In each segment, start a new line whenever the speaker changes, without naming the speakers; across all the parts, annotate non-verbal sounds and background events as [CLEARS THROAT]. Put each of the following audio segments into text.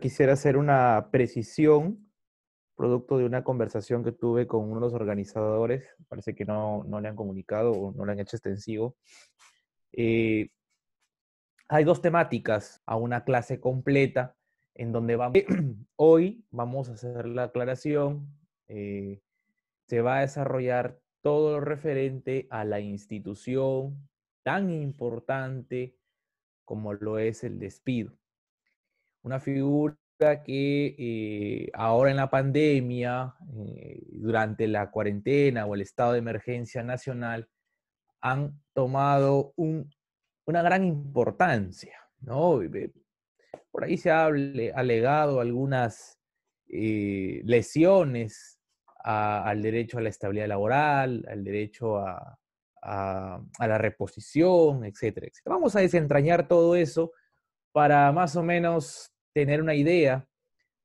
quisiera hacer una precisión producto de una conversación que tuve con uno de los organizadores, parece que no, le han comunicado o no le han hecho extensivo. Eh, hay dos temáticas a una clase completa en donde vamos... [CLEARS THROAT] Hoy vamos a hacer la aclaración, eh, se va a desarrollar todo lo referente a la institución tan importante como lo es el despido una figura que eh, ahora en la pandemia, eh, durante la cuarentena o el estado de emergencia nacional, han tomado una gran importancia. ¿no? Por ahí se ha alegado algunas eh, lesiones al derecho a la estabilidad laboral, al derecho a, la reposición, etcétera, Vamos a desentrañar todo eso para más o menos tener una idea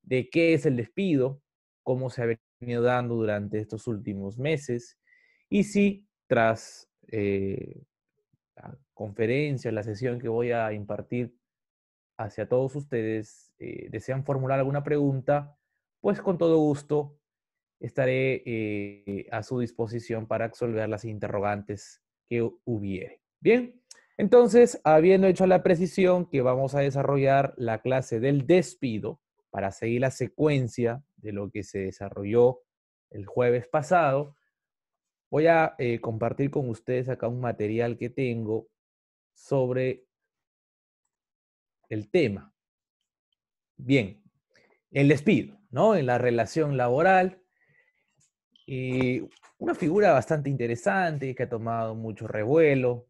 de qué es el despido, cómo se ha venido dando durante estos últimos meses y si tras eh, la conferencia, la sesión que voy a impartir hacia todos ustedes, eh, desean formular alguna pregunta, pues con todo gusto estaré eh, a su disposición para resolver las interrogantes que hubiere. Bien, entonces, habiendo hecho la precisión que vamos a desarrollar la clase del despido para seguir la secuencia de lo que se desarrolló el jueves pasado, voy a eh, compartir con ustedes acá un material que tengo sobre el tema. Bien, el despido, ¿no? En la relación laboral. Y una figura bastante interesante que ha tomado mucho revuelo,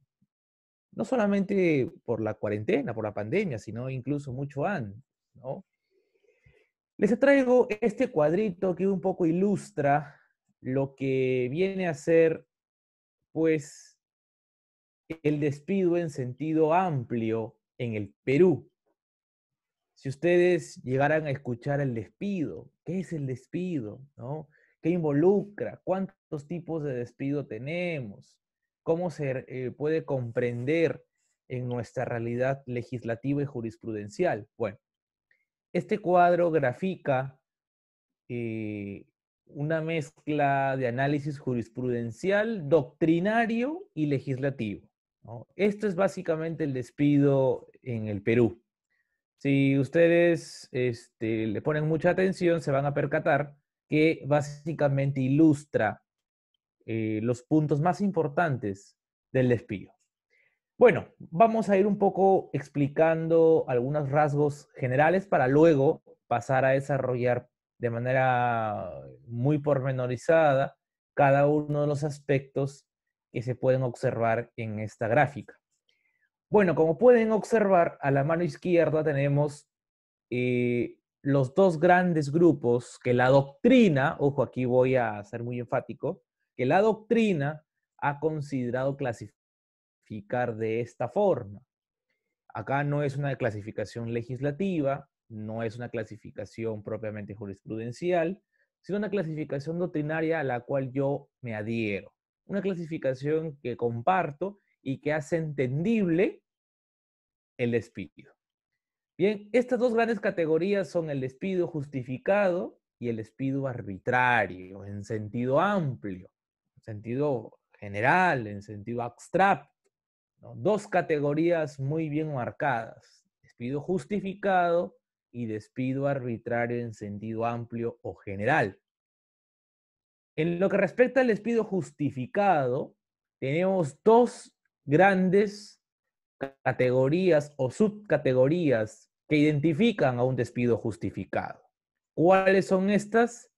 no solamente por la cuarentena, por la pandemia, sino incluso mucho antes, ¿no? Les traigo este cuadrito que un poco ilustra lo que viene a ser, pues, el despido en sentido amplio en el Perú. Si ustedes llegaran a escuchar el despido, ¿qué es el despido? ¿No? ¿Qué involucra? ¿Cuántos tipos de despido tenemos? cómo se eh, puede comprender en nuestra realidad legislativa y jurisprudencial. Bueno, este cuadro grafica eh, una mezcla de análisis jurisprudencial, doctrinario y legislativo. Esto es básicamente el despido en el Perú. Si ustedes este, le ponen mucha atención, se van a percatar que básicamente ilustra eh, los puntos más importantes del despido. Bueno, vamos a ir un poco explicando algunos rasgos generales para luego pasar a desarrollar de manera muy pormenorizada cada uno de los aspectos que se pueden observar en esta gráfica. Bueno, como pueden observar, a la mano izquierda tenemos eh, los dos grandes grupos que la doctrina, ojo, aquí voy a ser muy enfático, que la doctrina ha considerado clasificar de esta forma. Acá no es una clasificación legislativa, no es una clasificación propiamente jurisprudencial, sino una clasificación doctrinaria a la cual yo me adhiero. Una clasificación que comparto y que hace entendible el despido. Bien, estas dos grandes categorías son el despido justificado y el despido arbitrario en sentido amplio sentido general, en sentido abstracto. Dos categorías muy bien marcadas, despido justificado y despido arbitrario en sentido amplio o general. En lo que respecta al despido justificado, tenemos dos grandes categorías o subcategorías que identifican a un despido justificado. ¿Cuáles son estas?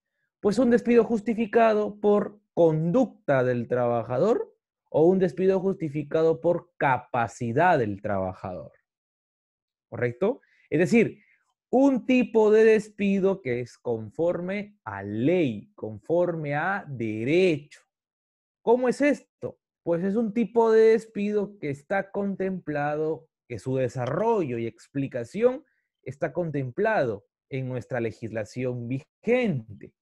Pues un despido justificado por conducta del trabajador o un despido justificado por capacidad del trabajador. ¿Correcto? Es decir, un tipo de despido que es conforme a ley, conforme a derecho. ¿Cómo es esto? Pues es un tipo de despido que está contemplado, que su desarrollo y explicación está contemplado en nuestra legislación vigente.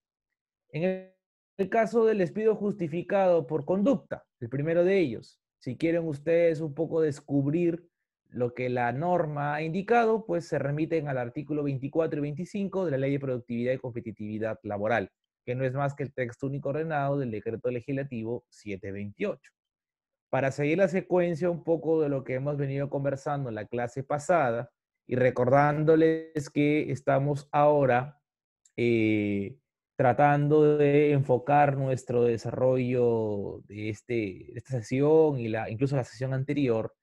En el caso del despido justificado por conducta, el primero de ellos. Si quieren ustedes un poco descubrir lo que la norma ha indicado, pues se remiten al artículo 24 y 25 de la Ley de Productividad y Competitividad Laboral, que no es más que el texto único ordenado del decreto legislativo 728. Para seguir la secuencia un poco de lo que hemos venido conversando en la clase pasada y recordándoles que estamos ahora eh, tratando de enfocar nuestro desarrollo este, de, esta sesión y la, incluso la sesión anterior,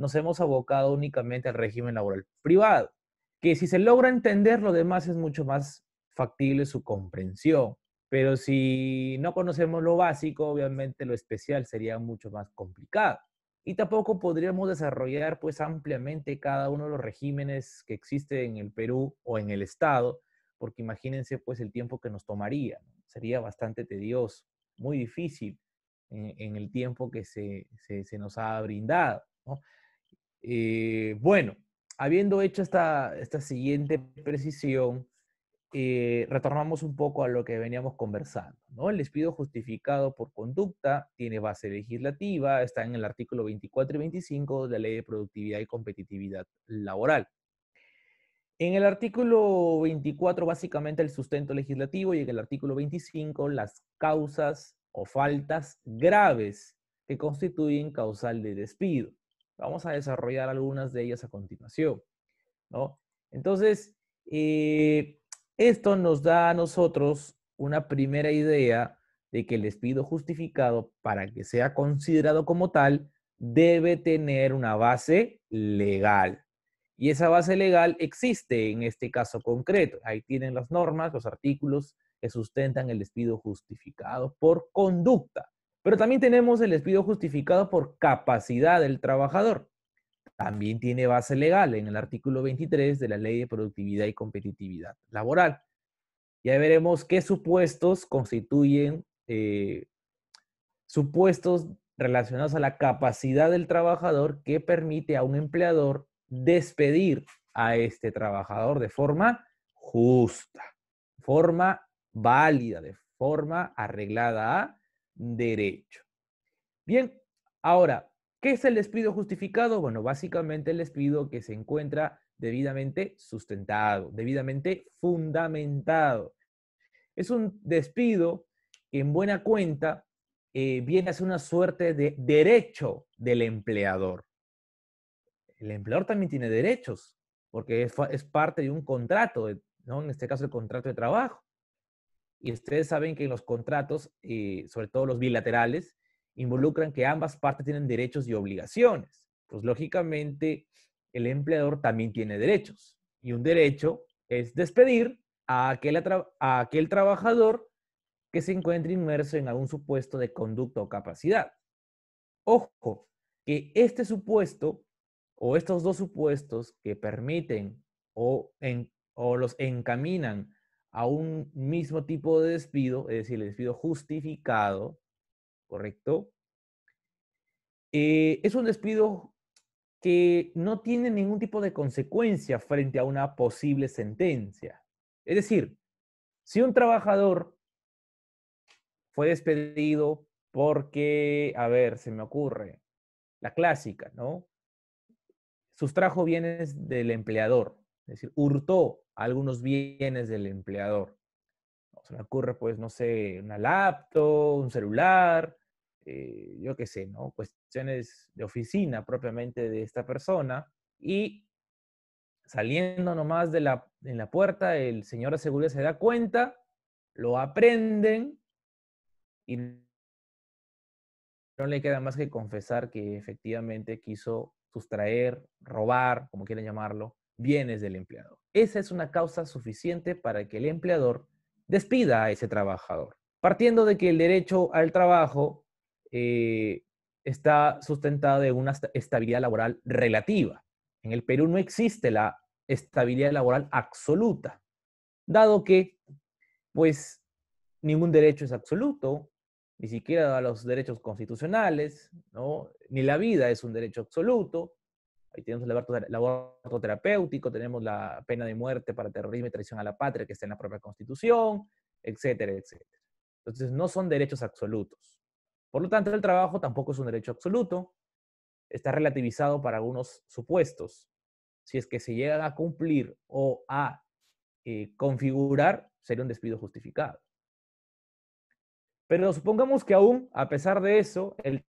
nos hemos abocado únicamente al régimen laboral privado, que si se logra entender lo demás es mucho más factible su comprensión, pero si no conocemos lo básico, obviamente lo especial sería mucho más complicado. Y tampoco podríamos desarrollar pues ampliamente cada uno de los regímenes que existen en el Perú o en el Estado, porque imagínense pues el tiempo que nos tomaría, sería bastante tedioso, muy difícil eh, en, el tiempo que se, nos ha brindado. Eh, bueno, habiendo hecho esta, esta siguiente precisión, eh, retornamos un poco a lo que veníamos conversando. ¿no? El despido justificado por conducta tiene base legislativa, está en el artículo 24 y 25 de la Ley de Productividad y Competitividad Laboral. En el artículo 24, básicamente, el sustento legislativo y en el artículo 25, las causas o faltas graves que constituyen causal de despido. Vamos a desarrollar algunas de ellas a continuación. Entonces, eh, esto nos da a nosotros una primera idea de que el despido justificado, para que sea considerado como tal, debe tener una base legal. Y esa base legal existe en este caso concreto. Ahí tienen las normas, los artículos que sustentan el despido justificado por conducta. Pero también tenemos el despido justificado por capacidad del trabajador. También tiene base legal en el artículo 23 de la Ley de Productividad y Competitividad Laboral. Ya veremos qué supuestos constituyen eh, supuestos relacionados a la capacidad del trabajador que permite a un empleador despedir a este trabajador de forma justa, forma válida, de forma arreglada a derecho. Bien, ahora, ¿qué es el despido justificado? Bueno, básicamente el despido que se encuentra debidamente sustentado, debidamente fundamentado. Es un despido que en buena cuenta eh, viene a ser una suerte de derecho del empleador el empleador también tiene derechos, porque es, parte de un contrato, eh, ¿no? en este caso el contrato de trabajo. Y ustedes saben que los contratos, eh, sobre todo los bilaterales, involucran que ambas partes tienen derechos y obligaciones. Pues lógicamente el empleador también tiene derechos. Y un derecho es despedir a aquel, a aquel trabajador que se encuentre inmerso en algún supuesto de conducta o capacidad. Ojo, que este supuesto o estos dos supuestos que permiten o, los encaminan a un mismo tipo de despido, es decir, el despido justificado, ¿correcto? Eh, es un despido que no tiene ningún tipo de consecuencia frente a una posible sentencia. Es decir, si un trabajador fue despedido porque, a ver, se me ocurre, la clásica, ¿no? Sustrajo bienes del empleador, es decir, hurtó algunos bienes del empleador. se le ocurre, pues, no sé, una laptop, un celular, eh, yo qué sé, ¿no? Cuestiones de oficina propiamente de esta persona. Y saliendo nomás de la, en la puerta, el señor de seguridad se da cuenta, lo aprenden y no le queda más que confesar que efectivamente quiso sustraer, robar, como quieran llamarlo, bienes del empleador. Esa es una causa suficiente para que el empleador despida a ese trabajador. Partiendo de que el derecho al trabajo eh, está sustentado de una estabilidad laboral relativa. En el Perú no existe la estabilidad laboral absoluta, dado que, pues, ningún derecho es absoluto, ni siquiera a los derechos constitucionales, ¿no? ni la vida es un derecho absoluto. Ahí tenemos el aborto, terapéutico, tenemos la pena de muerte para terrorismo y traición a la patria que está en la propia Constitución, etcétera, etcétera. Entonces, no son derechos absolutos. Por lo tanto, el trabajo tampoco es un derecho absoluto, está relativizado para algunos supuestos. Si es que se llega a cumplir o a eh, configurar, sería un despido justificado. Pero supongamos que aún, a pesar de eso, el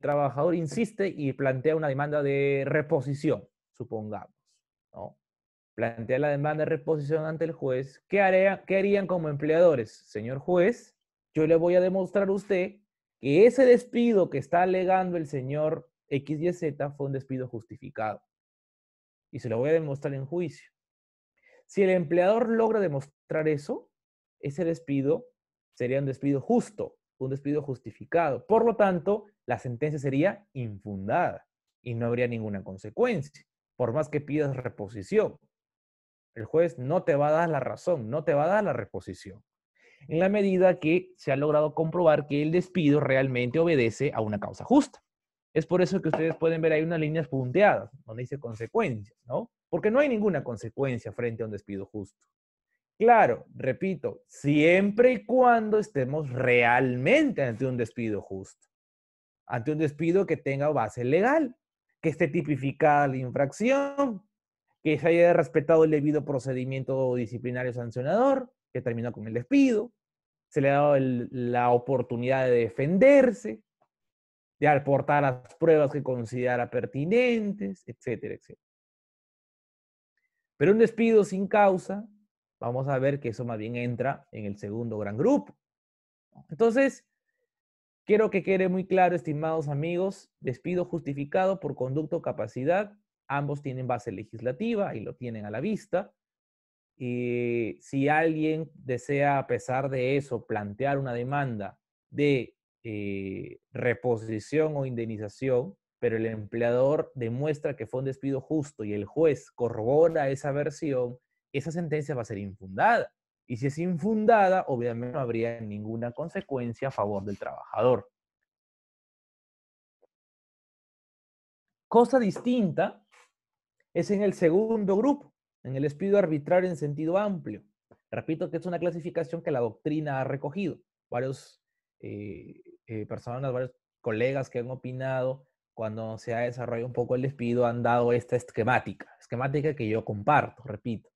trabajador insiste y plantea una demanda de reposición, supongamos, ¿no? Plantea la demanda de reposición ante el juez. ¿Qué, haría, ¿Qué harían como empleadores? Señor juez, yo le voy a demostrar a usted que ese despido que está alegando el señor XYZ fue un despido justificado. Y se lo voy a demostrar en juicio. Si el empleador logra demostrar eso, ese despido sería un despido justo, un despido justificado. Por lo tanto, la sentencia sería infundada y no habría ninguna consecuencia, por más que pidas reposición. El juez no te va a dar la razón, no te va a dar la reposición, en la medida que se ha logrado comprobar que el despido realmente obedece a una causa justa. Es por eso que ustedes pueden ver ahí unas líneas punteadas, donde dice consecuencias, ¿no? Porque no hay ninguna consecuencia frente a un despido justo. Claro, repito, siempre y cuando estemos realmente ante un despido justo, ante un despido que tenga base legal, que esté tipificada la infracción, que se haya respetado el debido procedimiento disciplinario sancionador, que terminó con el despido, se le ha dado la oportunidad de defenderse, de aportar las pruebas que considera pertinentes, etcétera, etcétera. Pero un despido sin causa vamos a ver que eso más bien entra en el segundo gran grupo. Entonces, quiero que quede muy claro, estimados amigos, despido justificado por conducto o capacidad, ambos tienen base legislativa y lo tienen a la vista. Y eh, si alguien desea, a pesar de eso, plantear una demanda de eh, reposición o indemnización, pero el empleador demuestra que fue un despido justo y el juez corrobora esa versión, esa sentencia va a ser infundada. Y si es infundada, obviamente no habría ninguna consecuencia a favor del trabajador. Cosa distinta es en el segundo grupo, en el despido arbitrario en sentido amplio. Repito que es una clasificación que la doctrina ha recogido. Varios eh, eh, personas, varios colegas que han opinado cuando se ha desarrollado un poco el despido han dado esta esquemática, esquemática que yo comparto, repito.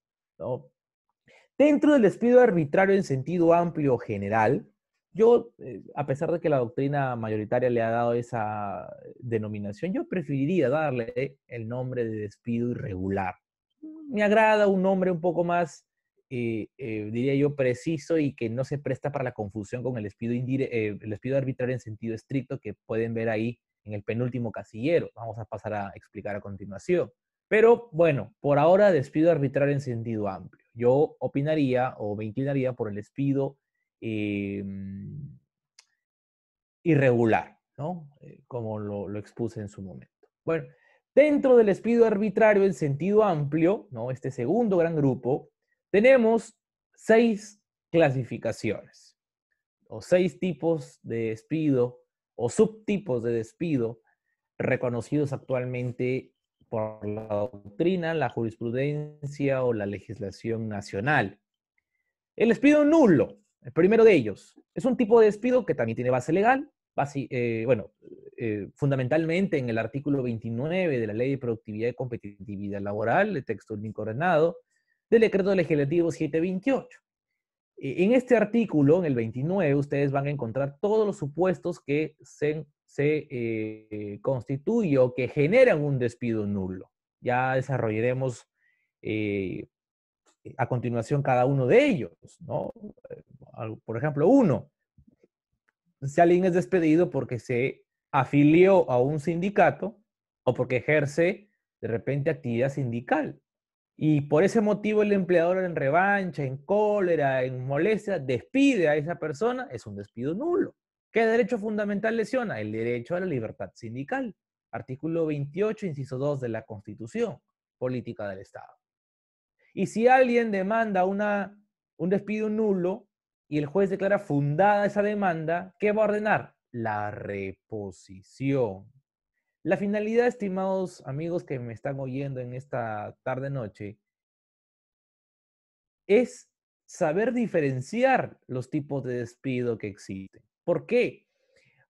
Dentro del despido arbitrario en sentido amplio general, yo, eh, a pesar de que la doctrina mayoritaria le ha dado esa eh, denominación, yo preferiría darle el nombre de despido irregular. Me agrada un nombre un poco más, eh, diría yo, preciso y que no se presta para la confusión con el despido, el despido arbitrario en sentido estricto que pueden ver ahí en el penúltimo casillero. Vamos a pasar a explicar a continuación. Pero bueno, por ahora despido arbitrario en sentido amplio. Yo opinaría o me inclinaría por el despido em, irregular, ¿no? Eh, como lo, lo, expuse en su momento. Bueno, dentro del despido arbitrario en sentido amplio, ¿no? Este segundo gran grupo, tenemos seis clasificaciones o seis tipos de despido o subtipos de despido reconocidos actualmente por la doctrina, la jurisprudencia o la legislación nacional. El despido nulo, el primero de ellos, es un tipo de despido que también tiene base legal, eh, bueno, eh, fundamentalmente en el artículo 29 de la Ley de Productividad y Competitividad Laboral, de texto único ordenado, del decreto legislativo 728. E, en este artículo, en el 29, ustedes van a encontrar todos los supuestos que se se eh, constituye o que generan un despido nulo. Ya desarrollaremos eh, a continuación cada uno de ellos, ¿no? Eh, por ejemplo, uno, si alguien es despedido porque se afilió a un sindicato o porque ejerce de repente actividad sindical. Y por ese motivo el empleador en revancha, en cólera, en molestia, despide a esa persona, es un despido nulo. ¿Qué derecho fundamental lesiona? El derecho a la libertad sindical. Artículo 28, inciso 2 de la Constitución, política del Estado. Y si alguien demanda una, un despido nulo y el juez declara fundada esa demanda, ¿qué va a ordenar? La reposición. La finalidad, estimados amigos que me están oyendo en esta tarde-noche, es saber diferenciar los tipos de despido que existen. ¿Por qué?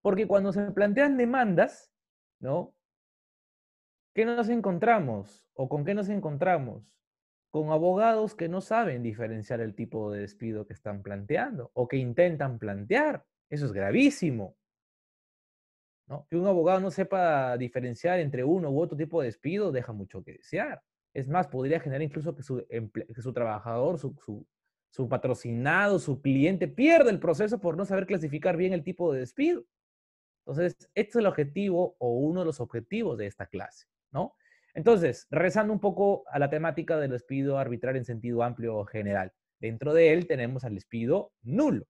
Porque cuando se plantean demandas, ¿no? ¿Qué nos encontramos? ¿O con qué nos encontramos? Con abogados que no saben diferenciar el tipo de despido que están planteando o que intentan plantear. Eso es gravísimo. ¿no? Que un abogado no sepa diferenciar entre uno u otro tipo de despido deja mucho que desear. Es más, podría generar incluso que su, trabajador, su, su patrocinado, su cliente, pierde el proceso por no saber clasificar bien el tipo de despido. Entonces, este es el objetivo o uno de los objetivos de esta clase, ¿no? Entonces, rezando un poco a la temática del despido arbitrario en sentido amplio o general. Dentro de él tenemos al despido nulo.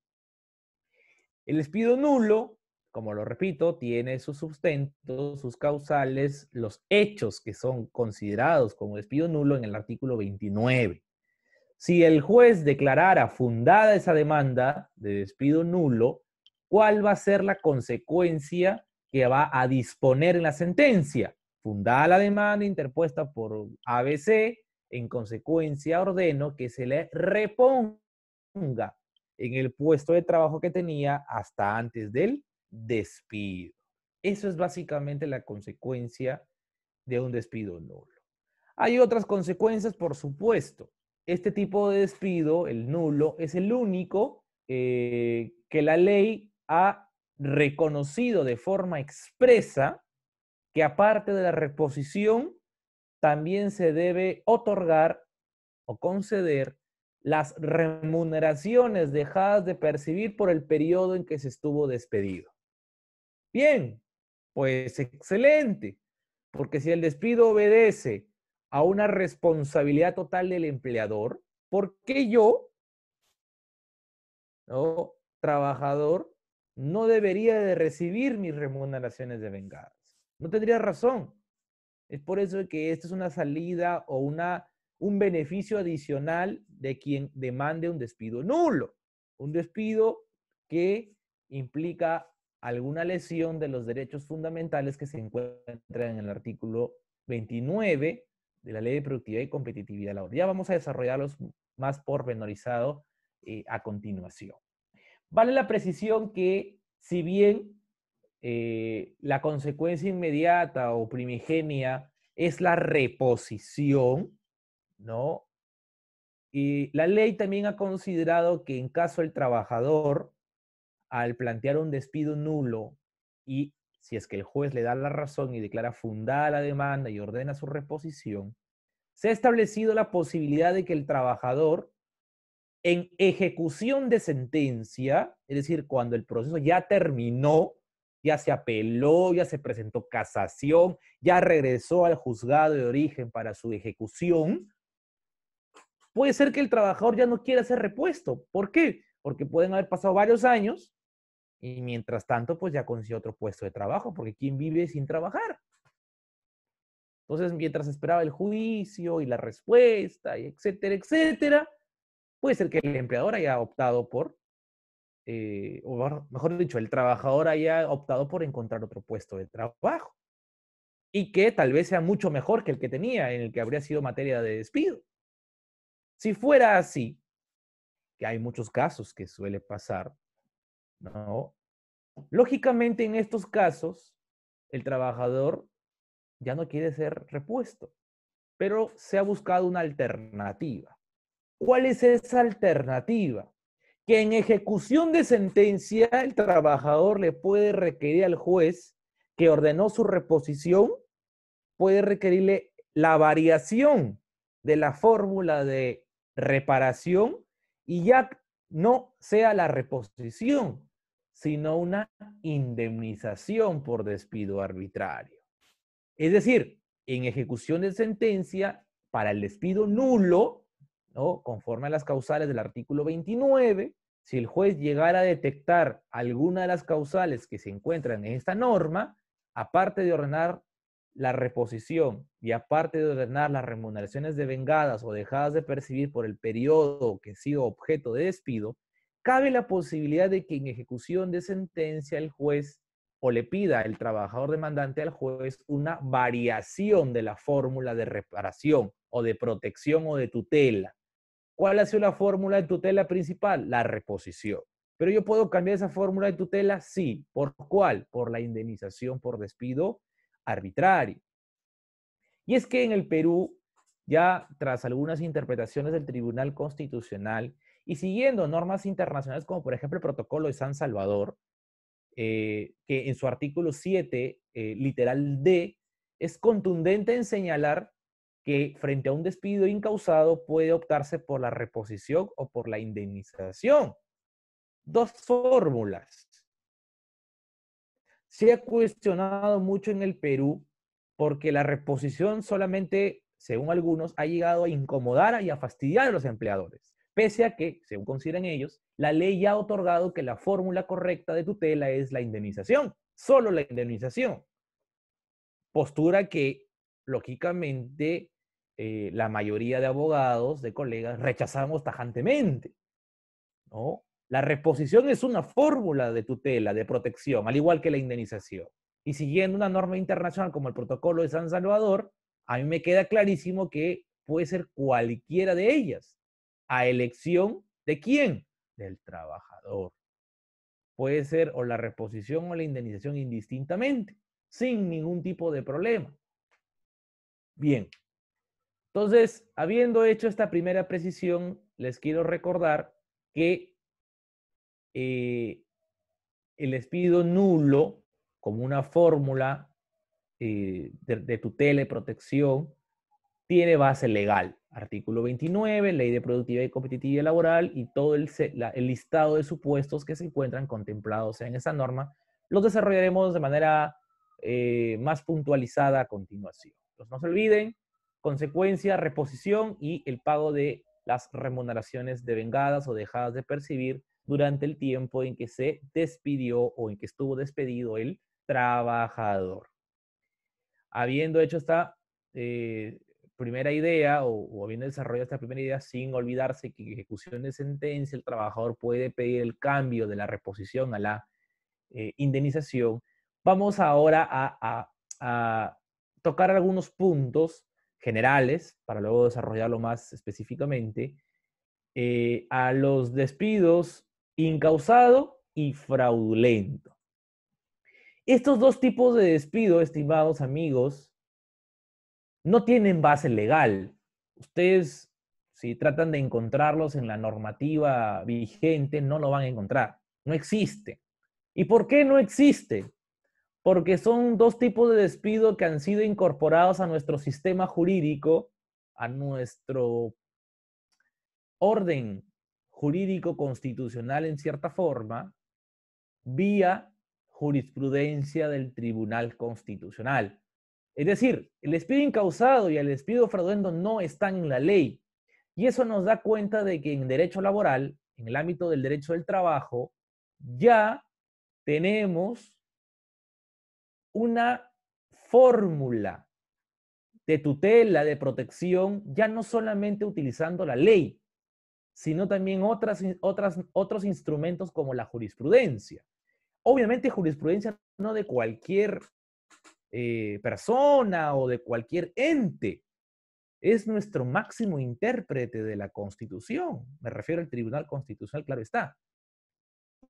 El despido nulo, como lo repito, tiene sus sustentos, sus causales, los hechos que son considerados como despido nulo en el artículo 29. Si el juez declarara fundada esa demanda de despido nulo, ¿cuál va a ser la consecuencia que va a disponer en la sentencia? Fundada la demanda interpuesta por ABC, en consecuencia ordeno que se le reponga en el puesto de trabajo que tenía hasta antes del despido. Eso es básicamente la consecuencia de un despido nulo. Hay otras consecuencias, por supuesto este tipo de despido, el nulo, es el único eh, que la ley ha reconocido de forma expresa que aparte de la reposición, también se debe otorgar o conceder las remuneraciones dejadas de percibir por el periodo en que se estuvo despedido. Bien, pues excelente, porque si el despido obedece a una responsabilidad total del empleador, ¿por qué yo, ¿no? trabajador, no debería de recibir mis remuneraciones de vengadas? No tendría razón. Es por eso que esta es una salida o una, un beneficio adicional de quien demande un despido nulo. Un despido que implica alguna lesión de los derechos fundamentales que se encuentran en el artículo 29 de la Ley de Productividad y Competitividad Laboral. Ya vamos a desarrollarlos más pormenorizado eh, a continuación. Vale la precisión que si bien eh, la consecuencia inmediata o primigenia es la reposición, ¿no? Y la ley también ha considerado que en caso el trabajador, al plantear un despido nulo y si es que el juez le da la razón y declara fundada la demanda y ordena su reposición, se ha establecido la posibilidad de que el trabajador, en ejecución de sentencia, es decir, cuando el proceso ya terminó, ya se apeló, ya se presentó casación, ya regresó al juzgado de origen para su ejecución, puede ser que el trabajador ya no quiera ser repuesto. ¿Por qué? Porque pueden haber pasado varios años y mientras tanto, pues ya consiguió otro puesto de trabajo, porque ¿quién vive sin trabajar? Entonces, mientras esperaba el juicio y la respuesta, y etcétera, etcétera, puede ser que el empleador haya optado por, eh, o mejor dicho, el trabajador haya optado por encontrar otro puesto de trabajo y que tal vez sea mucho mejor que el que tenía, en el que habría sido materia de despido. Si fuera así, que hay muchos casos que suele pasar, ¿no? Lógicamente, en estos casos, el trabajador ya no quiere ser repuesto, pero se ha buscado una alternativa. ¿Cuál es esa alternativa? Que en ejecución de sentencia el trabajador le puede requerir al juez que ordenó su reposición, puede requerirle la variación de la fórmula de reparación y ya no sea la reposición, sino una indemnización por despido arbitrario. Es decir, en ejecución de sentencia para el despido nulo, ¿no? conforme a las causales del artículo 29, si el juez llegara a detectar alguna de las causales que se encuentran en esta norma, aparte de ordenar la reposición y aparte de ordenar las remuneraciones devengadas o dejadas de percibir por el periodo que ha sido objeto de despido, cabe la posibilidad de que en ejecución de sentencia el juez o le pida el trabajador demandante al juez una variación de la fórmula de reparación o de protección o de tutela. ¿Cuál ha sido la fórmula de tutela principal? La reposición. Pero yo puedo cambiar esa fórmula de tutela, sí. ¿Por cuál? Por la indemnización por despido arbitrario. Y es que en el Perú, ya tras algunas interpretaciones del Tribunal Constitucional, y siguiendo normas internacionales como por ejemplo el protocolo de San Salvador, eh, que en su artículo 7, eh, literal D, es contundente en señalar que frente a un despido incausado puede optarse por la reposición o por la indemnización. Dos fórmulas. Se ha cuestionado mucho en el Perú porque la reposición solamente, según algunos, ha llegado a incomodar y a fastidiar a los empleadores pese a que, según consideran ellos, la ley ha otorgado que la fórmula correcta de tutela es la indemnización, solo la indemnización. Postura que, lógicamente, eh, la mayoría de abogados, de colegas, rechazamos tajantemente. ¿no? La reposición es una fórmula de tutela, de protección, al igual que la indemnización. Y siguiendo una norma internacional como el Protocolo de San Salvador, a mí me queda clarísimo que puede ser cualquiera de ellas a elección de quién? Del trabajador. Puede ser o la reposición o la indemnización indistintamente, sin ningún tipo de problema. Bien. Entonces, habiendo hecho esta primera precisión, les quiero recordar que eh, el despido nulo, como una fórmula eh, de, de tutela y protección, tiene base legal. Artículo 29, Ley de Productividad y Competitividad Laboral y todo el, el listado de supuestos que se encuentran contemplados en esa norma, los desarrollaremos de manera eh, más puntualizada a continuación. no se olviden, consecuencia, reposición y el pago de las remuneraciones devengadas o dejadas de percibir durante el tiempo en que se despidió o en que estuvo despedido el trabajador. Habiendo hecho esta eh, primera idea o, bien desarrolla esta primera idea sin olvidarse que en ejecución de sentencia el trabajador puede pedir el cambio de la reposición a la eh, indemnización, vamos ahora a, tocar algunos puntos generales para luego desarrollarlo más específicamente eh, a los despidos incausado y fraudulento. Estos dos tipos de despido, estimados amigos, no tienen base legal. Ustedes, si tratan de encontrarlos en la normativa vigente, no lo van a encontrar. No existe. ¿Y por qué no existe? Porque son dos tipos de despido que han sido incorporados a nuestro sistema jurídico, a nuestro orden jurídico constitucional en cierta forma, vía jurisprudencia del Tribunal Constitucional. Es decir, el despido incausado y el despido fraudulento no están en la ley. Y eso nos da cuenta de que en derecho laboral, en el ámbito del derecho del trabajo, ya tenemos una fórmula de tutela, de protección, ya no solamente utilizando la ley, sino también otras, otros instrumentos como la jurisprudencia. Obviamente jurisprudencia no de cualquier eh, persona o de cualquier ente. Es nuestro máximo intérprete de la Constitución. Me refiero al Tribunal Constitucional, claro está.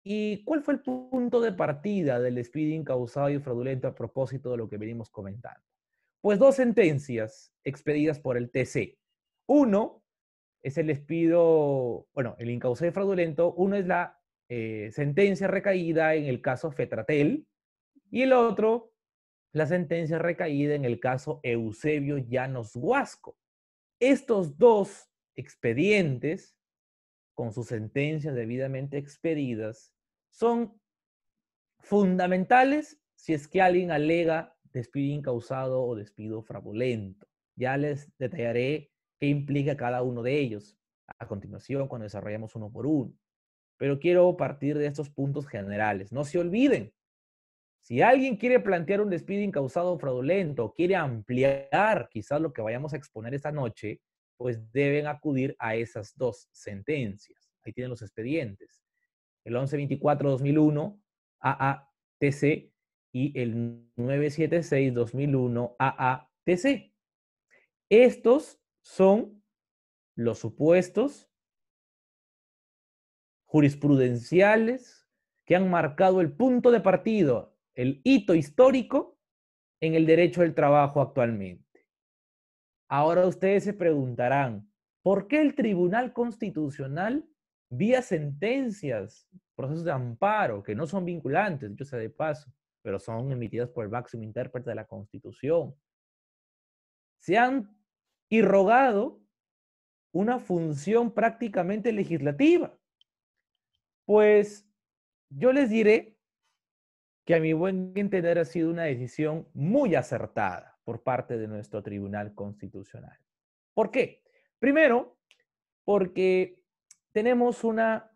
¿Y cuál fue el punto de partida del despido incausado y fraudulento a propósito de lo que venimos comentando? Pues dos sentencias expedidas por el TC. Uno es el despido, bueno, el incausado y fraudulento. Uno es la eh, sentencia recaída en el caso Fetratel y el otro la sentencia recaída en el caso Eusebio Llanos Huasco. Estos dos expedientes, con sus sentencias debidamente expedidas, son fundamentales si es que alguien alega despido incausado o despido fraudulento. Ya les detallaré qué implica cada uno de ellos a continuación cuando desarrollamos uno por uno. Pero quiero partir de estos puntos generales. No se olviden si alguien quiere plantear un despido incausado fraudulento, quiere ampliar quizás lo que vayamos a exponer esta noche, pues deben acudir a esas dos sentencias. Ahí tienen los expedientes. El 1124-2001 AATC y el 976-2001 AATC. Estos son los supuestos jurisprudenciales que han marcado el punto de partida el hito histórico en el derecho del trabajo actualmente. Ahora ustedes se preguntarán, ¿por qué el Tribunal Constitucional, vía sentencias, procesos de amparo, que no son vinculantes, yo sé de paso, pero son emitidas por el máximo intérprete de la Constitución, se han irrogado una función prácticamente legislativa? Pues yo les diré que a mi buen entender ha sido una decisión muy acertada por parte de nuestro Tribunal Constitucional. ¿Por qué? Primero, porque tenemos una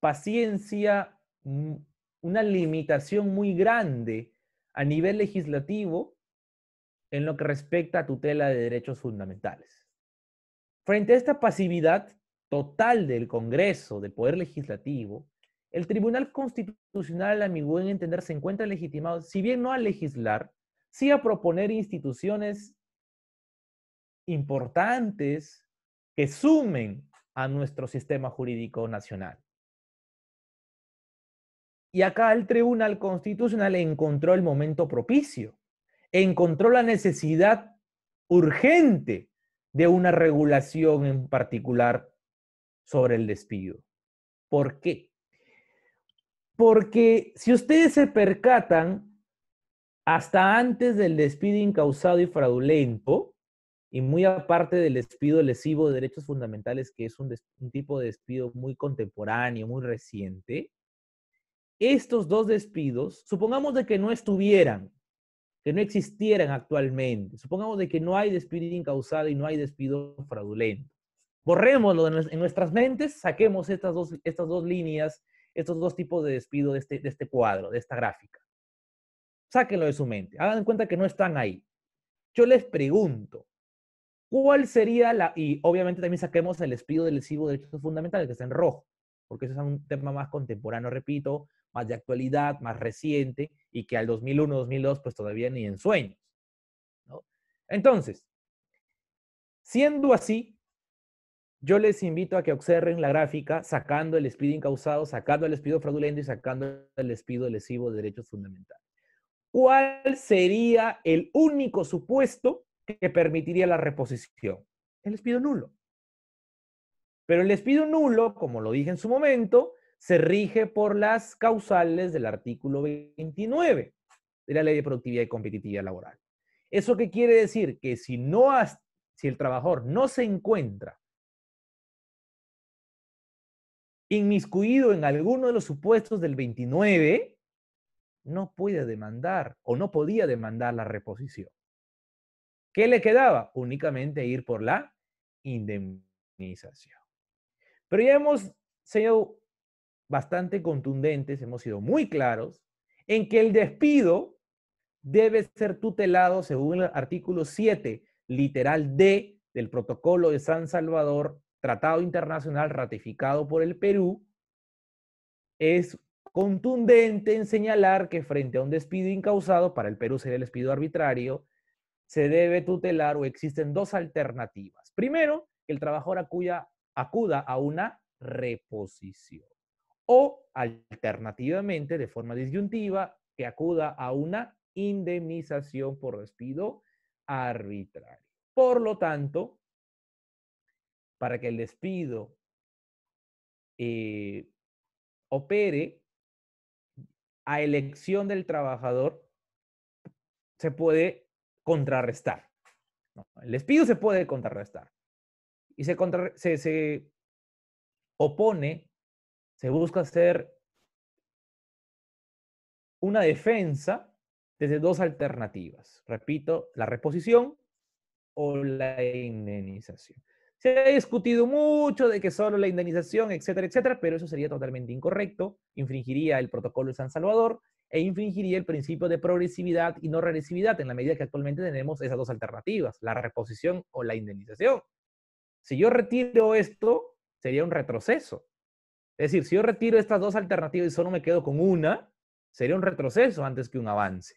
paciencia, mm, una limitación muy grande a nivel legislativo en lo que respecta a tutela de derechos fundamentales. Frente a esta pasividad total del Congreso, del Poder Legislativo, el Tribunal Constitucional, a mi buen entender, se encuentra legitimado, si bien no a legislar, sí a proponer instituciones importantes que sumen a nuestro sistema jurídico nacional. Y acá el Tribunal Constitucional encontró el momento propicio, encontró la necesidad urgente de una regulación en particular sobre el despido. ¿Por qué? Porque si ustedes se percatan, hasta antes del despido incausado y fraudulento, y muy aparte del despido lesivo de derechos fundamentales, que es un, tipo de despido muy contemporáneo, muy reciente, estos dos despidos, supongamos de que no estuvieran, que no existieran actualmente, supongamos de que no hay despido incausado y no hay despido fraudulento. borremoslo en nuestras mentes, saquemos estas estas dos líneas estos dos tipos de despido de este, de este cuadro, de esta gráfica. Sáquenlo de su mente. Hagan en cuenta que no están ahí. Yo les pregunto, ¿cuál sería la... Y obviamente también saquemos el despido del lesivo de derechos fundamentales, que está en rojo, porque ese es un tema más contemporáneo, repito, más de actualidad, más reciente, y que al 2001-2002 pues todavía ni en sueños. ¿no? Entonces, siendo así, yo les invito a que observen la gráfica sacando el despido incausado, sacando el despido fraudulento y sacando el despido lesivo de derechos fundamentales. ¿Cuál sería el único supuesto que permitiría la reposición? El despido nulo. Pero el despido nulo, como lo dije en su momento, se rige por las causales del artículo 29 de la Ley de Productividad y Competitividad Laboral. ¿Eso qué quiere decir? Que si, no si el trabajador no se encuentra inmiscuido en alguno de los supuestos del 29, no puede demandar o no podía demandar la reposición. ¿Qué le quedaba? Únicamente ir por la indemnización. Pero ya hemos sido bastante contundentes, hemos sido muy claros en que el despido debe ser tutelado según el artículo 7, literal D del protocolo de San Salvador tratado internacional ratificado por el Perú, es contundente en señalar que frente a un despido incausado, para el Perú sería el despido arbitrario, se debe tutelar o existen dos alternativas. Primero, que el trabajador acuda a una reposición o alternativamente, de forma disyuntiva, que acuda a una indemnización por despido arbitrario. Por lo tanto, para que el despido eh, opere a elección del trabajador, se puede contrarrestar. El despido se puede contrarrestar. Y se, contra, se, se opone, se busca hacer una defensa desde dos alternativas. Repito, la reposición o la indemnización. Se ha discutido mucho de que solo la indemnización, etcétera, etcétera, pero eso sería totalmente incorrecto, infringiría el protocolo de San Salvador e infringiría el principio de progresividad y no regresividad en la medida que actualmente tenemos esas dos alternativas, la reposición o la indemnización. Si yo retiro esto, sería un retroceso. Es decir, si yo retiro estas dos alternativas y solo me quedo con una, sería un retroceso antes que un avance,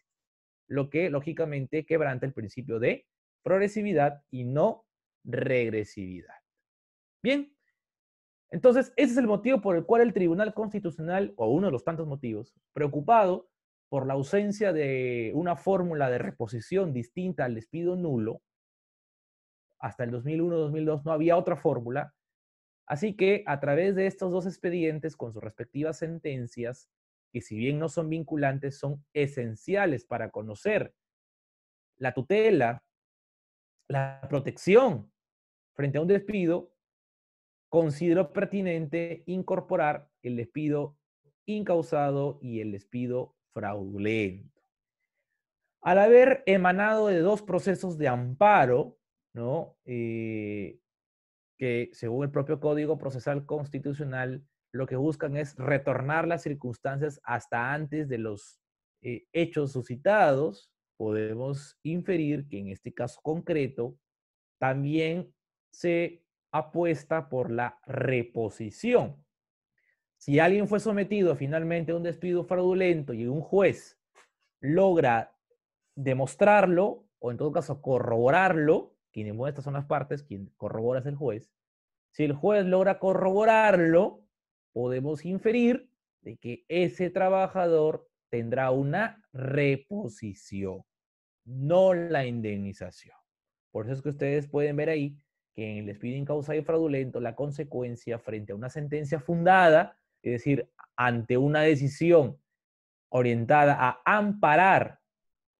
lo que lógicamente quebranta el principio de progresividad y no regresividad. Bien, entonces ese es el motivo por el cual el Tribunal Constitucional, o uno de los tantos motivos, preocupado por la ausencia de una fórmula de reposición distinta al despido nulo, hasta el 2001-2002 no había otra fórmula, así que a través de estos dos expedientes con sus respectivas sentencias, que si bien no son vinculantes, son esenciales para conocer la tutela, la protección frente a un despido, considero pertinente incorporar el despido incausado y el despido fraudulento. Al haber emanado de dos procesos de amparo, ¿no? Eh, que según el propio Código Procesal Constitucional, lo que buscan es retornar las circunstancias hasta antes de los eh, hechos suscitados, podemos inferir que en este caso concreto también se apuesta por la reposición. Si alguien fue sometido finalmente a un despido fraudulento y un juez logra demostrarlo, o en todo caso corroborarlo, quien demuestra son las partes, quien corrobora es el juez, si el juez logra corroborarlo, podemos inferir de que ese trabajador tendrá una reposición, no la indemnización. Por eso es que ustedes pueden ver ahí que en el despido incausado y fraudulento la consecuencia frente a una sentencia fundada, es decir, ante una decisión orientada a amparar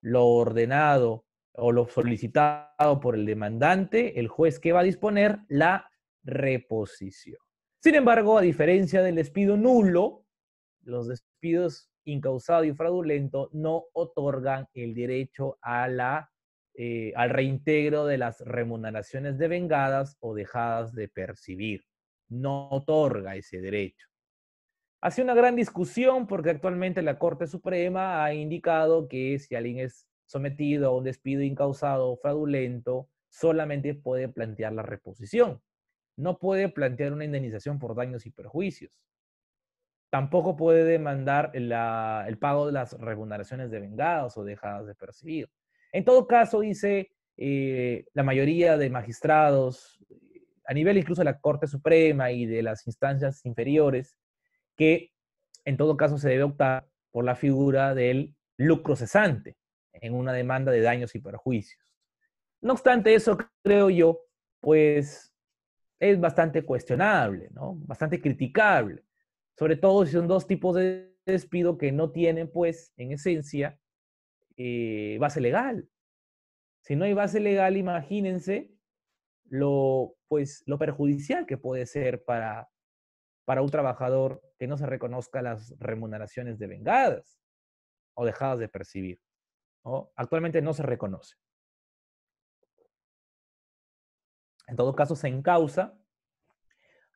lo ordenado o lo solicitado por el demandante, el juez que va a disponer la reposición. Sin embargo, a diferencia del despido nulo, los despidos incausado y fraudulento no otorgan el derecho a la eh, al reintegro de las remuneraciones devengadas o dejadas de percibir. No otorga ese derecho. Hace una gran discusión porque actualmente la Corte Suprema ha indicado que si alguien es sometido a un despido incausado o fraudulento, solamente puede plantear la reposición. No puede plantear una indemnización por daños y perjuicios. Tampoco puede demandar el pago de las remuneraciones devengadas o dejadas de percibir. En todo caso, dice eh, la mayoría de magistrados, a nivel incluso de la Corte Suprema y de las instancias inferiores, que en todo caso se debe optar por la figura del lucro cesante en una demanda de daños y perjuicios. No obstante eso, creo yo, pues es bastante cuestionable, ¿no? Bastante criticable, sobre todo si son dos tipos de despido que no tienen, pues, en esencia, eh, base legal. Si no hay base legal, imagínense lo, pues, lo perjudicial que puede ser para, para un trabajador que no se reconozca las remuneraciones devengadas o dejadas de percibir. Actualmente no se reconoce. En todo caso, se encausa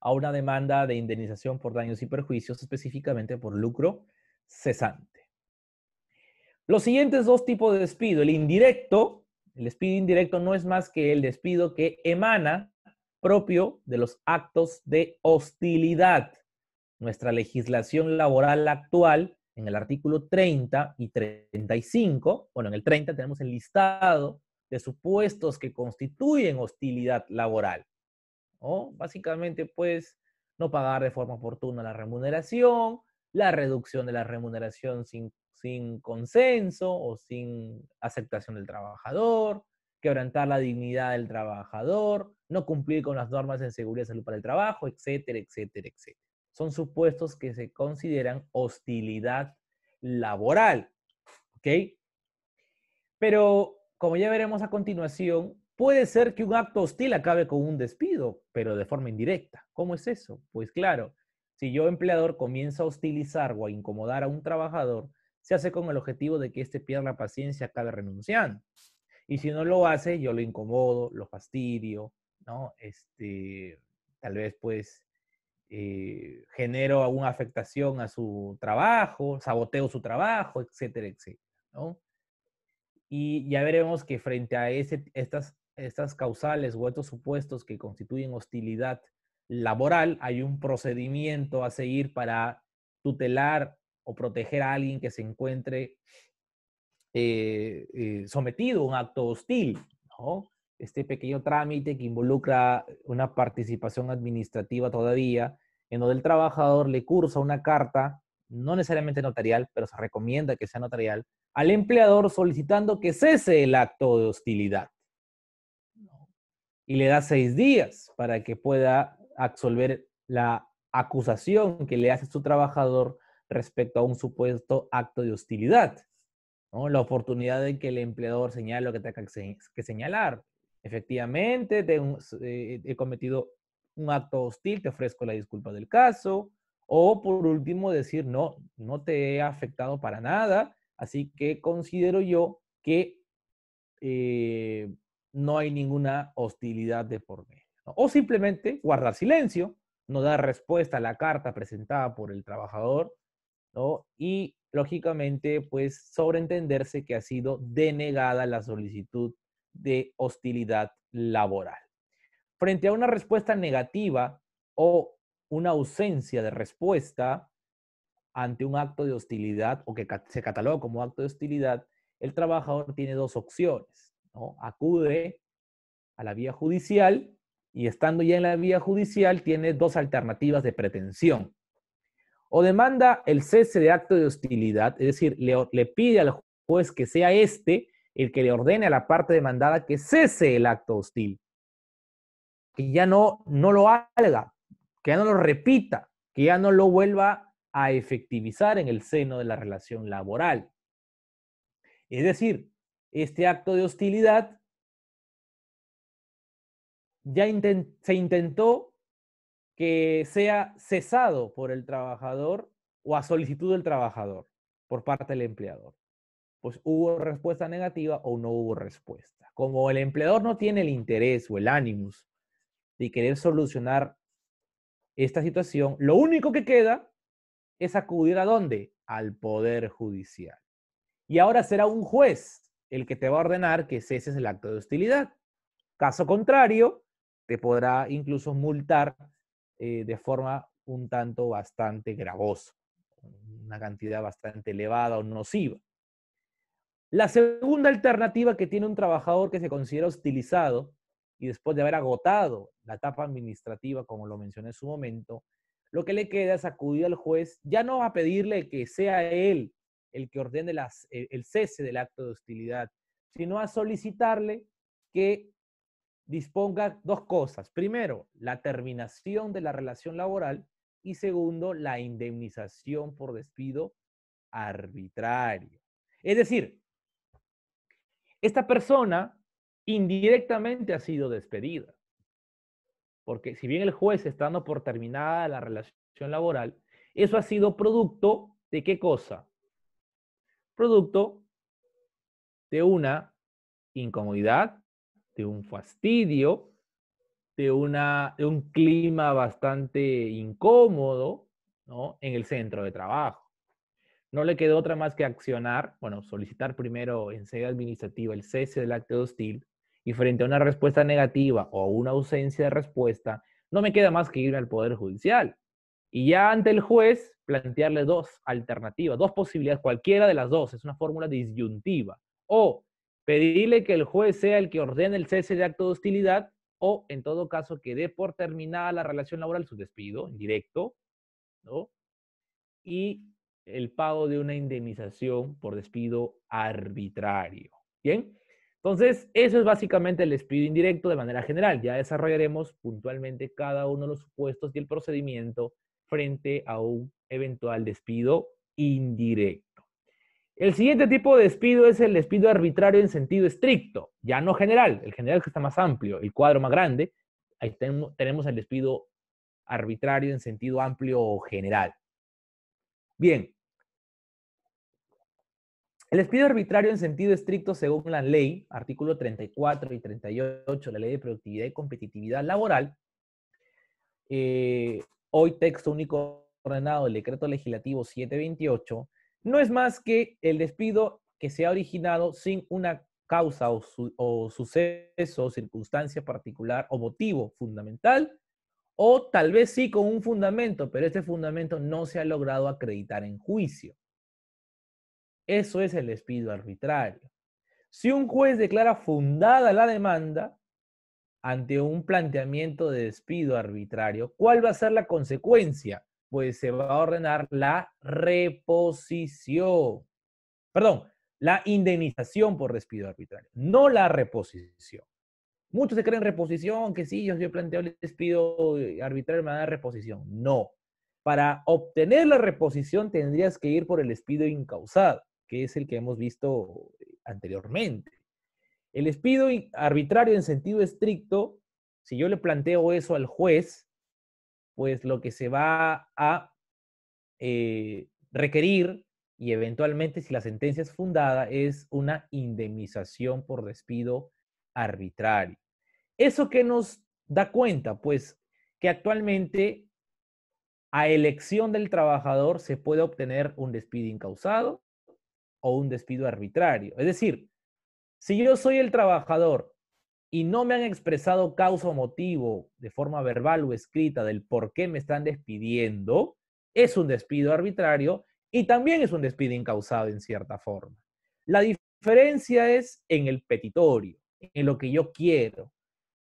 a una demanda de indemnización por daños y perjuicios, específicamente por lucro cesante. Los siguientes dos tipos de despido, el indirecto, el despido indirecto no es más que el despido que emana propio de los actos de hostilidad. Nuestra legislación laboral actual, en el artículo 30 y 35, bueno, en el 30 tenemos el listado de supuestos que constituyen hostilidad laboral. O Básicamente, pues, no pagar de forma oportuna la remuneración, la reducción de la remuneración sin sin consenso o sin aceptación del trabajador, quebrantar la dignidad del trabajador, no cumplir con las normas de seguridad y salud para el trabajo, etcétera, etcétera, etcétera. Son supuestos que se consideran hostilidad laboral. ¿Ok? Pero, como ya veremos a continuación, puede ser que un acto hostil acabe con un despido, pero de forma indirecta. ¿Cómo es eso? Pues claro, si yo empleador comienza a hostilizar o a incomodar a un trabajador, se hace con el objetivo de que éste pierda la paciencia acabe cada Y si no lo hace, yo lo incomodo, lo fastidio, ¿no? Este, tal vez pues eh, genero alguna afectación a su trabajo, saboteo su trabajo, etcétera, etcétera, ¿no? Y ya veremos que frente a estas, estas causales o estos supuestos que constituyen hostilidad laboral, hay un procedimiento a seguir para tutelar o proteger a alguien que se encuentre eh, eh, sometido a un acto hostil, Este pequeño trámite que involucra una participación administrativa todavía, en donde el trabajador le cursa una carta, no necesariamente notarial, pero se recomienda que sea notarial, al empleador solicitando que cese el acto de hostilidad. Y le da seis días para que pueda absolver la acusación que le hace su trabajador respecto a un supuesto acto de hostilidad. La oportunidad de que el empleador señale lo que tenga que señalar. Efectivamente, eh, he cometido un acto hostil, te ofrezco la disculpa del caso. O por último, decir, no, no te he afectado para nada. Así que considero yo que eh, no hay ninguna hostilidad de por medio. O simplemente guardar silencio, no dar respuesta a la carta presentada por el trabajador y lógicamente, pues sobreentenderse que ha sido denegada la solicitud de hostilidad laboral. Frente a una respuesta negativa o una ausencia de respuesta ante un acto de hostilidad o que se cataloga como acto de hostilidad, el trabajador tiene dos opciones. Acude a la vía judicial y estando ya en la vía judicial tiene dos alternativas de pretensión o demanda el cese de acto de hostilidad, es decir, le, pide al juez que sea este el que le ordene a la parte demandada que cese el acto hostil, que ya no, no lo haga, que ya no lo repita, que ya no lo vuelva a efectivizar en el seno de la relación laboral. Es decir, este acto de hostilidad ya se intentó que sea cesado por el trabajador o a solicitud del trabajador por parte del empleador. Pues hubo respuesta negativa o no hubo respuesta. Como el empleador no tiene el interés o el ánimos de querer solucionar esta situación, lo único que queda es acudir a dónde? Al Poder Judicial. Y ahora será un juez el que te va a ordenar que ceses el acto de hostilidad. Caso contrario, te podrá incluso multar eh, de forma un tanto bastante gravosa, una cantidad bastante elevada o nociva. La segunda alternativa que tiene un trabajador que se considera hostilizado y después de haber agotado la etapa administrativa, como lo mencioné en su momento, lo que le queda es acudir al juez, ya no a pedirle que sea él el que ordene e, el cese del acto de hostilidad, sino a solicitarle que disponga dos cosas. Primero, la terminación de la relación laboral y segundo, la indemnización por despido arbitrario. Es decir, esta persona indirectamente ha sido despedida, porque si bien el juez está dando por terminada la relación laboral, eso ha sido producto de qué cosa? Producto de una incomodidad de un fastidio, de, una, un clima bastante incómodo en el centro de trabajo. No le quedó otra más que accionar, bueno, solicitar primero en sede administrativa el cese del acto hostil y frente a una respuesta negativa o una ausencia de respuesta, no me queda más que ir al Poder Judicial. Y ya ante el juez plantearle dos alternativas, dos posibilidades, cualquiera de las dos, es una fórmula disyuntiva. O pedirle que el juez sea el que ordene el cese de acto de hostilidad o, en todo caso, que dé por terminada la relación laboral su despido indirecto, ¿no? Y el pago de una indemnización por despido arbitrario. ¿Bien? Entonces, eso es básicamente el despido indirecto de manera general. Ya desarrollaremos puntualmente cada uno de los supuestos y el procedimiento frente a un eventual despido indirecto. El siguiente tipo de despido es el despido arbitrario en sentido estricto, ya no general, el general que está más amplio, el cuadro más grande, ahí tenemos el despido arbitrario en sentido amplio o general. Bien, el despido arbitrario en sentido estricto según la ley, artículo 34 y 38 de la Ley de Productividad y Competitividad Laboral, eh, hoy texto único ordenado del decreto legislativo 728, no es más que el despido que se ha originado sin una causa o, suceso o circunstancia particular o motivo fundamental, o tal vez sí con un fundamento, pero este fundamento no se ha logrado acreditar en juicio. Eso es el despido arbitrario. Si un juez declara fundada la demanda ante un planteamiento de despido arbitrario, ¿cuál va a ser la consecuencia? pues se va a ordenar la reposición. Perdón, la indemnización por despido arbitrario, no la reposición. Muchos se creen reposición, que sí, yo, yo planteo el despido arbitrario, me dar reposición. No. Para obtener la reposición tendrías que ir por el despido incausado, que es el que hemos visto anteriormente. El despido arbitrario en sentido estricto, si yo le planteo eso al juez, pues lo que se va a eh, requerir y eventualmente si la sentencia es fundada es una indemnización por despido arbitrario. ¿Eso que nos da cuenta? Pues que actualmente a elección del trabajador se puede obtener un despido incausado o un despido arbitrario. Es decir, si yo soy el trabajador y no me han expresado causa o motivo de forma verbal o escrita del por qué me están despidiendo, es un despido arbitrario y también es un despido incausado en cierta forma. La diferencia es en el petitorio, en lo que yo quiero.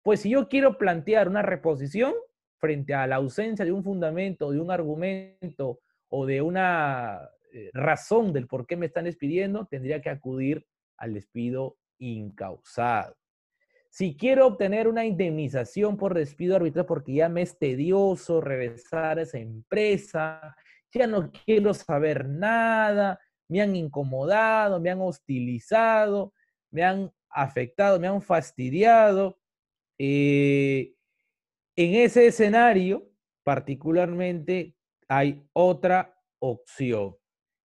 Pues si yo quiero plantear una reposición frente a la ausencia de un fundamento, de un argumento o de una eh, razón del por qué me están despidiendo, tendría que acudir al despido incausado. Si quiero obtener una indemnización por despido arbitral porque ya me es tedioso regresar a esa empresa, ya no quiero saber nada, me han incomodado, me han hostilizado, me han afectado, me han fastidiado. Eh, en ese escenario, particularmente, hay otra opción.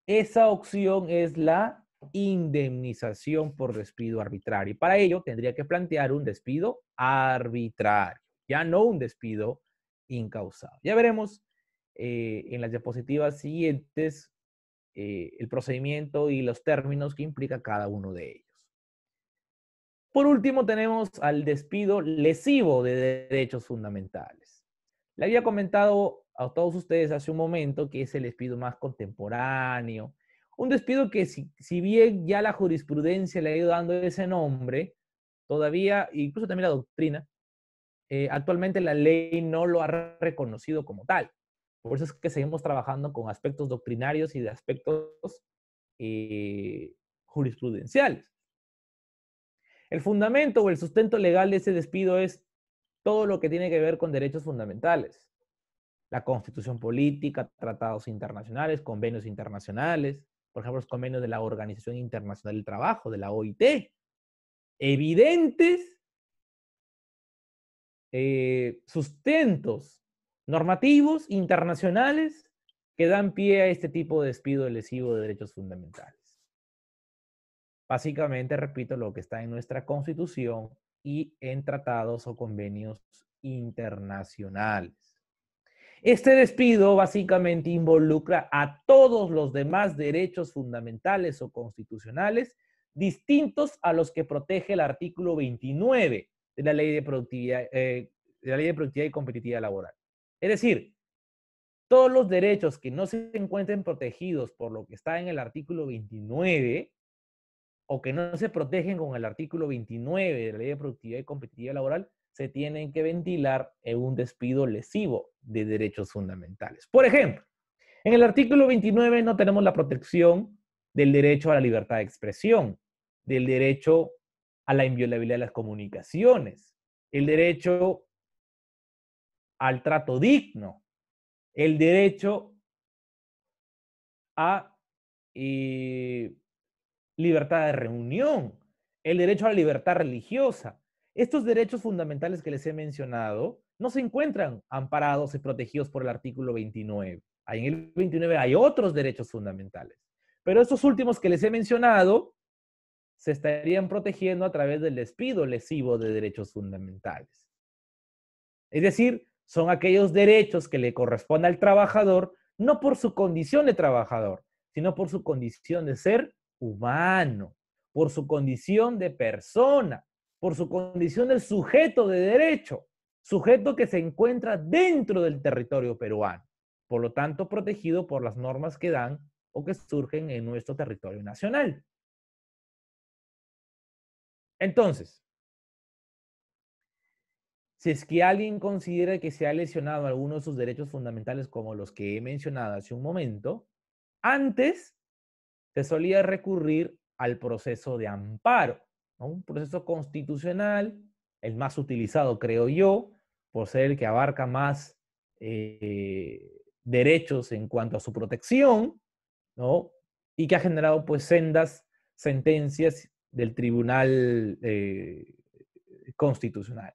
Esa opción es la indemnización por despido arbitrario. para ello tendría que plantear un despido arbitrario, ya no un despido incausado. Ya veremos eh, en las diapositivas siguientes eh, el procedimiento y los términos que implica cada uno de ellos. Por último, tenemos al despido lesivo de derechos fundamentales. Le había comentado a todos ustedes hace un momento que es el despido más contemporáneo, un despido que si, bien ya la jurisprudencia le ha ido dando ese nombre, todavía, incluso también la doctrina, eh, actualmente la ley no lo ha reconocido como tal. Por eso es que seguimos trabajando con aspectos doctrinarios y de aspectos eh, jurisprudenciales. El fundamento o el sustento legal de ese despido es todo lo que tiene que ver con derechos fundamentales. La constitución política, tratados internacionales, convenios internacionales, por ejemplo, los convenios de la Organización Internacional del Trabajo, de la OIT, evidentes eh, sustentos normativos internacionales que dan pie a este tipo de despido lesivo de derechos fundamentales. Básicamente, repito, lo que está en nuestra constitución y en tratados o convenios internacionales. Este despido básicamente involucra a todos los demás derechos fundamentales o constitucionales distintos a los que protege el artículo 29 de la Ley de Productividad, eh, de la Ley de Productividad y Competitividad Laboral. Es decir, todos los derechos que no se encuentren protegidos por lo que está en el artículo 29 o que no se protegen con el artículo 29 de la Ley de Productividad y Competitividad Laboral se tienen que ventilar en un despido lesivo de derechos fundamentales. Por ejemplo, en el artículo 29 no tenemos la protección del derecho a la libertad de expresión, del derecho a la inviolabilidad de las comunicaciones, el derecho al trato digno, el derecho a eh, libertad de reunión, el derecho a la libertad religiosa, estos derechos fundamentales que les he mencionado no se encuentran amparados y protegidos por el artículo 29. En el 29 hay otros derechos fundamentales, pero estos últimos que les he mencionado se estarían protegiendo a través del despido lesivo de derechos fundamentales. Es decir, son aquellos derechos que le corresponde al trabajador no por su condición de trabajador, sino por su condición de ser humano, por su condición de persona por su condición de sujeto de derecho, sujeto que se encuentra dentro del territorio peruano, por lo tanto protegido por las normas que dan o que surgen en nuestro territorio nacional. Entonces, si es que alguien considera que se ha lesionado alguno de sus derechos fundamentales como los que he mencionado hace un momento, antes se solía recurrir al proceso de amparo, un proceso constitucional, el más utilizado, creo yo, por ser el que abarca más eh, derechos en cuanto a su protección, ¿no? Y que ha generado, pues, sendas sentencias del Tribunal eh, Constitucional.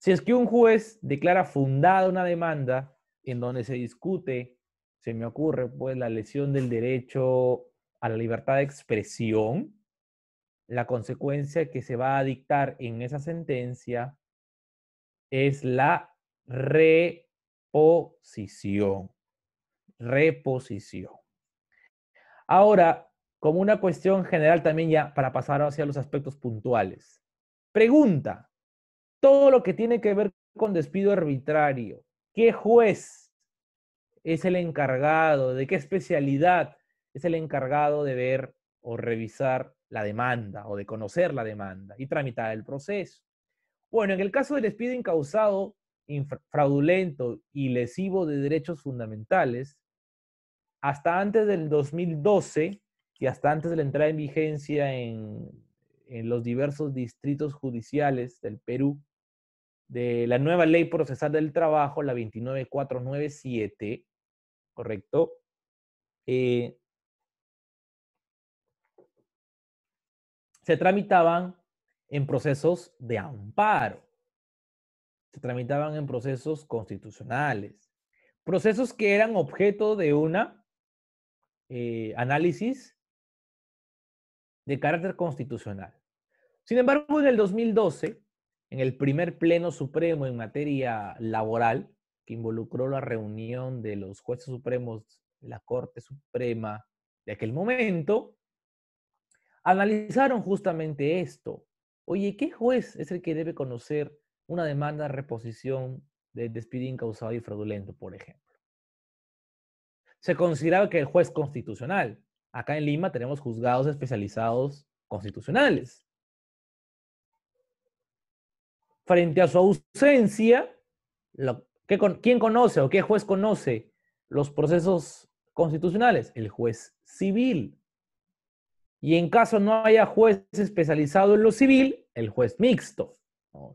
Si es que un juez declara fundada una demanda en donde se discute, se me ocurre, pues, la lesión del derecho a la libertad de expresión, la consecuencia que se va a dictar en esa sentencia es la reposición. Reposición. Ahora, como una cuestión general también ya para pasar hacia los aspectos puntuales. Pregunta, todo lo que tiene que ver con despido arbitrario, ¿qué juez es el encargado, de qué especialidad es el encargado de ver o revisar la demanda o de conocer la demanda y tramitar el proceso. Bueno, en el caso del despido incausado, fraudulento y lesivo de derechos fundamentales, hasta antes del 2012 y hasta antes de la entrada en vigencia en, los diversos distritos judiciales del Perú de la nueva ley procesal del trabajo, la 29497, ¿correcto? Eh, se tramitaban en procesos de amparo, se tramitaban en procesos constitucionales, procesos que eran objeto de una eh, análisis de carácter constitucional. Sin embargo, en el 2012, en el primer Pleno Supremo en materia laboral, que involucró la reunión de los jueces supremos, la Corte Suprema de aquel momento, analizaron justamente esto. Oye, ¿qué juez es el que debe conocer una demanda de reposición de despido incausado y fraudulento, por ejemplo? Se consideraba que el juez constitucional. Acá en Lima tenemos juzgados especializados constitucionales. Frente a su ausencia, ¿quién conoce o qué juez conoce los procesos constitucionales? El juez civil. Y en caso no haya juez especializado en lo civil, el juez mixto,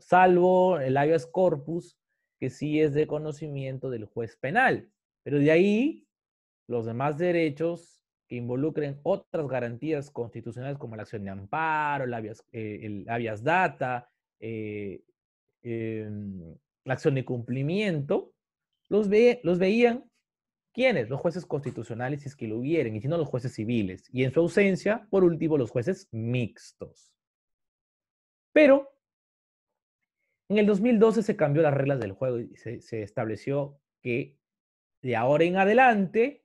salvo el habeas corpus, que sí es de conocimiento del juez penal. Pero de ahí, los demás derechos que involucren otras garantías constitucionales como la acción de amparo, el habeas, eh, data, eh, em, la acción de cumplimiento, los, los veían ¿Quiénes? Los jueces constitucionales, si es que lo hubieran, y si no, los jueces civiles. Y en su ausencia, por último, los jueces mixtos. Pero en el 2012 se cambió las reglas del juego y se, estableció que de ahora en adelante,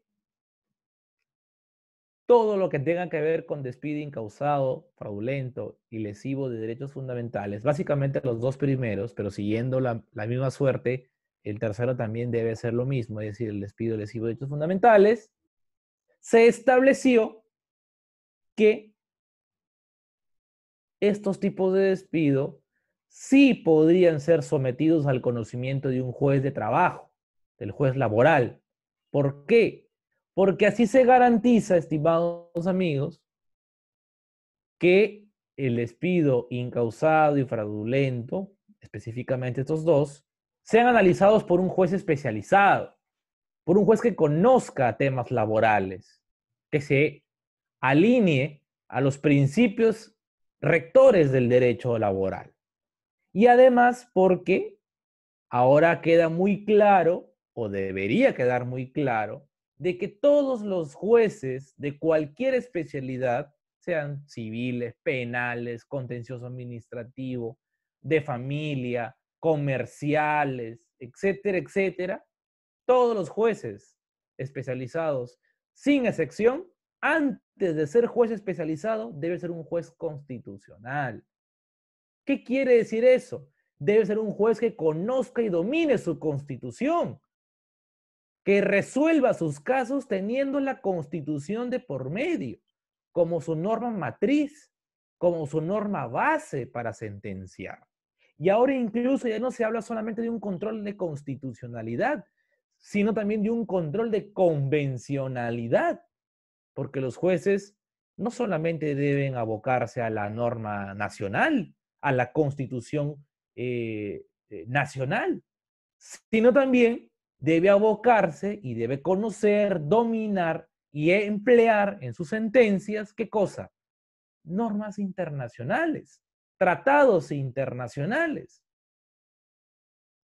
todo lo que tenga que ver con despido incausado, fraudulento y lesivo de derechos fundamentales, básicamente los dos primeros, pero siguiendo la misma suerte el tercero también debe ser lo mismo, es decir, el despido lesivo de derechos fundamentales, se estableció que estos tipos de despido sí podrían ser sometidos al conocimiento de un juez de trabajo, del juez laboral. ¿Por qué? Porque así se garantiza, estimados amigos, que el despido incausado y fraudulento, específicamente estos dos, sean analizados por un juez especializado, por un juez que conozca temas laborales, que se alinee a los principios rectores del derecho laboral. Y además porque ahora queda muy claro, o debería quedar muy claro, de que todos los jueces de cualquier especialidad, sean civiles, penales, contencioso administrativo, de familia, comerciales, etcétera, etcétera, todos los jueces especializados, sin excepción, antes de ser juez especializado, debe ser un juez constitucional. ¿Qué quiere decir eso? Debe ser un juez que conozca y domine su constitución, que resuelva sus casos teniendo la constitución de por medio, como su norma matriz, como su norma base para sentenciar. Y ahora incluso ya no se habla solamente de un control de constitucionalidad, sino también de un control de convencionalidad, porque los jueces no solamente deben abocarse a la norma nacional, a la constitución eh, eh, nacional, sino también debe abocarse y debe conocer, dominar y emplear en sus sentencias, ¿qué cosa? Normas internacionales tratados internacionales,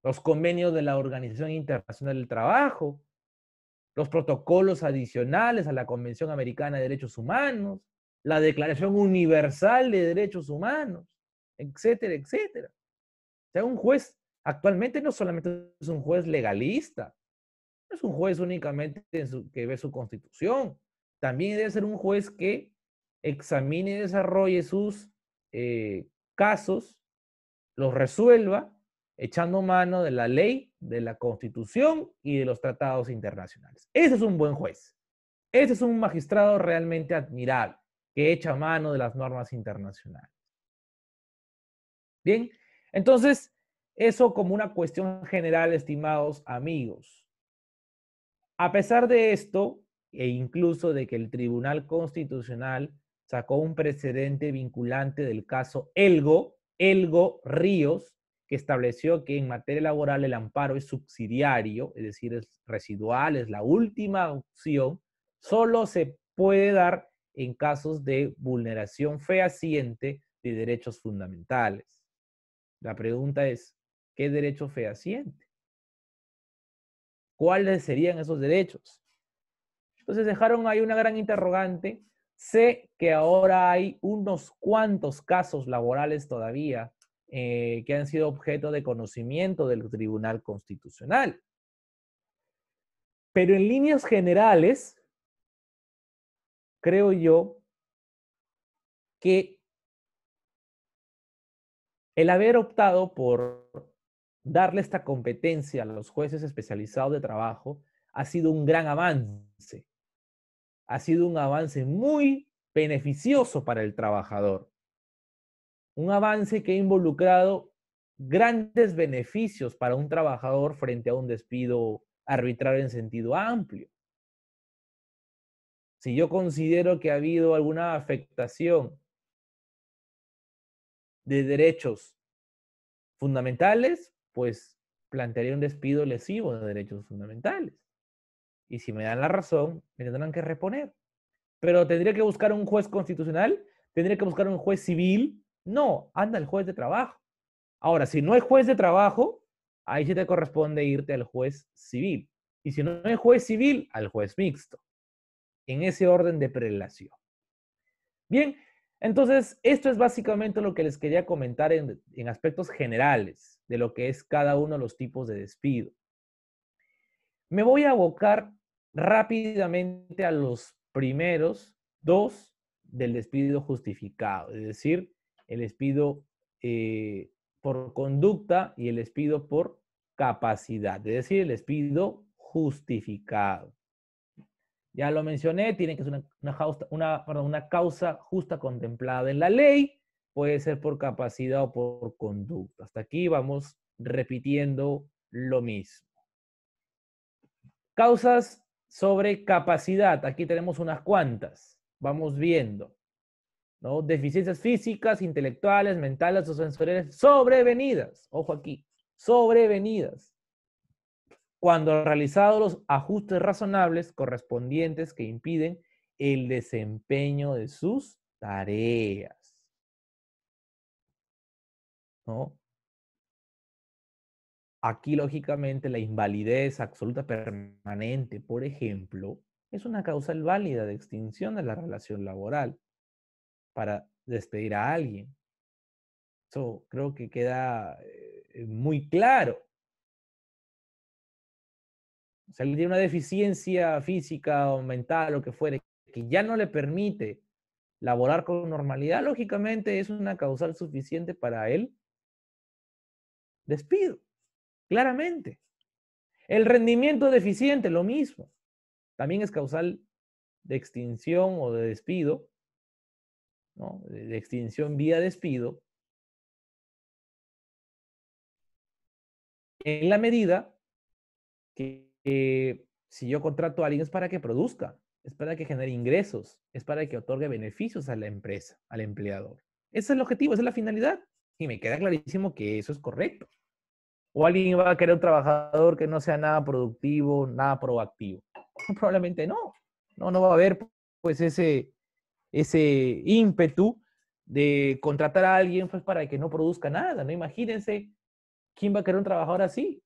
los convenios de la Organización Internacional del Trabajo, los protocolos adicionales a la Convención Americana de Derechos Humanos, la Declaración Universal de Derechos Humanos, etcétera, etcétera. O sea, un juez actualmente no solamente es un juez legalista, no es un juez únicamente que ve su constitución, también debe ser un juez que examine y desarrolle sus eh, casos los resuelva echando mano de la ley, de la constitución y de los tratados internacionales. Ese es un buen juez. Ese es un magistrado realmente admirable que echa mano de las normas internacionales. Bien, entonces, eso como una cuestión general, estimados amigos. A pesar de esto, e incluso de que el Tribunal Constitucional sacó un precedente vinculante del caso Elgo, Elgo Ríos, que estableció que en materia laboral el amparo es subsidiario, es decir, es residual, es la última opción, solo se puede dar en casos de vulneración fehaciente de derechos fundamentales. La pregunta es, ¿qué derecho fehaciente? ¿Cuáles serían esos derechos? Entonces dejaron ahí una gran interrogante Sé que ahora hay unos cuantos casos laborales todavía eh, que han sido objeto de conocimiento del Tribunal Constitucional. Pero en líneas generales, creo yo que el haber optado por darle esta competencia a los jueces especializados de trabajo ha sido un gran avance ha sido un avance muy beneficioso para el trabajador. Un avance que ha involucrado grandes beneficios para un trabajador frente a un despido arbitrario en sentido amplio. Si yo considero que ha habido alguna afectación de derechos fundamentales, pues plantearía un despido lesivo de derechos fundamentales. Y si me dan la razón, me tendrán que reponer. Pero tendría que buscar un juez constitucional, tendría que buscar un juez civil. No, anda el juez de trabajo. Ahora, si no hay juez de trabajo, ahí sí te corresponde irte al juez civil. Y si no hay juez civil, al juez mixto. En ese orden de prelación. Bien, entonces, esto es básicamente lo que les quería comentar en, en, aspectos generales de lo que es cada uno de los tipos de despido. Me voy a abocar rápidamente a los primeros dos del despido justificado, es decir, el despido eh, por conducta y el despido por capacidad, es decir, el despido justificado. Ya lo mencioné, tiene que ser una, causa, una causa justa contemplada en la ley, puede ser por capacidad o por conducta. Hasta aquí vamos repitiendo lo mismo. Causas sobre capacidad, aquí tenemos unas cuantas, vamos viendo. ¿no? Deficiencias físicas, intelectuales, mentales o sensoriales sobrevenidas. Ojo aquí, sobrevenidas. Cuando han realizado los ajustes razonables correspondientes que impiden el desempeño de sus tareas. ¿No? Aquí, lógicamente, la invalidez absoluta permanente, por ejemplo, es una causa válida de extinción de la relación laboral para despedir a alguien. Eso creo que queda eh, muy claro. O sea, tiene una deficiencia física o mental o que fuere que ya no le permite laborar con normalidad, lógicamente es una causal suficiente para él. despido claramente. El rendimiento deficiente, lo mismo. También es causal de extinción o de despido, ¿no? de extinción vía despido, en la medida que, si yo contrato a alguien es para que produzca, es para que genere ingresos, es para que otorgue beneficios a la empresa, al empleador. Ese es el objetivo, esa es la finalidad. Y me queda clarísimo que eso es correcto o alguien va a querer un trabajador que no sea nada productivo, nada proactivo. [LAUGHS] Probablemente no. No, no va a haber pues ese, ese ímpetu de contratar a alguien pues, para que no produzca nada. ¿no? Imagínense quién va a querer un trabajador así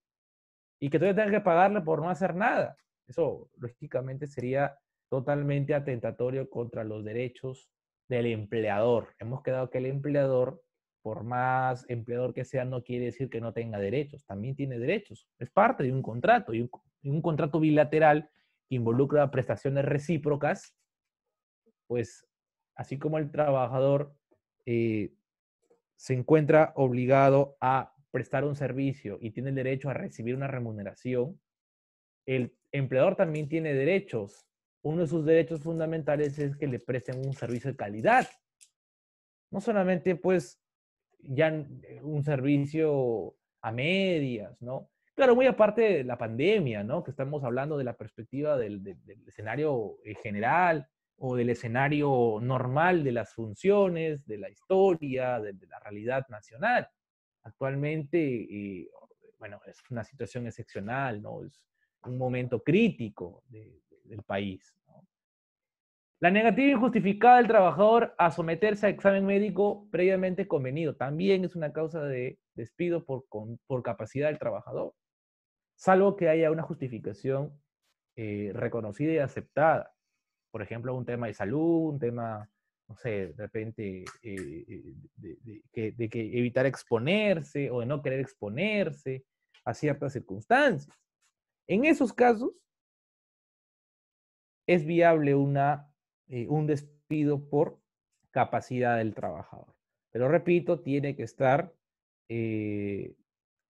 y que todavía tenga que pagarle por no hacer nada. Eso lógicamente sería totalmente atentatorio contra los derechos del empleador. Hemos quedado que el empleador por más empleador que sea, no quiere decir que no tenga derechos, también tiene derechos. Es parte de un contrato y un, contrato bilateral que involucra prestaciones recíprocas, pues así como el trabajador eh, se encuentra obligado a prestar un servicio y tiene el derecho a recibir una remuneración, el empleador también tiene derechos. Uno de sus derechos fundamentales es que le presten un servicio de calidad. No solamente pues ya eh, un servicio a medias, ¿no? Claro, muy aparte de la pandemia, ¿no? Que estamos hablando de la perspectiva del, escenario general o del escenario normal de las funciones, de la historia, de, la realidad nacional. Actualmente, eh, bueno, es una situación excepcional, ¿no? Es un momento crítico del país. La negativa injustificada del trabajador a someterse a examen médico previamente convenido también es una causa de despido por, capacidad del trabajador, salvo que haya una justificación eh, reconocida y aceptada. Por ejemplo, un tema de salud, un tema, no sé, de repente, eh, eh, de, de que evitar exponerse o de no querer exponerse a ciertas circunstancias. En esos casos, es viable una eh, un despido por capacidad del trabajador. Pero repito, tiene que estar eh,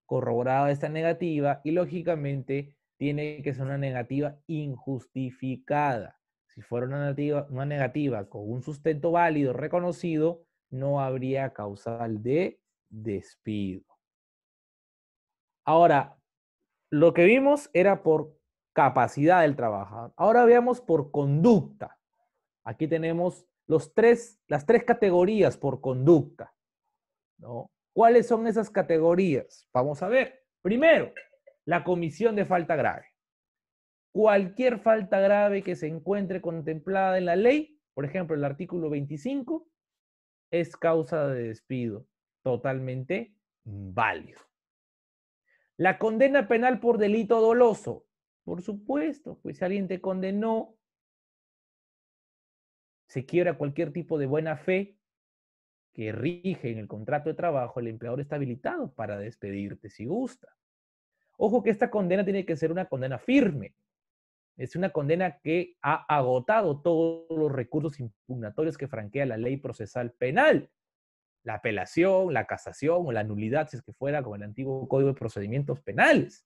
corroborada esta negativa y lógicamente tiene que ser una negativa injustificada. Si fuera una negativa, una negativa con un sustento válido, reconocido, no habría causal de despido. Ahora, lo que vimos era por capacidad del trabajador. Ahora veamos por conducta. Aquí tenemos las tres categorías por conducta. ¿no? ¿Cuáles son esas categorías? Vamos a ver. Primero, la comisión de falta grave. Cualquier falta grave que se encuentre contemplada en la ley, por ejemplo, el artículo 25, es causa de despido totalmente válido. La condena penal por delito doloso. Por supuesto, pues si alguien te condenó se quiebra cualquier tipo de buena fe que rige en el contrato de trabajo, el empleador está habilitado para despedirte si gusta. Ojo que esta condena tiene que ser una condena firme. Es una condena que ha agotado todos los recursos impugnatorios que franquea la ley procesal penal. La apelación, la casación o la nulidad, si es que fuera con el antiguo Código de Procedimientos Penales.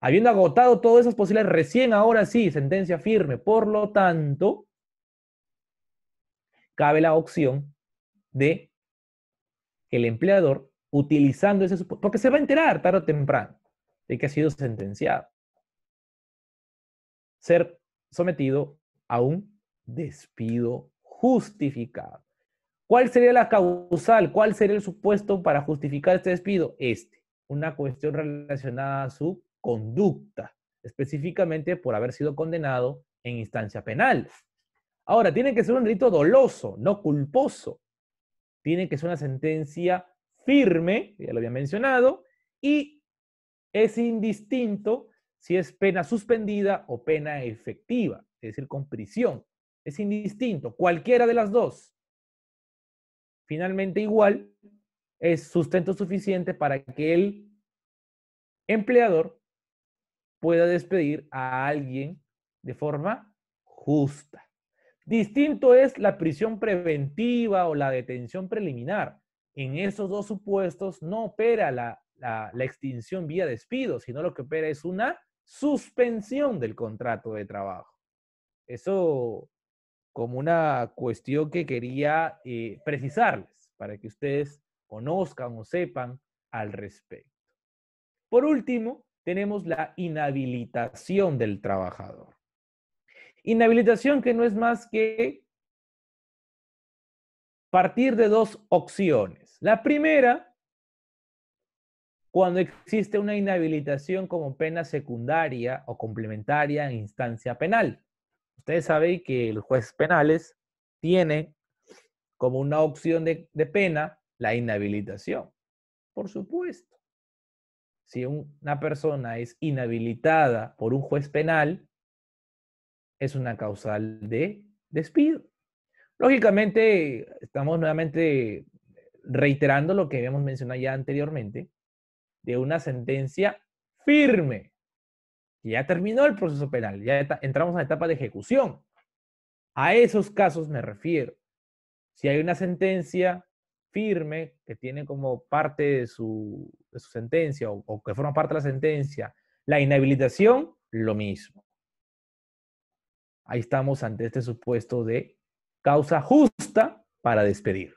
Habiendo agotado todas esas posibilidades, recién ahora sí, sentencia firme. Por lo tanto, cabe la opción de que el empleador, utilizando ese supuesto, porque se va a enterar tarde o temprano de que ha sido sentenciado, ser sometido a un despido justificado. ¿Cuál sería la causal? ¿Cuál sería el supuesto para justificar este despido? Este, una cuestión relacionada a su conducta, específicamente por haber sido condenado en instancia penal. Ahora, tiene que ser un delito doloso, no culposo. Tiene que ser una sentencia firme, ya lo había mencionado, y es indistinto si es pena suspendida o pena efectiva, es decir, con prisión. Es indistinto, cualquiera de las dos. Finalmente, igual, es sustento suficiente para que el empleador pueda despedir a alguien de forma justa. Distinto es la prisión preventiva o la detención preliminar. En esos dos supuestos no opera la, extinción vía despido, sino lo que opera es una suspensión del contrato de trabajo. Eso como una cuestión que quería eh, precisarles para que ustedes conozcan o sepan al respecto. Por último, tenemos la inhabilitación del trabajador. Inhabilitación que no es más que partir de dos opciones. La primera, cuando existe una inhabilitación como pena secundaria o complementaria en instancia penal. Ustedes saben que los jueces penales tienen como una opción de, de pena la inhabilitación. Por supuesto. Si una persona es inhabilitada por un juez penal, es una causal de despido. Lógicamente, estamos nuevamente reiterando lo que habíamos mencionado ya anteriormente, de una sentencia firme. Ya terminó el proceso penal, ya entramos a la etapa de ejecución. A esos casos me refiero. Si hay una sentencia firme que tiene como parte de su, sentencia o que forma parte de la sentencia la inhabilitación, lo mismo. Ahí estamos ante este supuesto de causa justa para despedir.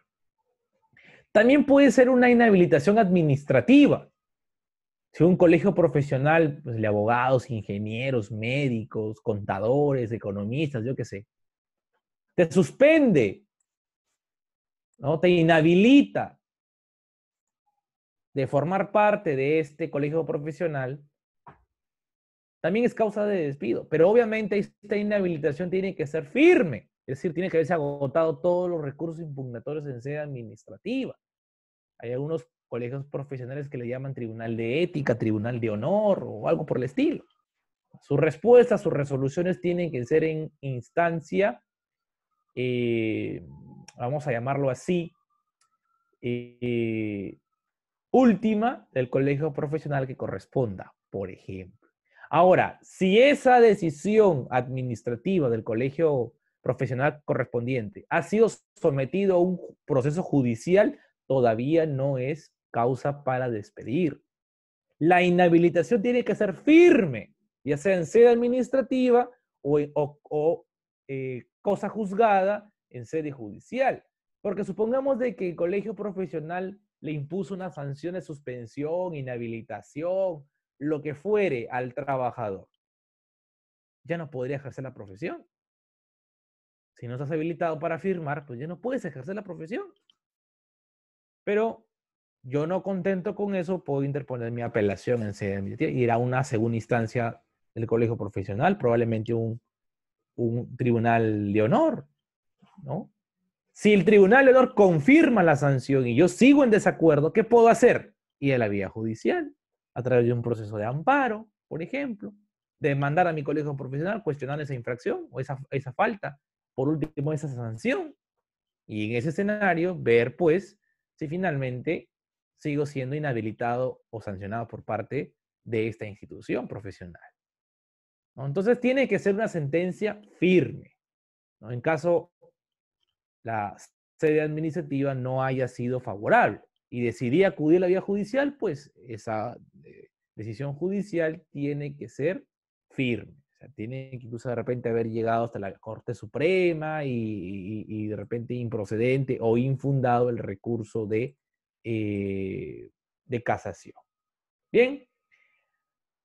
También puede ser una inhabilitación administrativa. Si un colegio profesional, pues de abogados, ingenieros, médicos, contadores, economistas, yo qué sé, te suspende, ¿no? te inhabilita de formar parte de este colegio profesional, también es causa de despido. Pero obviamente esta inhabilitación tiene que ser firme, es decir, tiene que haberse agotado todos los recursos impugnatorios en sede administrativa. Hay algunos colegios profesionales que le llaman tribunal de ética, tribunal de honor o algo por el estilo. Sus respuestas, sus resoluciones tienen que ser en instancia, eh, vamos a llamarlo así, eh, última del colegio profesional que corresponda, por ejemplo. Ahora, si esa decisión administrativa del colegio profesional correspondiente ha sido sometido a un proceso judicial, todavía no es causa para despedir. La inhabilitación tiene que ser firme, ya sea en sede administrativa o, o, eh, cosa juzgada en sede judicial. Porque supongamos de que el colegio profesional le impuso una sanción de suspensión, inhabilitación lo que fuere al trabajador, ya no podría ejercer la profesión. Si no estás habilitado para firmar, pues ya no puedes ejercer la profesión. Pero yo no contento con eso, puedo interponer mi apelación en sede y ir a una segunda instancia del colegio profesional, probablemente un, un tribunal de honor, ¿no? Si el tribunal de honor confirma la sanción y yo sigo en desacuerdo, ¿qué puedo hacer? Y a la vía judicial a través de un proceso de amparo, por ejemplo, demandar a mi colegio profesional, cuestionar esa infracción o esa, falta, por último, esa sanción. Y en ese escenario, ver, pues, si finalmente sigo siendo inhabilitado o sancionado por parte de esta institución profesional. Entonces, tiene que ser una sentencia firme. ¿no? En caso la sede administrativa no haya sido favorable y decidí acudir a la vía judicial, pues esa eh, decisión judicial tiene que ser firme. O sea, tiene que incluso de repente haber llegado hasta la Corte Suprema y, de repente improcedente o infundado el recurso de, eh, de casación. Bien,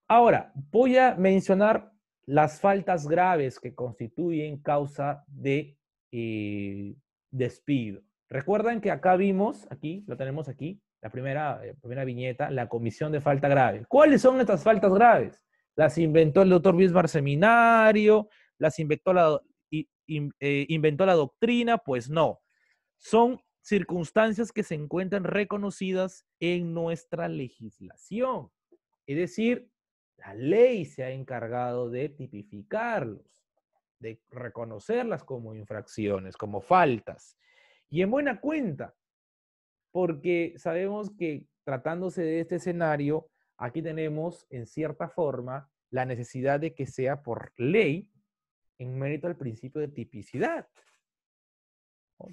ahora voy a mencionar las faltas graves que constituyen causa de eh, despido. Recuerdan que acá vimos, aquí, lo tenemos aquí, la primera, eh, primera viñeta, la comisión de falta grave. ¿Cuáles son estas faltas graves? Las inventó el doctor Bismarck Seminario, las inventó la, eh, inventó la doctrina, pues no. Son circunstancias que se encuentran reconocidas en nuestra legislación. Es decir, la ley se ha encargado de tipificarlos, de reconocerlas como infracciones, como faltas. Y en buena cuenta, porque sabemos que tratándose de este escenario, aquí tenemos en cierta forma la necesidad de que sea por ley en mérito al principio de tipicidad.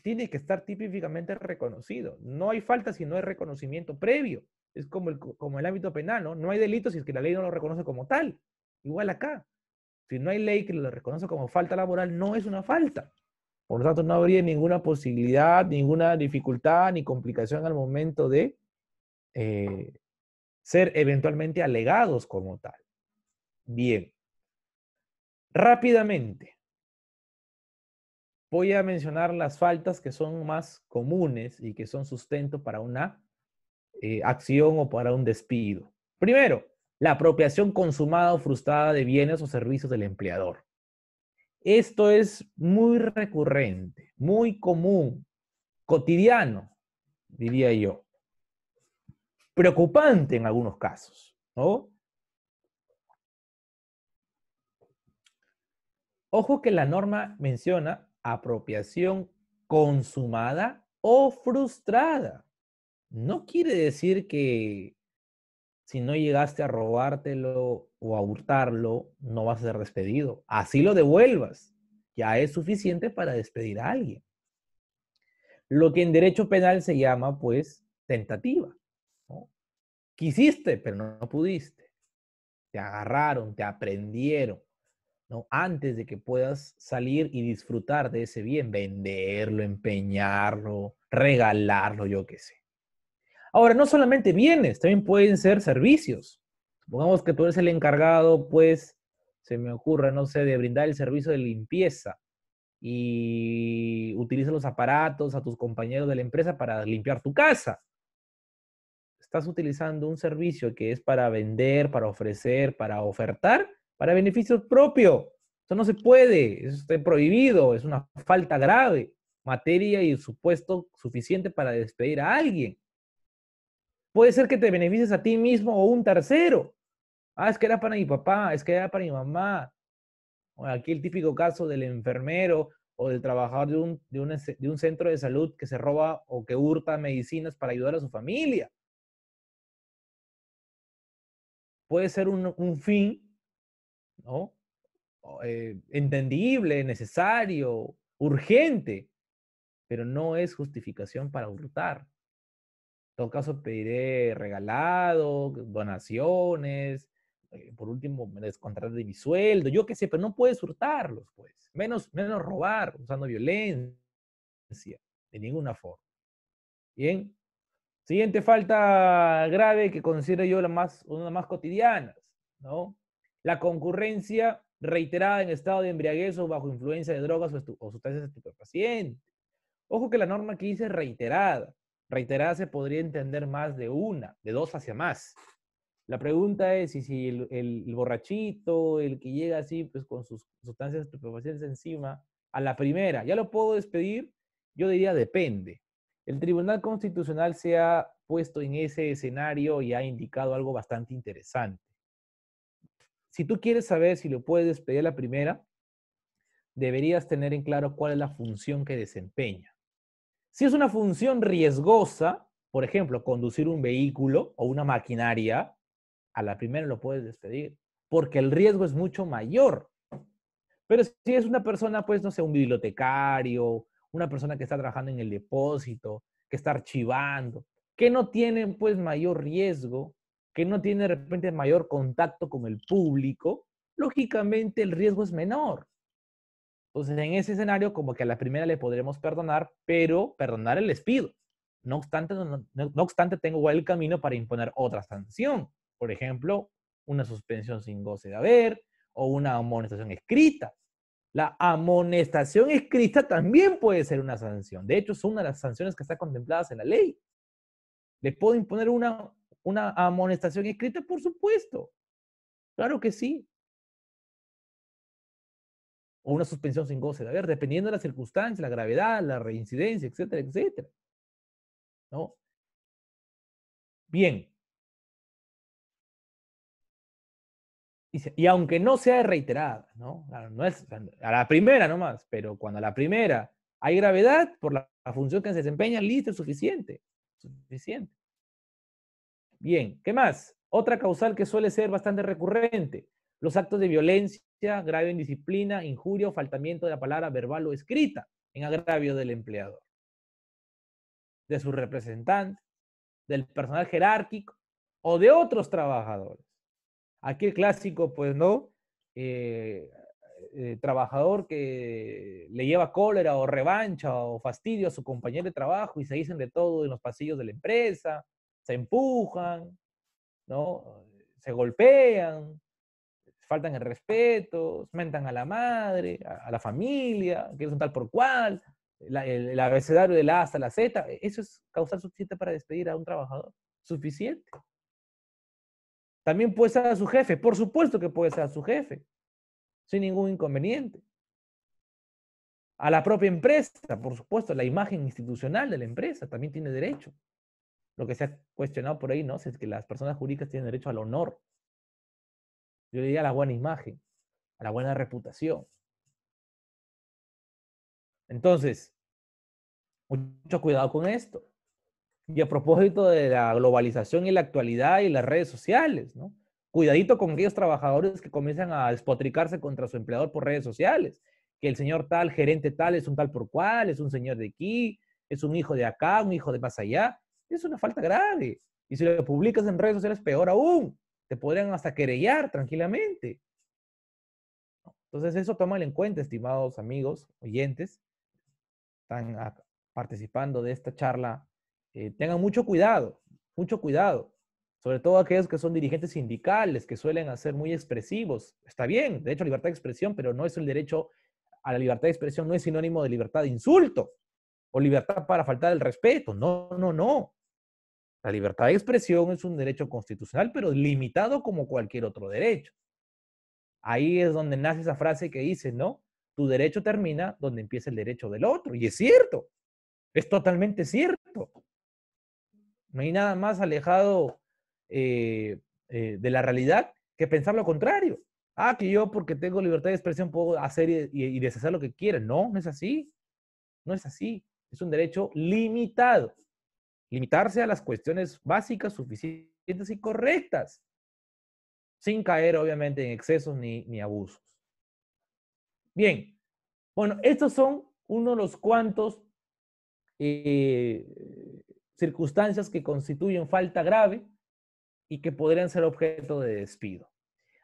Tiene que estar típicamente reconocido. No hay falta si no hay reconocimiento previo. Es como el, como el ámbito penal, ¿no? No hay delito si es que la ley no lo reconoce como tal. Igual acá. Si no hay ley que lo reconoce como falta laboral, no es una falta. Por lo tanto, no habría ninguna posibilidad, ninguna dificultad ni complicación al momento de eh, ser eventualmente alegados como tal. Bien. Rápidamente, voy a mencionar las faltas que son más comunes y que son sustento para una eh, acción o para un despido. Primero, la apropiación consumada o frustrada de bienes o servicios del empleador. Esto es muy recurrente, muy común, cotidiano, diría yo. Preocupante en algunos casos, ¿no? Ojo que la norma menciona apropiación consumada o frustrada. No quiere decir que si no llegaste a robártelo o a hurtarlo, no vas a ser despedido. Así lo devuelvas. Ya es suficiente para despedir a alguien. Lo que en derecho penal se llama, pues, tentativa. Quisiste, pero no pudiste. Te agarraron, te aprendieron. ¿no? Antes de que puedas salir y disfrutar de ese bien, venderlo, empeñarlo, regalarlo, yo qué sé. Ahora, no solamente bienes, también pueden ser servicios pongamos que tú eres el encargado, pues, se me ocurre, no sé, de brindar el servicio de limpieza y utiliza los aparatos a tus compañeros de la empresa para limpiar tu casa. Estás utilizando un servicio que es para vender, para ofrecer, para ofertar, para beneficio propio. Eso no se puede, eso está prohibido, es una falta grave, materia y supuesto suficiente para despedir a alguien. Puede ser que te beneficies a ti mismo o un tercero. Ah, es que era para mi papá, es que era para mi mamá. aquí el típico caso del enfermero o del trabajador de un, de, un, centro de salud que se roba o que hurta medicinas para ayudar a su familia. Puede ser un, fin, ¿no? Eh, entendible, necesario, urgente, pero no es justificación para hurtar. En todo caso, pediré regalado, donaciones, eh, por último me descontrate de mi sueldo, yo qué sé, pero no puedes hurtarlos, pues. Menos, menos robar usando violencia, de ninguna forma. Bien. Siguiente falta grave que considero yo la más, una de las más cotidianas, ¿no? La concurrencia reiterada en estado de embriaguez o bajo influencia de drogas o, o sustancias estupefacientes. Ojo que la norma que dice reiterada. Reiterada se podría entender más de una, de dos hacia más, la pregunta es si, el, borrachito, el que llega así, pues con sus sustancias estupefacientes encima, a la primera, ¿ya lo puedo despedir? Yo diría depende. El Tribunal Constitucional se ha puesto en ese escenario y ha indicado algo bastante interesante. Si tú quieres saber si lo puedes despedir a la primera, deberías tener en claro cuál es la función que desempeña. Si es una función riesgosa, por ejemplo, conducir un vehículo o una maquinaria, a la primera lo puedes despedir, porque el riesgo es mucho mayor. Pero si es una persona, pues, no sé, un bibliotecario, una persona que está trabajando en el depósito, que está archivando, que no tiene, pues, mayor riesgo, que no tiene de repente mayor contacto con el público, lógicamente el riesgo es menor. Entonces, en ese escenario, como que a la primera le podremos perdonar, pero perdonar el despido. No obstante, no, obstante tengo igual el camino para imponer otra sanción. Por ejemplo, una suspensión sin goce de haber o una amonestación escrita. La amonestación escrita también puede ser una sanción. De hecho, es una de las sanciones que está contempladas en la ley. ¿Le puedo imponer una, una amonestación escrita? Por supuesto. Claro que sí. O una suspensión sin goce de haber, dependiendo de las circunstancias, la gravedad, la reincidencia, etcétera, etcétera. ¿No? Bien, y aunque no sea reiterada, ¿no? es, a la primera nomás, pero cuando a la primera hay gravedad por la, función que se desempeña, listo, es suficiente. Suficiente. Bien, ¿qué más? Otra causal que suele ser bastante recurrente, los actos de violencia, grave indisciplina, injuria faltamiento de la palabra verbal o escrita en agravio del empleador, de su representante, del personal jerárquico o de otros trabajadores. Aquí el clásico, pues no, eh, eh, trabajador que le lleva cólera o revancha o fastidio a su compañero de trabajo y se dicen de todo en los pasillos de la empresa, se empujan, ¿no? se golpean, faltan el respeto, mentan a la madre, a, la familia, que es un tal por cual, el, el, abecedario de la A hasta la Z, eso es causar suficiente para despedir a un trabajador. Suficiente. También puede ser a su jefe, por supuesto que puede ser a su jefe, sin ningún inconveniente. A la propia empresa, por supuesto, la imagen institucional de la empresa también tiene derecho. Lo que se ha cuestionado por ahí, ¿no? Es que las personas jurídicas tienen derecho al honor. Yo diría a la buena imagen, a la buena reputación. Entonces, mucho cuidado con esto. Y a propósito de la globalización y la actualidad y las redes sociales, ¿no? Cuidadito con aquellos trabajadores que comienzan a despotricarse contra su empleador por redes sociales, que el señor tal, gerente tal, es un tal por cual, es un señor de aquí, es un hijo de acá, un hijo de más allá. Es una falta grave. Y si lo publicas en redes sociales, peor aún. Te podrían hasta querellar tranquilamente. Entonces, eso tómalo en cuenta, estimados amigos, oyentes, están participando de esta charla eh, tengan mucho cuidado, mucho cuidado, sobre todo aquellos que son dirigentes sindicales, que suelen ser muy expresivos. Está bien, de hecho, libertad de expresión, pero no es el derecho a la libertad de expresión, no es sinónimo de libertad de insulto o libertad para faltar el respeto. No, no, no. La libertad de expresión es un derecho constitucional, pero limitado como cualquier otro derecho. Ahí es donde nace esa frase que dice, ¿no? Tu derecho termina donde empieza el derecho del otro. Y es cierto, es totalmente cierto. No hay nada más alejado eh, eh, de la realidad que pensar lo contrario. Ah, que yo porque tengo libertad de expresión puedo hacer y, deshacer lo que quiera. No, no es así. No es así. Es un derecho limitado. Limitarse a las cuestiones básicas, suficientes y correctas. Sin caer, obviamente, en excesos ni, abusos. Bien. Bueno, estos son uno de los cuantos eh, circunstancias que constituyen falta grave y que podrían ser objeto de despido.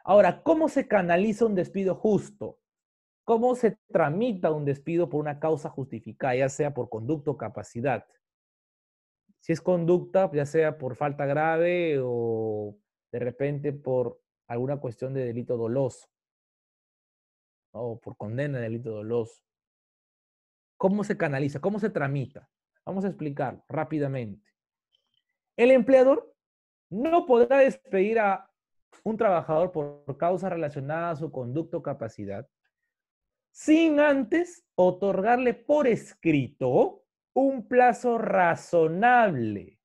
Ahora, ¿cómo se canaliza un despido justo? ¿Cómo se tramita un despido por una causa justificada, ya sea por conducta o capacidad? Si es conducta, ya sea por falta grave o de repente por alguna cuestión de delito doloso o por condena de delito doloso. ¿Cómo se canaliza? ¿Cómo se tramita? Vamos a explicar rápidamente. El empleador no podrá despedir a un trabajador por causa relacionada a su conducto o capacidad sin antes otorgarle por escrito un plazo razonable,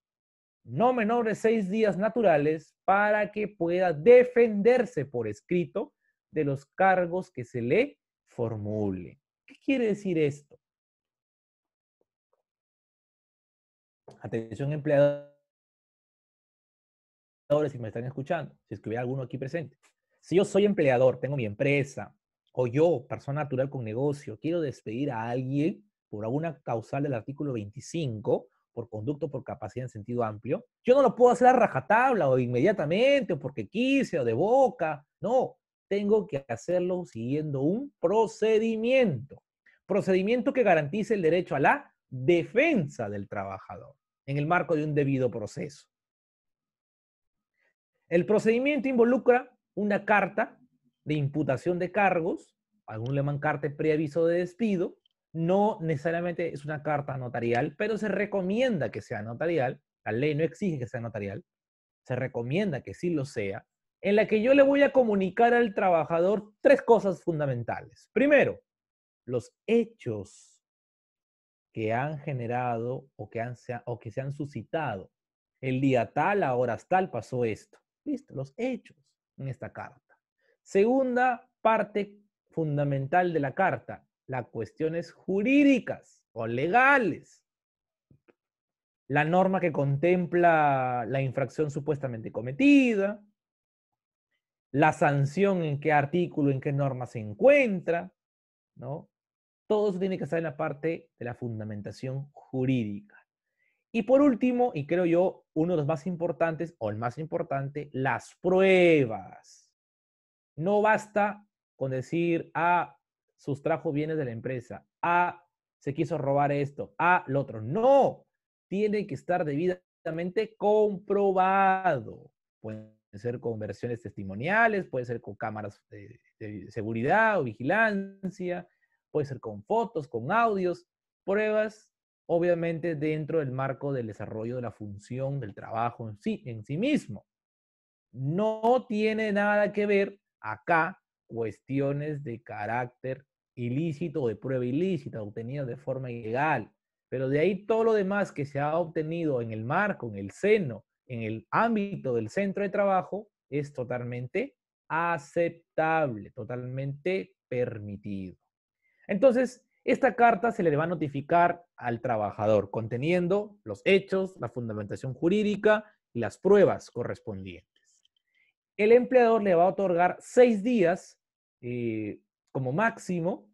no menor de seis días naturales, para que pueda defenderse por escrito de los cargos que se le formule. ¿Qué quiere decir esto? Atención empleadores si me están escuchando, si es que hubiera alguno aquí presente. Si yo soy empleador, tengo mi empresa, o yo, persona natural con negocio, quiero despedir a alguien por alguna causal del artículo 25, por conducto, por capacidad en sentido amplio, yo no lo puedo hacer a rajatabla o inmediatamente, o porque quise, o de boca. No, tengo que hacerlo siguiendo un procedimiento. Procedimiento que garantice el derecho a la defensa del trabajador en el marco de un debido proceso. El procedimiento involucra una carta de imputación de cargos, algún le carta de preaviso de despido, no necesariamente es una carta notarial, pero se recomienda que sea notarial, la ley no exige que sea notarial, se recomienda que sí lo sea, en la que yo le voy a comunicar al trabajador tres cosas fundamentales. Primero, los hechos que han generado o que, han, o que se han suscitado. El día tal, ahora tal, pasó esto. Listo, los hechos en esta carta. Segunda parte fundamental de la carta, las cuestiones jurídicas o legales. La norma que contempla la infracción supuestamente cometida, la sanción en qué artículo, en qué norma se encuentra, ¿no? Todo eso tiene que estar en la parte de la fundamentación jurídica. Y por último, y creo yo uno de los más importantes, o el más importante, las pruebas. No basta con decir, ah, sustrajo bienes de la empresa, ah, se quiso robar esto, ah, lo otro. No, tiene que estar debidamente comprobado. Pueden ser con versiones testimoniales, puede ser con cámaras de seguridad o vigilancia, puede ser con fotos, con audios, pruebas, obviamente dentro del marco del desarrollo de la función del trabajo en sí, en sí mismo. No tiene nada que ver acá cuestiones de carácter ilícito o de prueba ilícita obtenida de forma ilegal. Pero de ahí todo lo demás que se ha obtenido en el marco, en el seno, en el ámbito del centro de trabajo, es totalmente aceptable, totalmente permitido. Entonces, esta carta se le va a notificar al trabajador, conteniendo los hechos, la fundamentación jurídica y las pruebas correspondientes. El empleador le va a otorgar seis días eh, como máximo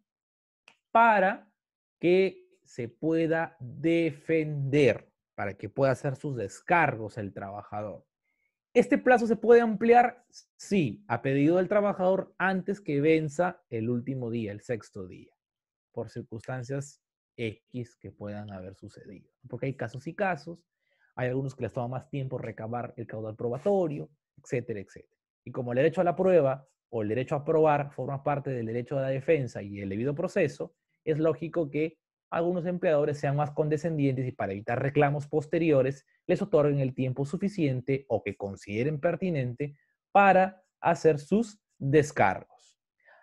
para que se pueda defender, para que pueda hacer sus descargos el trabajador. ¿Este plazo se puede ampliar? Sí, a pedido del trabajador antes que venza el último día, el sexto día por circunstancias X que puedan haber sucedido. Porque hay casos y casos, hay algunos que les toma más tiempo recabar el caudal probatorio, etcétera, etcétera. Y como el derecho a la prueba o el derecho a probar forma parte del derecho a la defensa y el debido proceso, es lógico que algunos empleadores sean más condescendientes y para evitar reclamos posteriores les otorguen el tiempo suficiente o que consideren pertinente para hacer sus descargos.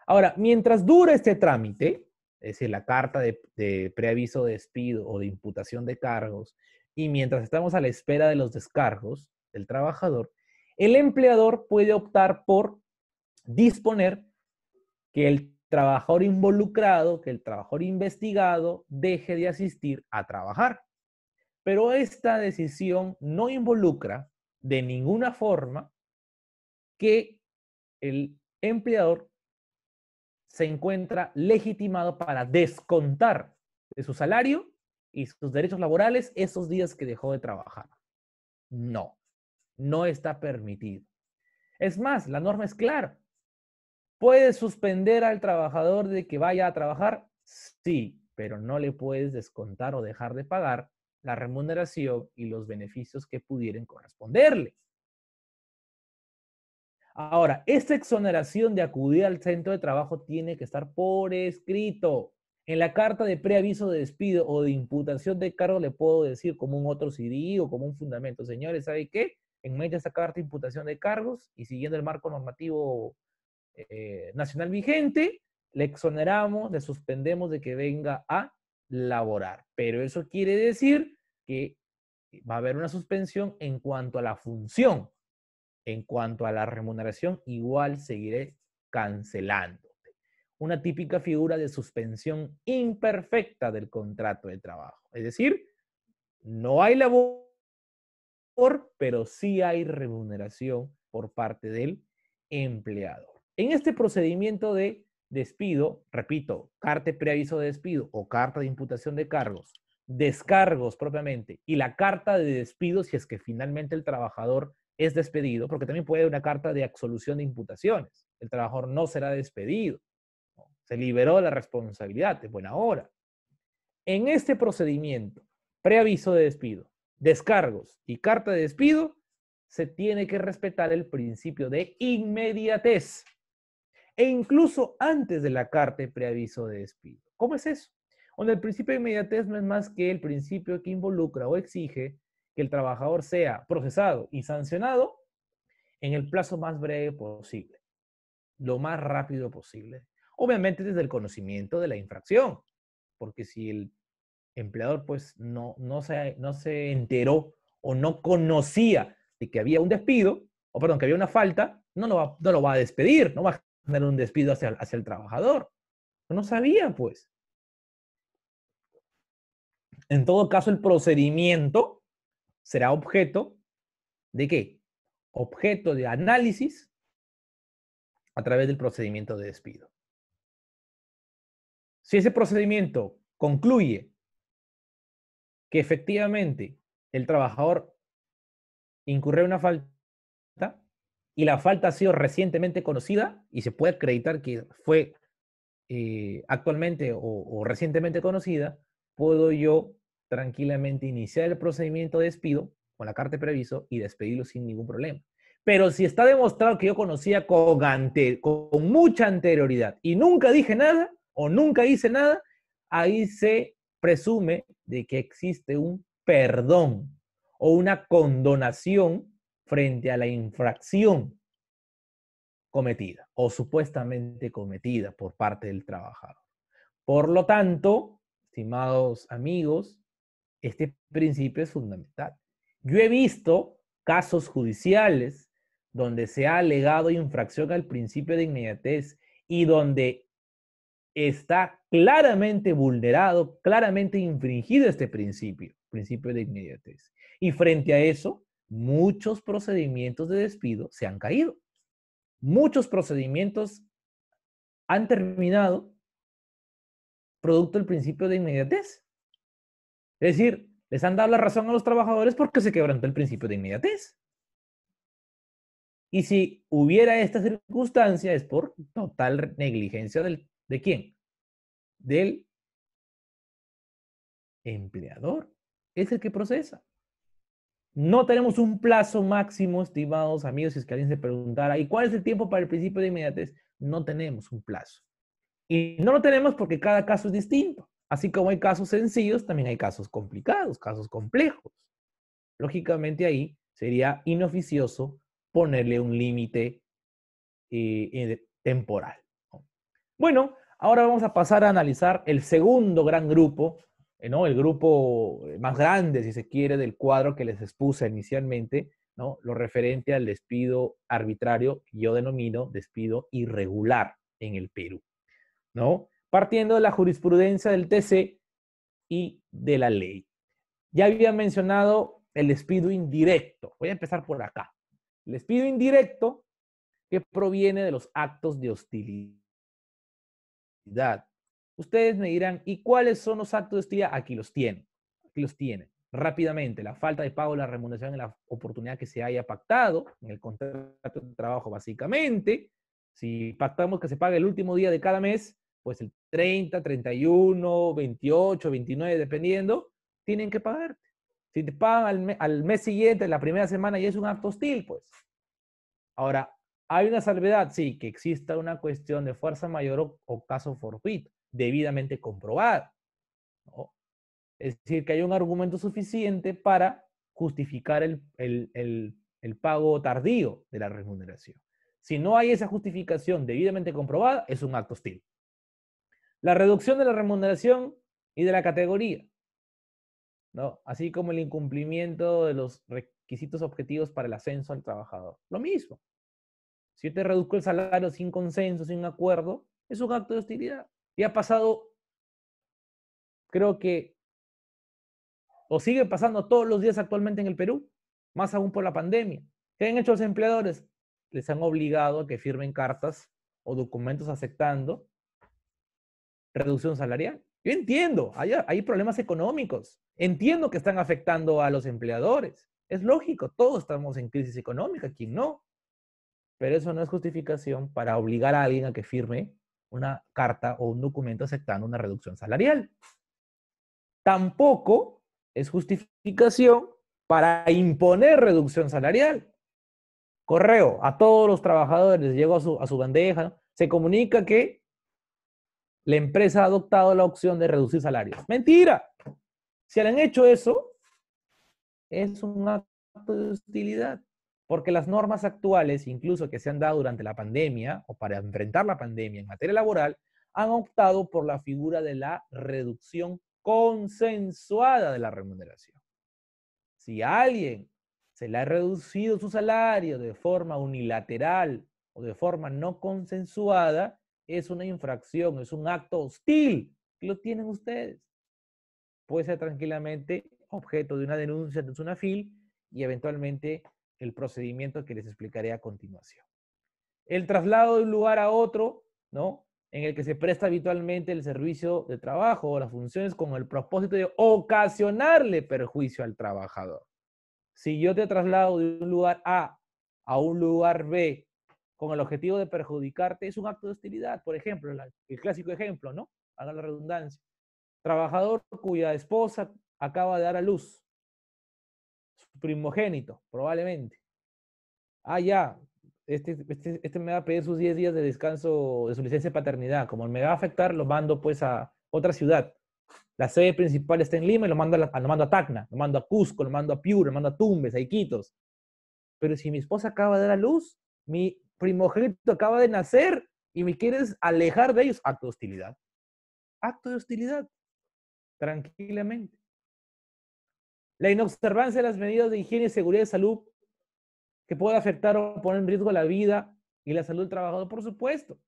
Ahora, mientras dura este trámite, es decir, la carta de, preaviso de despido o de imputación de cargos, y mientras estamos a la espera de los descargos del trabajador, el empleador puede optar por disponer que el trabajador involucrado, que el trabajador investigado deje de asistir a trabajar. Pero esta decisión no involucra de ninguna forma que el empleador se encuentra legitimado para descontar de su salario y sus derechos laborales esos días que dejó de trabajar. No, no está permitido. Es más, la norma es clara. ¿Puedes suspender al trabajador de que vaya a trabajar? Sí, pero no le puedes descontar o dejar de pagar la remuneración y los beneficios que pudieran corresponderle. Ahora, esta exoneración de acudir al centro de trabajo tiene que estar por escrito. En la carta de preaviso de despido o de imputación de cargos le puedo decir como un otro CD o como un fundamento. Señores, ¿sabe qué? En medio de esta carta de imputación de cargos y siguiendo el marco normativo eh, nacional vigente, le exoneramos, le suspendemos de que venga a laborar. Pero eso quiere decir que va a haber una suspensión en cuanto a la función. En cuanto a la remuneración, igual seguiré cancelándote. Una típica figura de suspensión imperfecta del contrato de trabajo. Es decir, no hay labor, pero sí hay remuneración por parte del empleador. En este procedimiento de despido, repito, carta de preaviso de despido o carta de imputación de cargos, descargos propiamente y la carta de despido si es que finalmente el trabajador es despedido, porque también puede haber una carta de absolución de imputaciones. El trabajador no será despedido. Se liberó de la responsabilidad, de buena hora. En este procedimiento, preaviso de despido, descargos y carta de despido, se tiene que respetar el principio de inmediatez. E incluso antes de la carta de preaviso de despido. ¿Cómo es eso? Donde el principio de inmediatez no es más que el principio que involucra o exige que el trabajador sea procesado y sancionado en el plazo más breve posible, lo más rápido posible. Obviamente desde el conocimiento de la infracción, porque si el empleador pues no, no, se, no se enteró o no conocía de que había un despido, o perdón, que había una falta, no lo va, a despedir, no va a tener un despido hacia, hacia el trabajador. No sabía pues. En todo caso, el procedimiento será objeto de qué? Objeto de análisis a través del procedimiento de despido. Si ese procedimiento concluye que efectivamente el trabajador incurrió una falta y la falta ha sido recientemente conocida y se puede acreditar que fue eh, actualmente o recientemente conocida, puedo yo tranquilamente iniciar el procedimiento de despido con la carta de previso y despedirlo sin ningún problema. Pero si está demostrado que yo conocía con, con mucha anterioridad y nunca dije nada o nunca hice nada, ahí se presume de que existe un perdón o una condonación frente a la infracción cometida o supuestamente cometida por parte del trabajador. Por lo tanto, estimados amigos, este principio es fundamental. Yo he visto casos judiciales donde se ha alegado infracción al principio de inmediatez y donde está claramente vulnerado, claramente infringido este principio, principio de inmediatez. Y frente a eso, muchos procedimientos de despido se han caído. Muchos procedimientos han terminado producto del principio de inmediatez. Es decir, les han dado la razón a los trabajadores porque se quebrantó el principio de inmediatez. Y si hubiera esta circunstancia es por total negligencia del, de quién? Del empleador. Es el que procesa. No tenemos un plazo máximo, estimados amigos, si es que alguien se preguntara, ¿y cuál es el tiempo para el principio de inmediatez? No tenemos un plazo. Y no lo tenemos porque cada caso es distinto. Así como hay casos sencillos, también hay casos complicados, casos complejos. Lógicamente ahí sería inoficioso ponerle un límite eh, eh, temporal. Bueno, ahora vamos a pasar a analizar el segundo gran grupo, eh, ¿no? el grupo más grande, si se quiere, del cuadro que les expuse inicialmente, ¿no? lo referente al despido arbitrario yo denomino despido irregular en el Perú. ¿no? partiendo de la jurisprudencia del TC y de la ley. Ya había mencionado el despido indirecto. Voy a empezar por acá. El despido indirecto que proviene de los actos de hostilidad. Ustedes me dirán, ¿y cuáles son los actos de hostilidad? Aquí los tienen. Aquí los tienen. Rápidamente, la falta de pago, la remuneración en la oportunidad que se haya pactado en el contrato de trabajo, básicamente. Si pactamos que se pague el último día de cada mes, pues el 30, 31, 28, 29, dependiendo, tienen que pagarte. Si te pagan al, mes siguiente, la primera semana, ya es un acto hostil, pues. Ahora, hay una salvedad, sí, que exista una cuestión de fuerza mayor o, caso fortuito, debidamente comprobado. Es decir, que hay un argumento suficiente para justificar el, el pago tardío de la remuneración. Si no hay esa justificación debidamente comprobada, es un acto hostil. La reducción de la remuneración y de la categoría, ¿no? Así como el incumplimiento de los requisitos objetivos para el ascenso al trabajador. Lo mismo. Si yo te reduzco el salario sin consenso, sin acuerdo, es un acto de hostilidad. Y ha pasado, creo que, o sigue pasando todos los días actualmente en el Perú, más aún por la pandemia. ¿Qué han hecho los empleadores? Les han obligado a que firmen cartas o documentos aceptando reducción salarial. Yo entiendo, hay, problemas económicos, entiendo que están afectando a los empleadores. Es lógico, todos estamos en crisis económica, ¿quién no? Pero eso no es justificación para obligar a alguien a que firme una carta o un documento aceptando una reducción salarial. Tampoco es justificación para imponer reducción salarial. Correo, a todos los trabajadores llegó a su bandeja, se comunica que la empresa ha adoptado la opción de reducir salarios. Mentira. Si le han hecho eso, es un acto de hostilidad, porque las normas actuales, incluso que se han dado durante la pandemia o para enfrentar la pandemia en materia laboral, han optado por la figura de la reducción consensuada de la remuneración. Si a alguien se le ha reducido su salario de forma unilateral o de forma no consensuada, es una infracción, es un acto hostil que lo tienen ustedes. Puede ser tranquilamente objeto de una denuncia de una fil y eventualmente el procedimiento que les explicaré a continuación. El traslado de un lugar a otro, ¿no? En el que se presta habitualmente el servicio de trabajo o las funciones con el propósito de ocasionarle perjuicio al trabajador. Si yo te traslado de un lugar A a un lugar B con el objetivo de perjudicarte es un acto de hostilidad. Por ejemplo, el clásico ejemplo, ¿no? Haga la redundancia. Trabajador cuya esposa acaba de dar a luz. primogénito, probablemente. Ah, ya. Este, este, este, me va a pedir sus 10 días de descanso de su licencia de paternidad. Como me va a afectar, lo mando pues a otra ciudad. La sede principal está en Lima y lo mando a, lo mando a Tacna, lo mando a Cusco, lo mando a Piura, lo mando a Tumbes, a Iquitos. Pero si mi esposa acaba de dar a luz, mi primogénito acaba de nacer y me quieres alejar de ellos. Acto de hostilidad. Acto de hostilidad. Tranquilamente. La inobservancia de las medidas de higiene, seguridad de salud que puede afectar o poner en riesgo la vida y la salud del trabajador, por supuesto.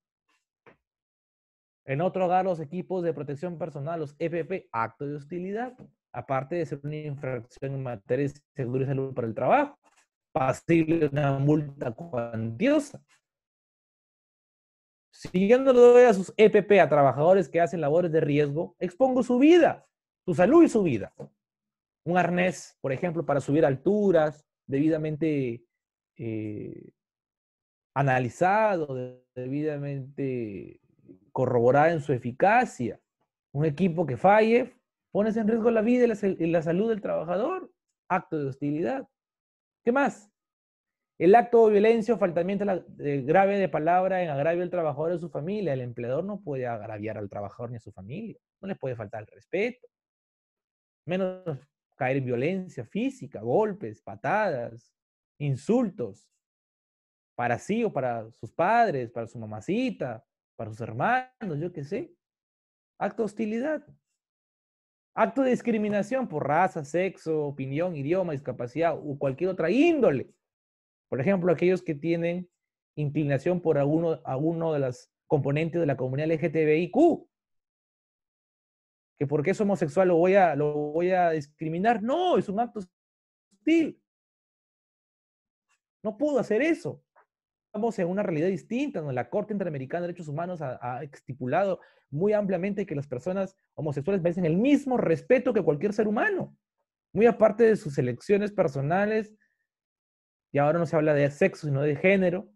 En otro hogar, los equipos de protección personal, los EPP, acto de hostilidad, aparte de ser una infracción en materia de seguridad y salud para el trabajo pasible una multa cuantiosa. Si yo no doy a sus EPP, a trabajadores que hacen labores de riesgo, expongo su vida, su salud y su vida. Un arnés, por ejemplo, para subir alturas, debidamente eh, analizado, debidamente corroborado en su eficacia. Un equipo que falle, pones en riesgo la vida y la salud del trabajador. Acto de hostilidad. ¿Qué más? El acto de violencia o faltamiento grave de palabra en agravio al trabajador o su familia. El empleador no puede agraviar al trabajador ni a su familia. No les puede faltar el respeto. Menos caer en violencia física, golpes, patadas, insultos. Para sí o para sus padres, para su mamacita, para sus hermanos, yo qué sé. Acto de hostilidad. Acto de discriminación por raza, sexo, opinión, idioma, discapacidad o cualquier otra índole. Por ejemplo, aquellos que tienen inclinación por alguno, de los componentes de la comunidad LGTBIQ. Que porque es homosexual lo voy a, lo voy a discriminar. No, es un acto hostil. No puedo hacer eso estamos en una realidad distinta, donde la Corte Interamericana de Derechos Humanos ha, estipulado muy ampliamente que las personas homosexuales merecen el mismo respeto que cualquier ser humano, muy aparte de sus elecciones personales, y ahora no se habla de sexo, sino de género,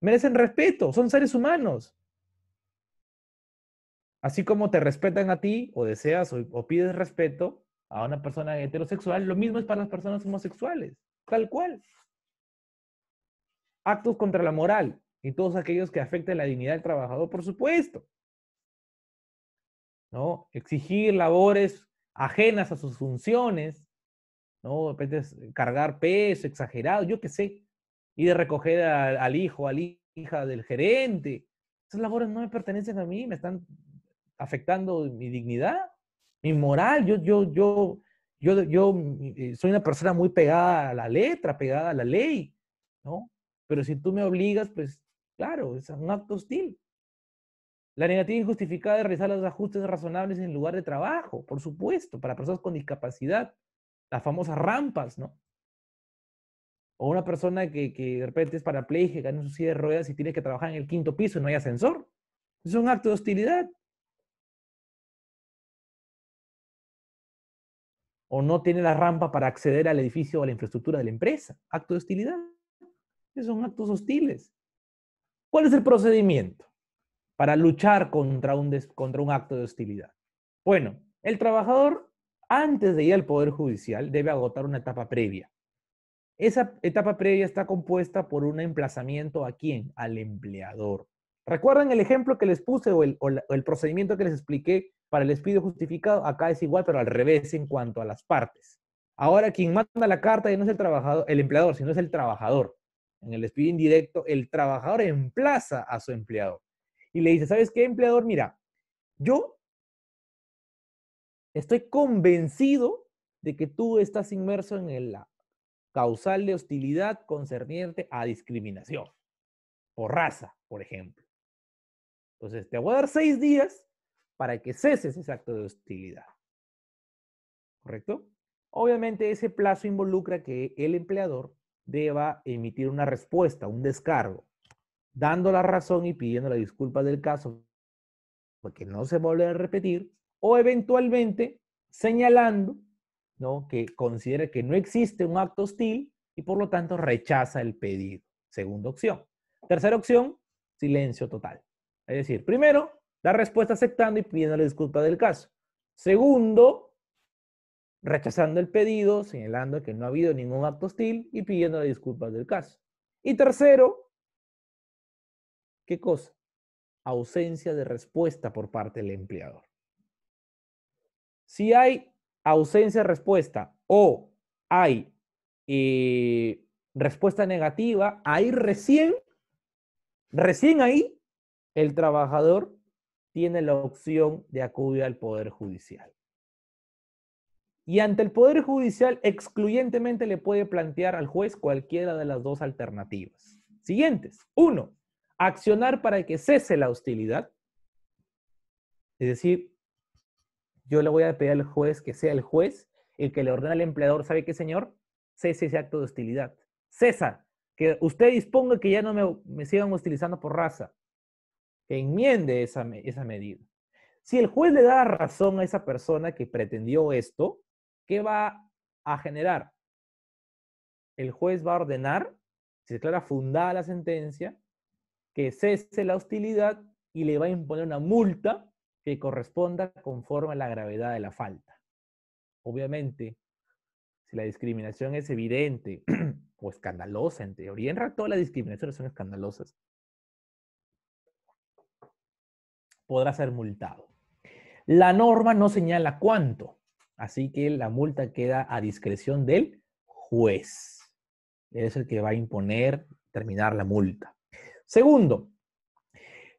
merecen respeto, son seres humanos. Así como te respetan a ti, o deseas, o pides respeto a una persona heterosexual, lo mismo es para las personas homosexuales, tal cual actos contra la moral y todos aquellos que afecten la dignidad del trabajador, por supuesto. ¿No? Exigir labores ajenas a sus funciones, ¿no? repente cargar peso exagerado, yo qué sé, y de recoger al hijo, a la hija del gerente. Esas labores no me pertenecen a mí, me están afectando mi dignidad, mi moral. Yo, yo, yo, yo, yo eh, soy una persona muy pegada a la letra, pegada a la ley, ¿no? Pero si tú me obligas, pues claro, es un acto hostil. La negativa injustificada de realizar los ajustes razonables en lugar de trabajo, por supuesto, para personas con discapacidad, las famosas rampas, ¿no? O una persona que, que de repente es parapléjica, en su silla de ruedas y tiene que trabajar en el quinto piso y no hay ascensor. Es un acto de hostilidad. O no tiene la rampa para acceder al edificio o a la infraestructura de la empresa. Acto de hostilidad son actos hostiles. ¿Cuál es el procedimiento para luchar contra un, contra un acto de hostilidad? Bueno, el trabajador, antes de ir al Poder Judicial, debe agotar una etapa previa. Esa etapa previa está compuesta por un emplazamiento a quién? Al empleador. ¿Recuerdan el ejemplo que les puse o el, procedimiento que les expliqué para el despido justificado. Acá es igual, pero al revés en cuanto a las partes. Ahora quien manda la carta ya no es el trabajador, el empleador, sino es el trabajador en el despido indirecto, el trabajador emplaza a su empleador y le dice, ¿sabes qué, empleador? Mira, yo estoy convencido de que tú estás inmerso en la causal de hostilidad concerniente a discriminación por raza, por ejemplo. Entonces, te voy a dar seis días para que ceses ese acto de hostilidad. ¿Correcto? Obviamente ese plazo involucra que el empleador deba emitir una respuesta, un descargo, dando la razón y pidiendo la disculpa del caso, porque pues, no se vuelve a repetir, o eventualmente señalando ¿no? que considera que no existe un acto hostil y por lo tanto rechaza el pedido. Segunda opción. Tercera opción, silencio total. Es decir, primero, la respuesta aceptando y pidiendo la disculpa del caso. Segundo, rechazando el pedido, señalando que no ha habido ningún acto hostil y pidiendo disculpas del caso. Y tercero, ¿qué cosa? Ausencia de respuesta por parte del empleador. Si hay ausencia de respuesta o hay eh, respuesta negativa, ahí recién, recién ahí, el trabajador tiene la opción de acudir al Poder Judicial y ante el Poder Judicial excluyentemente le puede plantear al juez cualquiera de las dos alternativas. Siguientes. Uno, accionar para que cese la hostilidad. Es decir, yo le voy a pedir al juez que sea el juez el que le ordene al empleador, ¿sabe qué, señor? Cese ese acto de hostilidad. Cesa. Que usted disponga que ya no me, sigan hostilizando por raza. Que enmiende esa, esa medida. Si el juez le da razón a esa persona que pretendió esto, ¿Qué va a generar? El juez va a ordenar, si se declara fundada la sentencia, que cese la hostilidad y le va a imponer una multa que corresponda conforme a la gravedad de la falta. Obviamente, si la discriminación es evidente [CLEARS THROAT] o escandalosa, en teoría, en realidad todas las discriminaciones son escandalosas, podrá ser multado. La norma no señala cuánto, Así que la multa queda a discreción del juez. Es el que va a imponer terminar la multa. Segundo,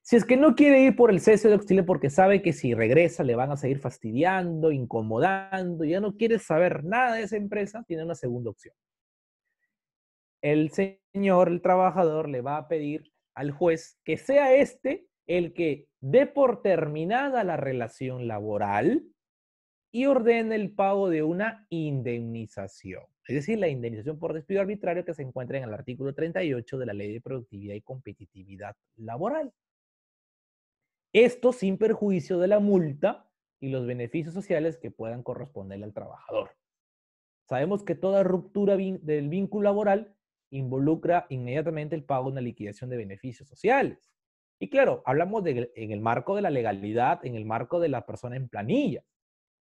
si es que no quiere ir por el cese de auxilio porque sabe que si regresa le van a seguir fastidiando, incomodando, ya no quiere saber nada de esa empresa, tiene una segunda opción. El señor, el trabajador, le va a pedir al juez que sea este el que dé por terminada la relación laboral y ordena el pago de una indemnización, es decir, la indemnización por despido arbitrario que se encuentra en el artículo 38 de la Ley de Productividad y Competitividad Laboral. Esto sin perjuicio de la multa y los beneficios sociales que puedan corresponder al trabajador. Sabemos que toda ruptura del vínculo laboral involucra inmediatamente el pago de una liquidación de beneficios sociales. Y claro, hablamos en el marco de la legalidad, en el marco de la persona en planilla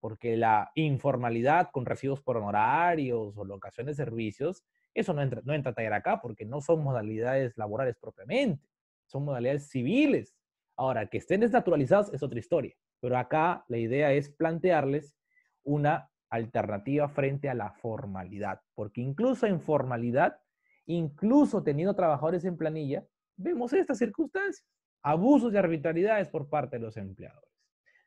porque la informalidad con recibos por honorarios o locaciones de servicios, eso no entra, no entra a tallar acá porque no son modalidades laborales propiamente, son modalidades civiles. Ahora, que estén desnaturalizados es otra historia, pero acá la idea es plantearles una alternativa frente a la formalidad, porque incluso en formalidad, incluso teniendo trabajadores en planilla, vemos estas circunstancias, abusos y arbitrariedades por parte de los empleados.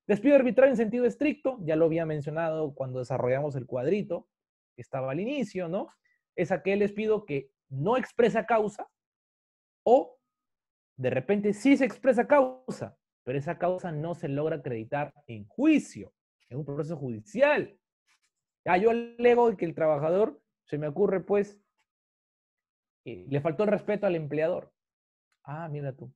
Despido arbitrario en sentido estricto, ya lo había mencionado cuando desarrollamos el cuadrito que estaba al inicio, ¿no? Es aquel despido que no expresa causa o de repente sí se expresa causa, pero esa causa no se logra acreditar en juicio, en un proceso judicial. Ah, yo alego que el trabajador, se me ocurre pues, eh, le faltó el respeto al empleador. Ah, mira tú.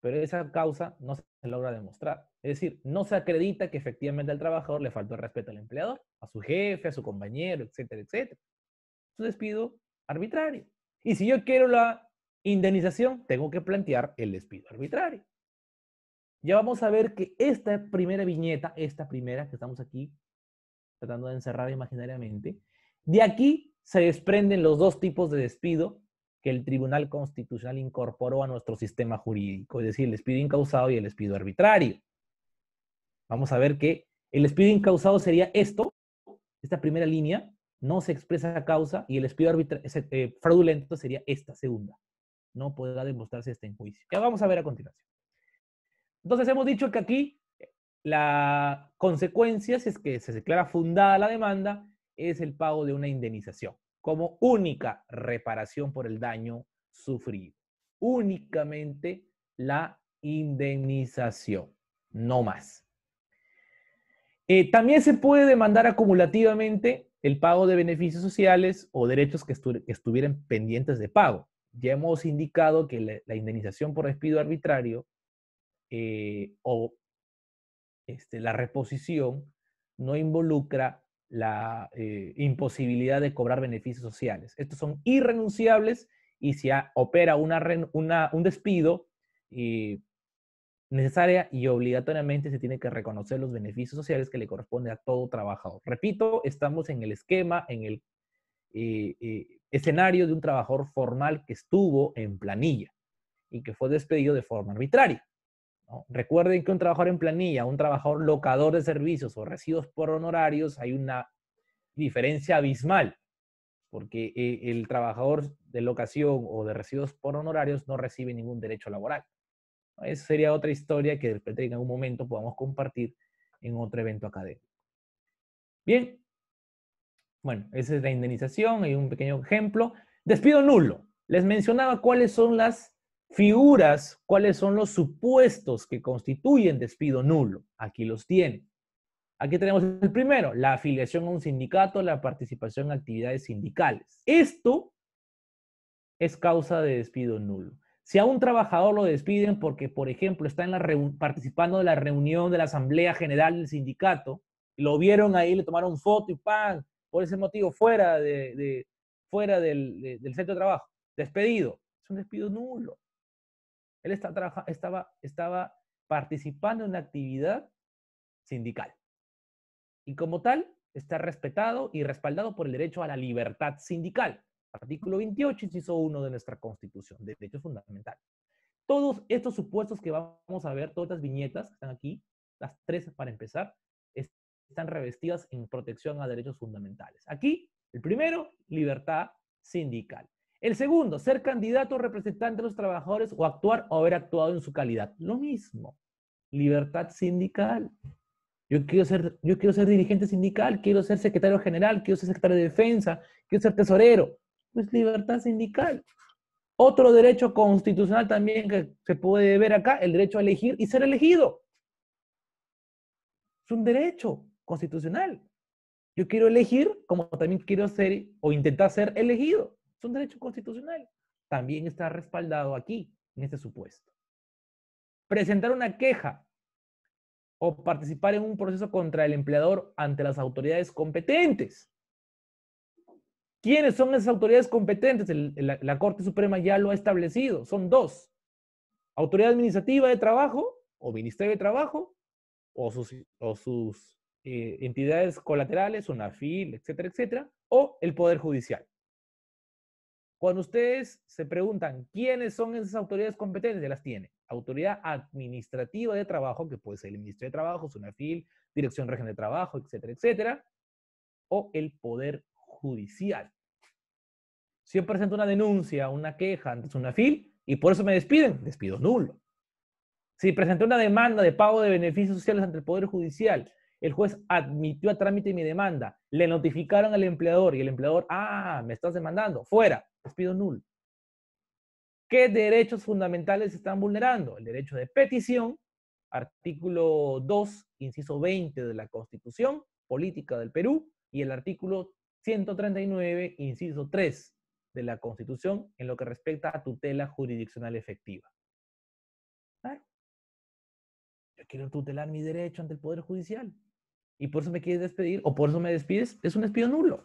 Pero esa causa no se logra demostrar. Es decir, no se acredita que efectivamente al trabajador le faltó el respeto al empleador, a su jefe, a su compañero, etcétera, etcétera. Su despido arbitrario. Y si yo quiero la indemnización, tengo que plantear el despido arbitrario. Ya vamos a ver que esta primera viñeta, esta primera que estamos aquí tratando de encerrar imaginariamente, de aquí se desprenden los dos tipos de despido que el Tribunal Constitucional incorporó a nuestro sistema jurídico, es decir, el despido incausado y el despido arbitrario. Vamos a ver que el despido incausado sería esto, esta primera línea, no se expresa la causa, y el despido eh, fraudulento sería esta segunda. No podrá demostrarse este en juicio. Ya vamos a ver a continuación. Entonces hemos dicho que aquí eh, la consecuencia, si es que se declara fundada la demanda, es el pago de una indemnización como única reparación por el daño sufrido. Únicamente la indemnización, no más. Eh, también se puede demandar acumulativamente el pago de beneficios sociales o derechos que, estuvieran pendientes de pago. Ya hemos indicado que la, indemnización por despido arbitrario eh, o este, la reposición no involucra la eh, imposibilidad de cobrar beneficios sociales. Estos son irrenunciables y si opera un despido, necesaria y obligatoriamente se tiene que reconocer los beneficios sociales que le corresponde a todo trabajador. Repito, estamos en el esquema, en el eh, eh, escenario de un trabajador formal que estuvo en planilla y que fue despedido de forma arbitraria. Recuerden que un trabajador en planilla, un trabajador locador de servicios o residuos por honorarios, hay una diferencia abismal, porque eh, el trabajador de locación o de residuos por honorarios no recibe ningún derecho laboral. Esa sería otra historia que de repente en algún momento podamos compartir en otro evento académico. Bien, bueno, esa es la indemnización, hay un pequeño ejemplo. Despido nulo. Les mencionaba cuáles son las figuras, cuáles son los supuestos que constituyen despido nulo. Aquí los tienen. Aquí tenemos el primero, la afiliación a un sindicato, la participación en actividades sindicales. Esto es causa de despido nulo. Si a un trabajador lo despiden porque, por ejemplo, está participando de la reunión de la Asamblea General del sindicato, lo vieron ahí, le tomaron foto y pan, por ese motivo, fuera, de, fuera del, centro de trabajo, despedido. Es un despido nulo. Él está estaba, estaba participando en una actividad sindical. Y como tal, está respetado y respaldado por el derecho a la libertad sindical. Artículo 28, inciso 1 de nuestra Constitución, de derechos fundamentales. Todos estos supuestos que vamos a ver, todas las viñetas que están aquí, las tres para empezar, están revestidas en protección a derechos fundamentales. Aquí, el primero, libertad sindical. El segundo, ser candidato representante de los trabajadores o actuar o haber actuado en su calidad. Lo mismo, libertad sindical. Yo quiero ser, yo quiero ser dirigente sindical, quiero ser secretario general, quiero ser secretario de defensa, quiero ser tesorero. Pues, libertad sindical. Otro derecho constitucional también que se puede ver acá, el derecho a elegir y ser elegido. Es un derecho constitucional. Yo quiero elegir como también quiero ser o intentar ser elegido. Es un derecho constitucional. También está respaldado aquí, en este supuesto. Presentar una queja o participar en un proceso contra el empleador ante las autoridades competentes. ¿Quiénes son esas autoridades competentes? la, Corte Suprema ya lo ha establecido. Son dos. Autoridad Administrativa de Trabajo o Ministerio de Trabajo o sus, eh, entidades colaterales, Fil, etcétera, etcétera, o el Poder Judicial. Cuando ustedes se preguntan quiénes son esas autoridades competentes, Ya las tiene. Autoridad Administrativa de Trabajo, que puede ser el Ministerio de Trabajo, SUNAFIL, Dirección Regional de Trabajo, etcétera, etcétera, o el Poder Judicial si yo presento una denuncia, una queja ante una fil y por eso me despiden, despido nulo. Si presenté una demanda de pago de beneficios sociales ante el Poder Judicial, el juez admitió a trámite mi demanda, le notificaron al empleador y el empleador, ah, me estás demandando, fuera, despido nulo. ¿Qué derechos fundamentales están vulnerando? El derecho de petición, artículo 2, inciso 20 de la Constitución Política del Perú y el artículo 139, inciso 3 de la Constitución en lo que respecta a tutela jurisdiccional efectiva. Claro. Yo quiero tutelar mi derecho ante el Poder Judicial. Y por eso me quieres despedir o por eso me despides. Es un despido nulo.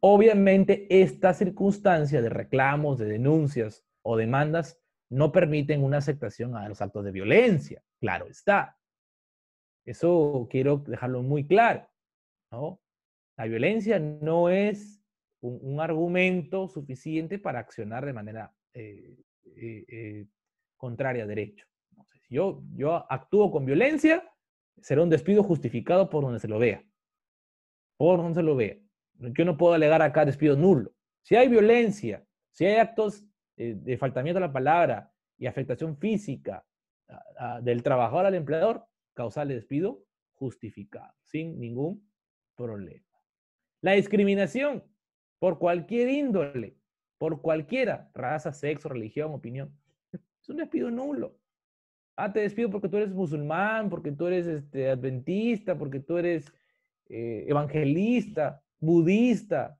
Obviamente, esta circunstancia de reclamos, de denuncias o demandas no permiten una aceptación a los actos de violencia. Claro está. Eso quiero dejarlo muy claro. La violencia no es un, argumento suficiente para accionar de manera eh, eh, eh, contraria a derecho. yo, yo actúo con violencia, será un despido justificado por donde se lo vea. Por donde se lo vea. Yo no puedo alegar acá despido nulo. Si hay violencia, si hay actos de faltamiento a la palabra y afectación física del trabajador al empleador, causarle despido justificado, sin ningún problema. La discriminación por cualquier índole, por cualquiera, raza, sexo, religión, opinión. Es un despido nulo. Ah, te despido porque tú eres musulmán, porque tú eres este, adventista, porque tú eres eh, evangelista, budista.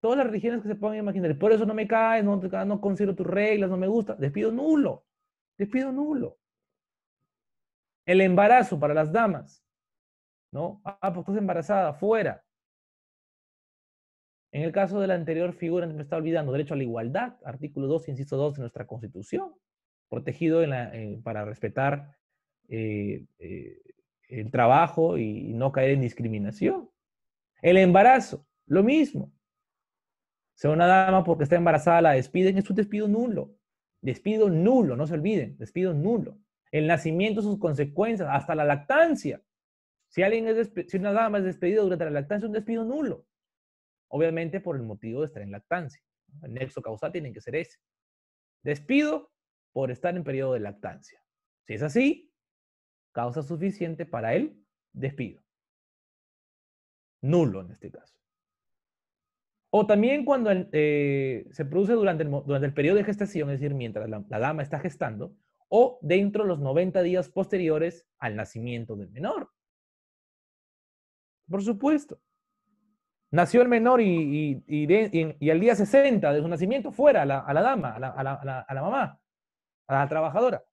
Todas las religiones que se puedan imaginar. Por eso no me caes, no, no considero tus reglas, no me gusta. Despido nulo. Despido nulo. El embarazo para las damas. ¿No? Ah, pues estás embarazada, fuera. En el caso de la anterior figura, me está olvidando, derecho a la igualdad, artículo 2, inciso 2 de nuestra Constitución, protegido eh, para respetar eh, eh, el trabajo y, no caer en discriminación. El embarazo, lo mismo. Si una dama porque está embarazada la despiden, es un despido nulo. Despido nulo, no se olviden, despido nulo. El nacimiento, sus consecuencias, hasta la lactancia. Si, alguien es si una dama es despedida durante la lactancia, es un despido nulo. Obviamente por el motivo de estar en lactancia. El nexo causal tiene que ser ese. Despido por estar en periodo de lactancia. Si es así, causa suficiente para el despido. Nulo en este caso. O también cuando eh, se produce durante el, periodo de gestación, es decir, mientras la, la dama está gestando, o dentro de los 90 días posteriores al nacimiento del menor. Por supuesto nació el menor y, y, al día 60 de su nacimiento fuera a la, dama, a la, a la, mamá, a la trabajadora.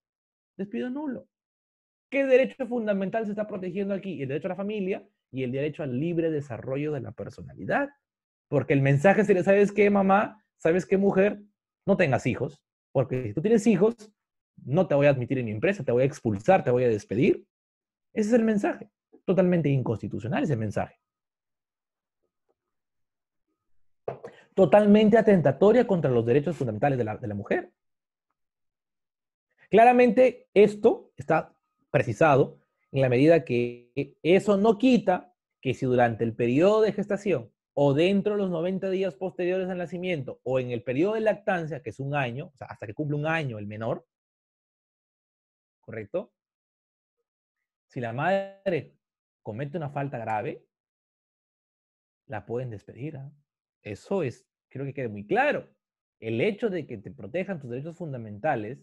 Despido nulo. ¿Qué derecho fundamental se está protegiendo aquí? El derecho a la familia y el derecho al libre desarrollo de la personalidad. Porque el mensaje le ¿sabes qué, mamá? ¿Sabes qué, mujer? No tengas hijos. Porque si tú tienes hijos, no te voy a admitir en mi empresa, te voy a expulsar, te voy a despedir. Ese es el mensaje. Totalmente inconstitucional ese mensaje. totalmente atentatoria contra los derechos fundamentales de la, mujer. Claramente esto está precisado en la medida que eso no quita que si durante el periodo de gestación o dentro de los 90 días posteriores al nacimiento o en el periodo de lactancia, que es un año, o sea, hasta que cumple un año el menor, ¿correcto? Si la madre comete una falta grave, la pueden despedir. ¿ah? Eso es, creo que quede muy claro. El hecho de que te protejan tus derechos fundamentales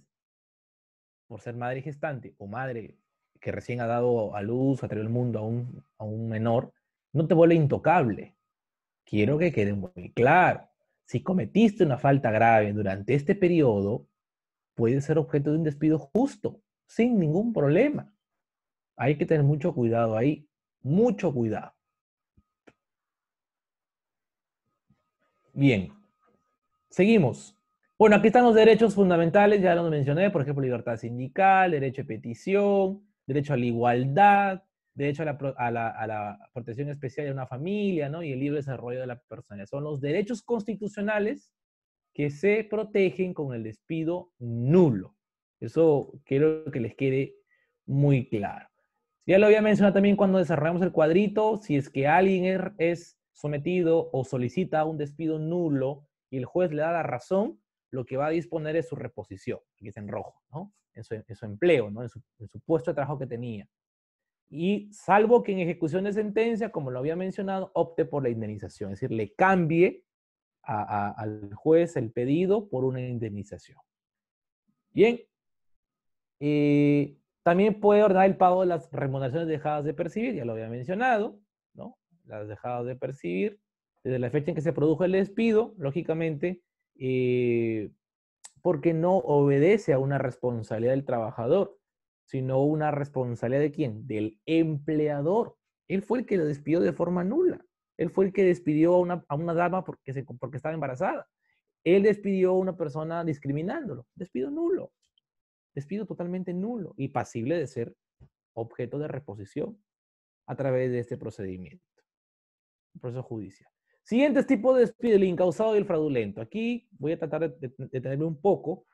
por ser madre gestante o madre que recién ha dado a luz, ha traído al mundo a un, a un menor, no te vuelve intocable. Quiero que quede muy claro. Si cometiste una falta grave durante este periodo, puede ser objeto de un despido justo, sin ningún problema. Hay que tener mucho cuidado ahí, mucho cuidado. Bien, seguimos. Bueno, aquí están los derechos fundamentales, ya los mencioné, por ejemplo, libertad sindical, derecho de petición, derecho a la igualdad, derecho a la, protección especial de una familia, ¿no? Y el libre desarrollo de la persona. Son los derechos constitucionales que se protegen con el despido nulo. Eso quiero que les quede muy claro. Ya lo había mencionado también cuando desarrollamos el cuadrito, si es que alguien er, es sometido o solicita un despido nulo y el juez le da la razón, lo que va a disponer es su reposición, que es en rojo, ¿no? En su, empleo, ¿no? En su, puesto de trabajo que tenía. Y salvo que en ejecución de sentencia, como lo había mencionado, opte por la indemnización, es decir, le cambie al juez el pedido por una indemnización. Bien. Eh, también puede ordenar el pago de las remuneraciones dejadas de percibir, ya lo había mencionado las de percibir. Desde la fecha en que se produjo el despido, lógicamente, eh, porque no obedece a una responsabilidad del trabajador, sino una responsabilidad de quién? Del empleador. Él fue el que lo despidió de forma nula. Él fue el que despidió a una, dama porque, se, porque estaba embarazada. Él despidió a una persona discriminándolo. Despido nulo. Despido totalmente nulo y pasible de ser objeto de reposición a través de este procedimiento proceso judicial. Siguientes tipos de despido, el incausado y el fraudulento. Aquí voy a tratar de detenerme un poco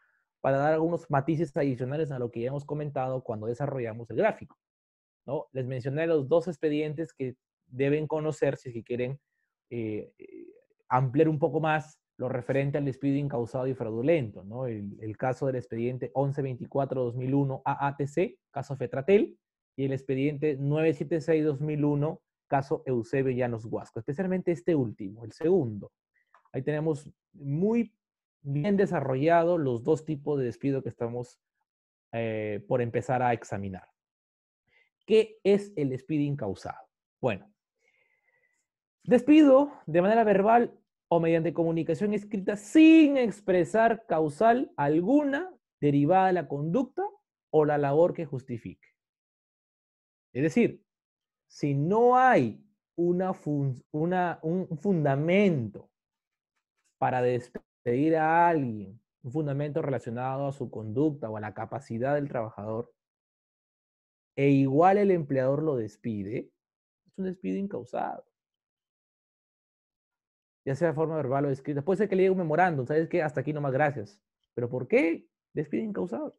para dar algunos matices adicionales a lo que ya hemos comentado cuando desarrollamos el gráfico. ¿no? Les mencioné los dos expedientes que deben conocer si es que quieren eh, eh, ampliar un poco más lo referente al despido incausado y fraudulento. ¿no? El, el caso del expediente 1124-2001 AATC, caso Fetratel, y el expediente 976-2001 caso Eusebio Llanos Huasco, especialmente este último, el segundo. Ahí tenemos muy bien desarrollado los dos tipos de despido que estamos eh, por empezar a examinar. ¿Qué es el despido incausado? Bueno, despido de manera verbal o mediante comunicación escrita sin expresar causal alguna derivada de la conducta o la labor que justifique. Es decir, si no hay una una, un fundamento para despedir a alguien, un fundamento relacionado a su conducta o a la capacidad del trabajador, e igual el empleador lo despide, es un despido incausado. Ya sea de forma verbal o escrita. Puede ser que le llegue un memorando, ¿sabes qué? Hasta aquí nomás gracias. ¿Pero por qué? Despido incausado.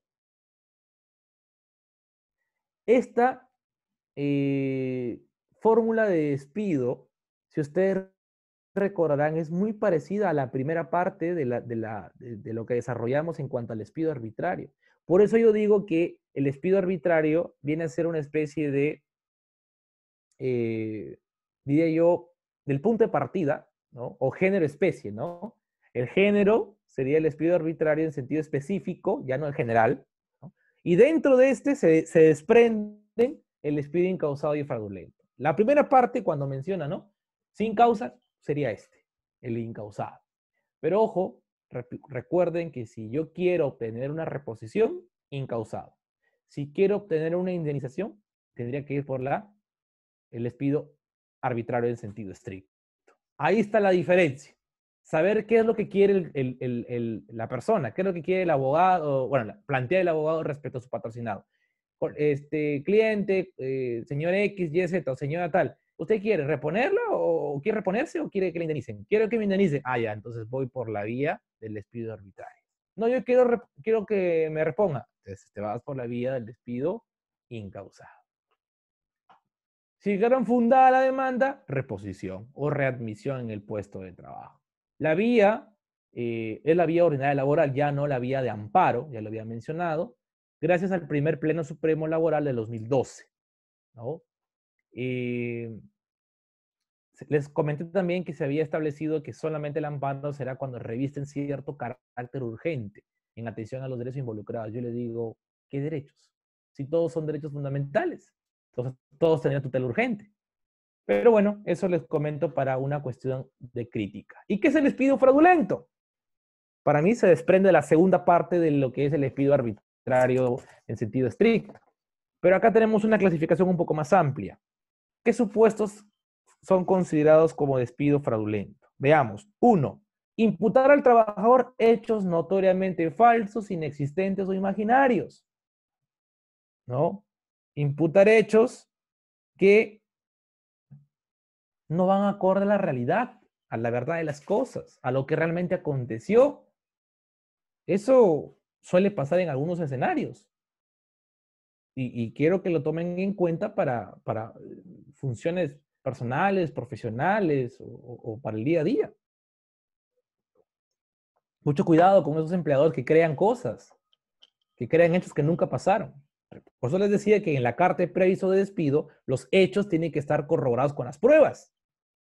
Esta eh, fórmula de despido, si ustedes recordarán, es muy parecida a la primera parte de, lo que desarrollamos en cuanto al despido arbitrario. Por eso yo digo que el despido arbitrario viene a ser una especie de, eh, diría yo, del punto de partida, O género-especie, ¿no? El género sería el despido arbitrario en sentido específico, ya no en general. Y dentro de este se, se desprenden el despido incausado y fraudulento. La primera parte, cuando menciona, ¿no? Sin causa, sería este, el incausado. Pero ojo, recuerden que si yo quiero obtener una reposición, incausado. Si quiero obtener una indemnización, tendría que ir por la, el despido arbitrario en sentido estricto. Ahí está la diferencia. Saber qué es lo que quiere la persona, qué es lo que quiere el abogado, bueno, plantea el abogado respecto a su patrocinado este cliente, eh, señor X, Y, Z o señora tal, ¿usted quiere reponerlo o quiere reponerse o quiere que le indemnicen? Quiero que me indemnicen. Ah, ya, entonces voy por la vía del despido arbitrario. No, yo quiero, quiero que me reponga. Entonces te vas por la vía del despido incausado. Si quedaron fundada la demanda, reposición o readmisión en el puesto de trabajo. La vía eh, es la vía ordinaria laboral, ya no la vía de amparo, ya lo había mencionado gracias al primer Pleno Supremo Laboral de 2012. Eh, les comenté también que se había establecido que solamente el amparo será cuando revisten cierto carácter urgente en atención a los derechos involucrados. Yo les digo, ¿qué derechos? Si todos son derechos fundamentales, entonces todos tendrían tutela urgente. Pero bueno, eso les comento para una cuestión de crítica. ¿Y qué es el despido fraudulento? Para mí se desprende la segunda parte de lo que es el despido árbitro en sentido estricto. Pero acá tenemos una clasificación un poco más amplia. ¿Qué supuestos son considerados como despido fraudulento? Veamos. Uno, imputar al trabajador hechos notoriamente falsos, inexistentes o imaginarios. ¿No? Imputar hechos que no van acorde a la realidad, a la verdad de las cosas, a lo que realmente aconteció. Eso suele pasar en algunos escenarios. Y, quiero que lo tomen en cuenta para, para eh, funciones personales, profesionales o, o, para el día a día. Mucho cuidado con esos empleadores que crean cosas, que crean hechos que nunca pasaron. Por eso les decía que en la carta de preaviso de despido, los hechos tienen que estar corroborados con las pruebas.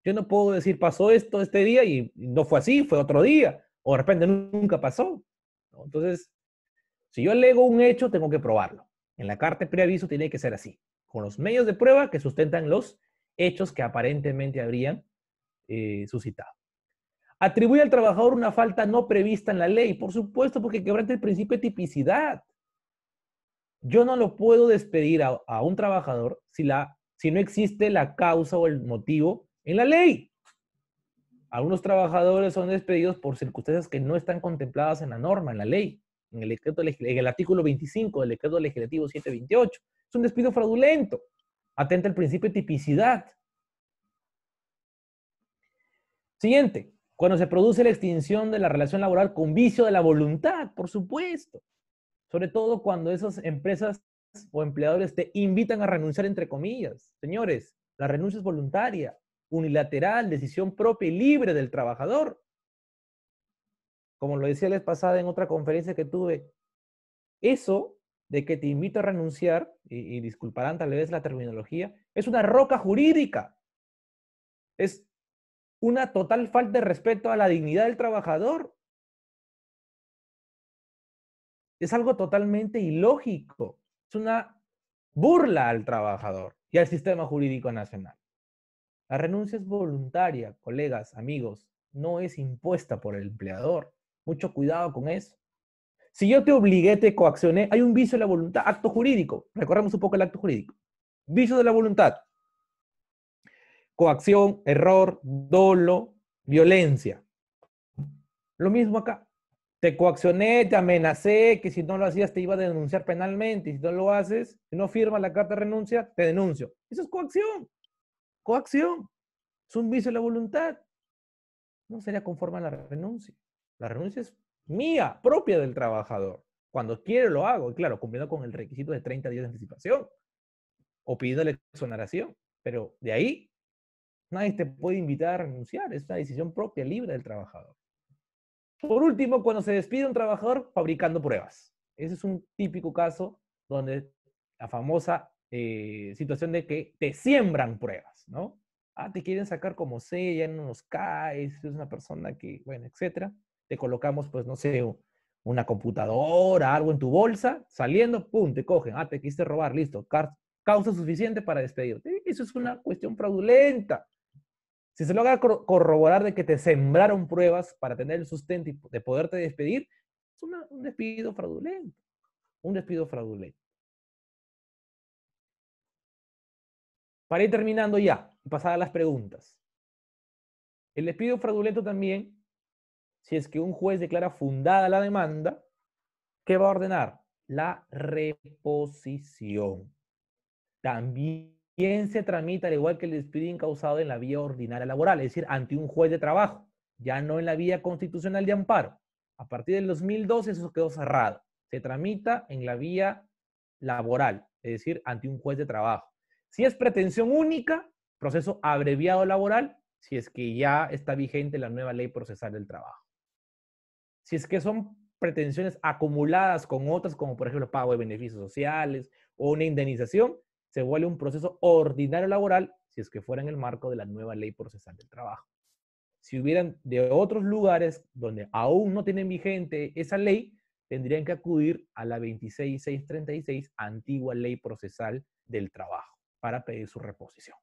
Yo no puedo decir pasó esto este día y no fue así, fue otro día, o de repente nunca pasó. Entonces, si yo alego un hecho, tengo que probarlo. En la carta de preaviso tiene que ser así, con los medios de prueba que sustentan los hechos que aparentemente habrían eh, suscitado. Atribuye al trabajador una falta no prevista en la ley, por supuesto, porque quebrante el principio de tipicidad. Yo no lo puedo despedir a, un trabajador si no existe la causa o el motivo en la ley. Algunos trabajadores son despedidos por circunstancias que no están contempladas en la norma, en la ley en el, decreto, en el artículo 25 del decreto legislativo 728. Es un despido fraudulento. Atenta al principio de tipicidad. Siguiente, cuando se produce la extinción de la relación laboral con vicio de la voluntad, por supuesto. Sobre todo cuando esas empresas o empleadores te invitan a renunciar entre comillas. Señores, la renuncia es voluntaria, unilateral, decisión propia y libre del trabajador como lo decía la vez pasada en otra conferencia que tuve, eso de que te invito a renunciar, y, y disculparán tal vez la terminología, es una roca jurídica. Es una total falta de respeto a la dignidad del trabajador. Es algo totalmente ilógico. Es una burla al trabajador y al sistema jurídico nacional. La renuncia es voluntaria, colegas, amigos, no es impuesta por el empleador. Mucho cuidado con eso. Si yo te obligué, te coaccioné, hay un vicio de la voluntad, acto jurídico. Recorremos un poco el acto jurídico. Vicio de la voluntad. Coacción, error, dolo, violencia. Lo mismo acá. Te coaccioné, te amenacé que si no lo hacías te iba a denunciar penalmente. Y si no lo haces, si no firmas la carta de renuncia, te denuncio. Eso es coacción. Coacción. Es un vicio de la voluntad. No sería conforme a la renuncia. La renuncia es mía, propia del trabajador. Cuando quiere lo hago, y claro, cumpliendo con el requisito de 30 días de anticipación o la exoneración. Pero de ahí nadie te puede invitar a renunciar, es una decisión propia, libre del trabajador. Por último, cuando se despide un trabajador fabricando pruebas. Ese es un típico caso donde la famosa eh, situación de que te siembran pruebas, ¿no? Ah, te quieren sacar como sea, ya no nos caes, es una persona que, bueno, etcétera te colocamos, pues, no sé, una computadora, algo en tu bolsa, saliendo, ¡pum!, te cogen, ah, te quisiste robar, listo, causa suficiente para despedirte. E, eso es una cuestión fraudulenta. Si se logra corroborar de que te sembraron pruebas para tener el sustento y de poderte despedir, es un despido fraudulento. Un despido fraudulento. Para ir terminando ya, pasar a las preguntas. El despido fraudulento también si es que un juez declara fundada la demanda, ¿qué va a ordenar? La reposición. También se tramita al igual que el despido incausado en la vía ordinaria laboral, es decir, ante un juez de trabajo, ya no en la vía constitucional de amparo. A partir del 2012 eso quedó cerrado. Se tramita en la vía laboral, es decir, ante un juez de trabajo. Si es pretensión única, proceso abreviado laboral, si es que ya está vigente la nueva ley procesal del trabajo si es que son pretensiones acumuladas con otras, como por ejemplo pago de beneficios sociales o una indemnización, se vuelve un proceso ordinario laboral si es que fuera en el marco de la nueva ley procesal del trabajo. Si hubieran de otros lugares donde aún no tienen vigente esa ley, tendrían que acudir a la 26636, antigua ley procesal del trabajo, para pedir su reposición.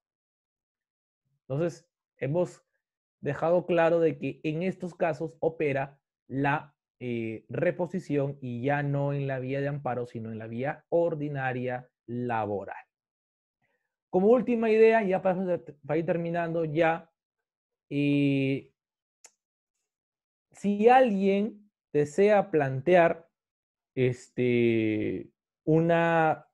Entonces, hemos dejado claro de que en estos casos opera la eh, reposición y ya no en la vía de amparo, sino en la vía ordinaria laboral. Como última idea, ya para, ir terminando ya, eh, si alguien desea plantear este, una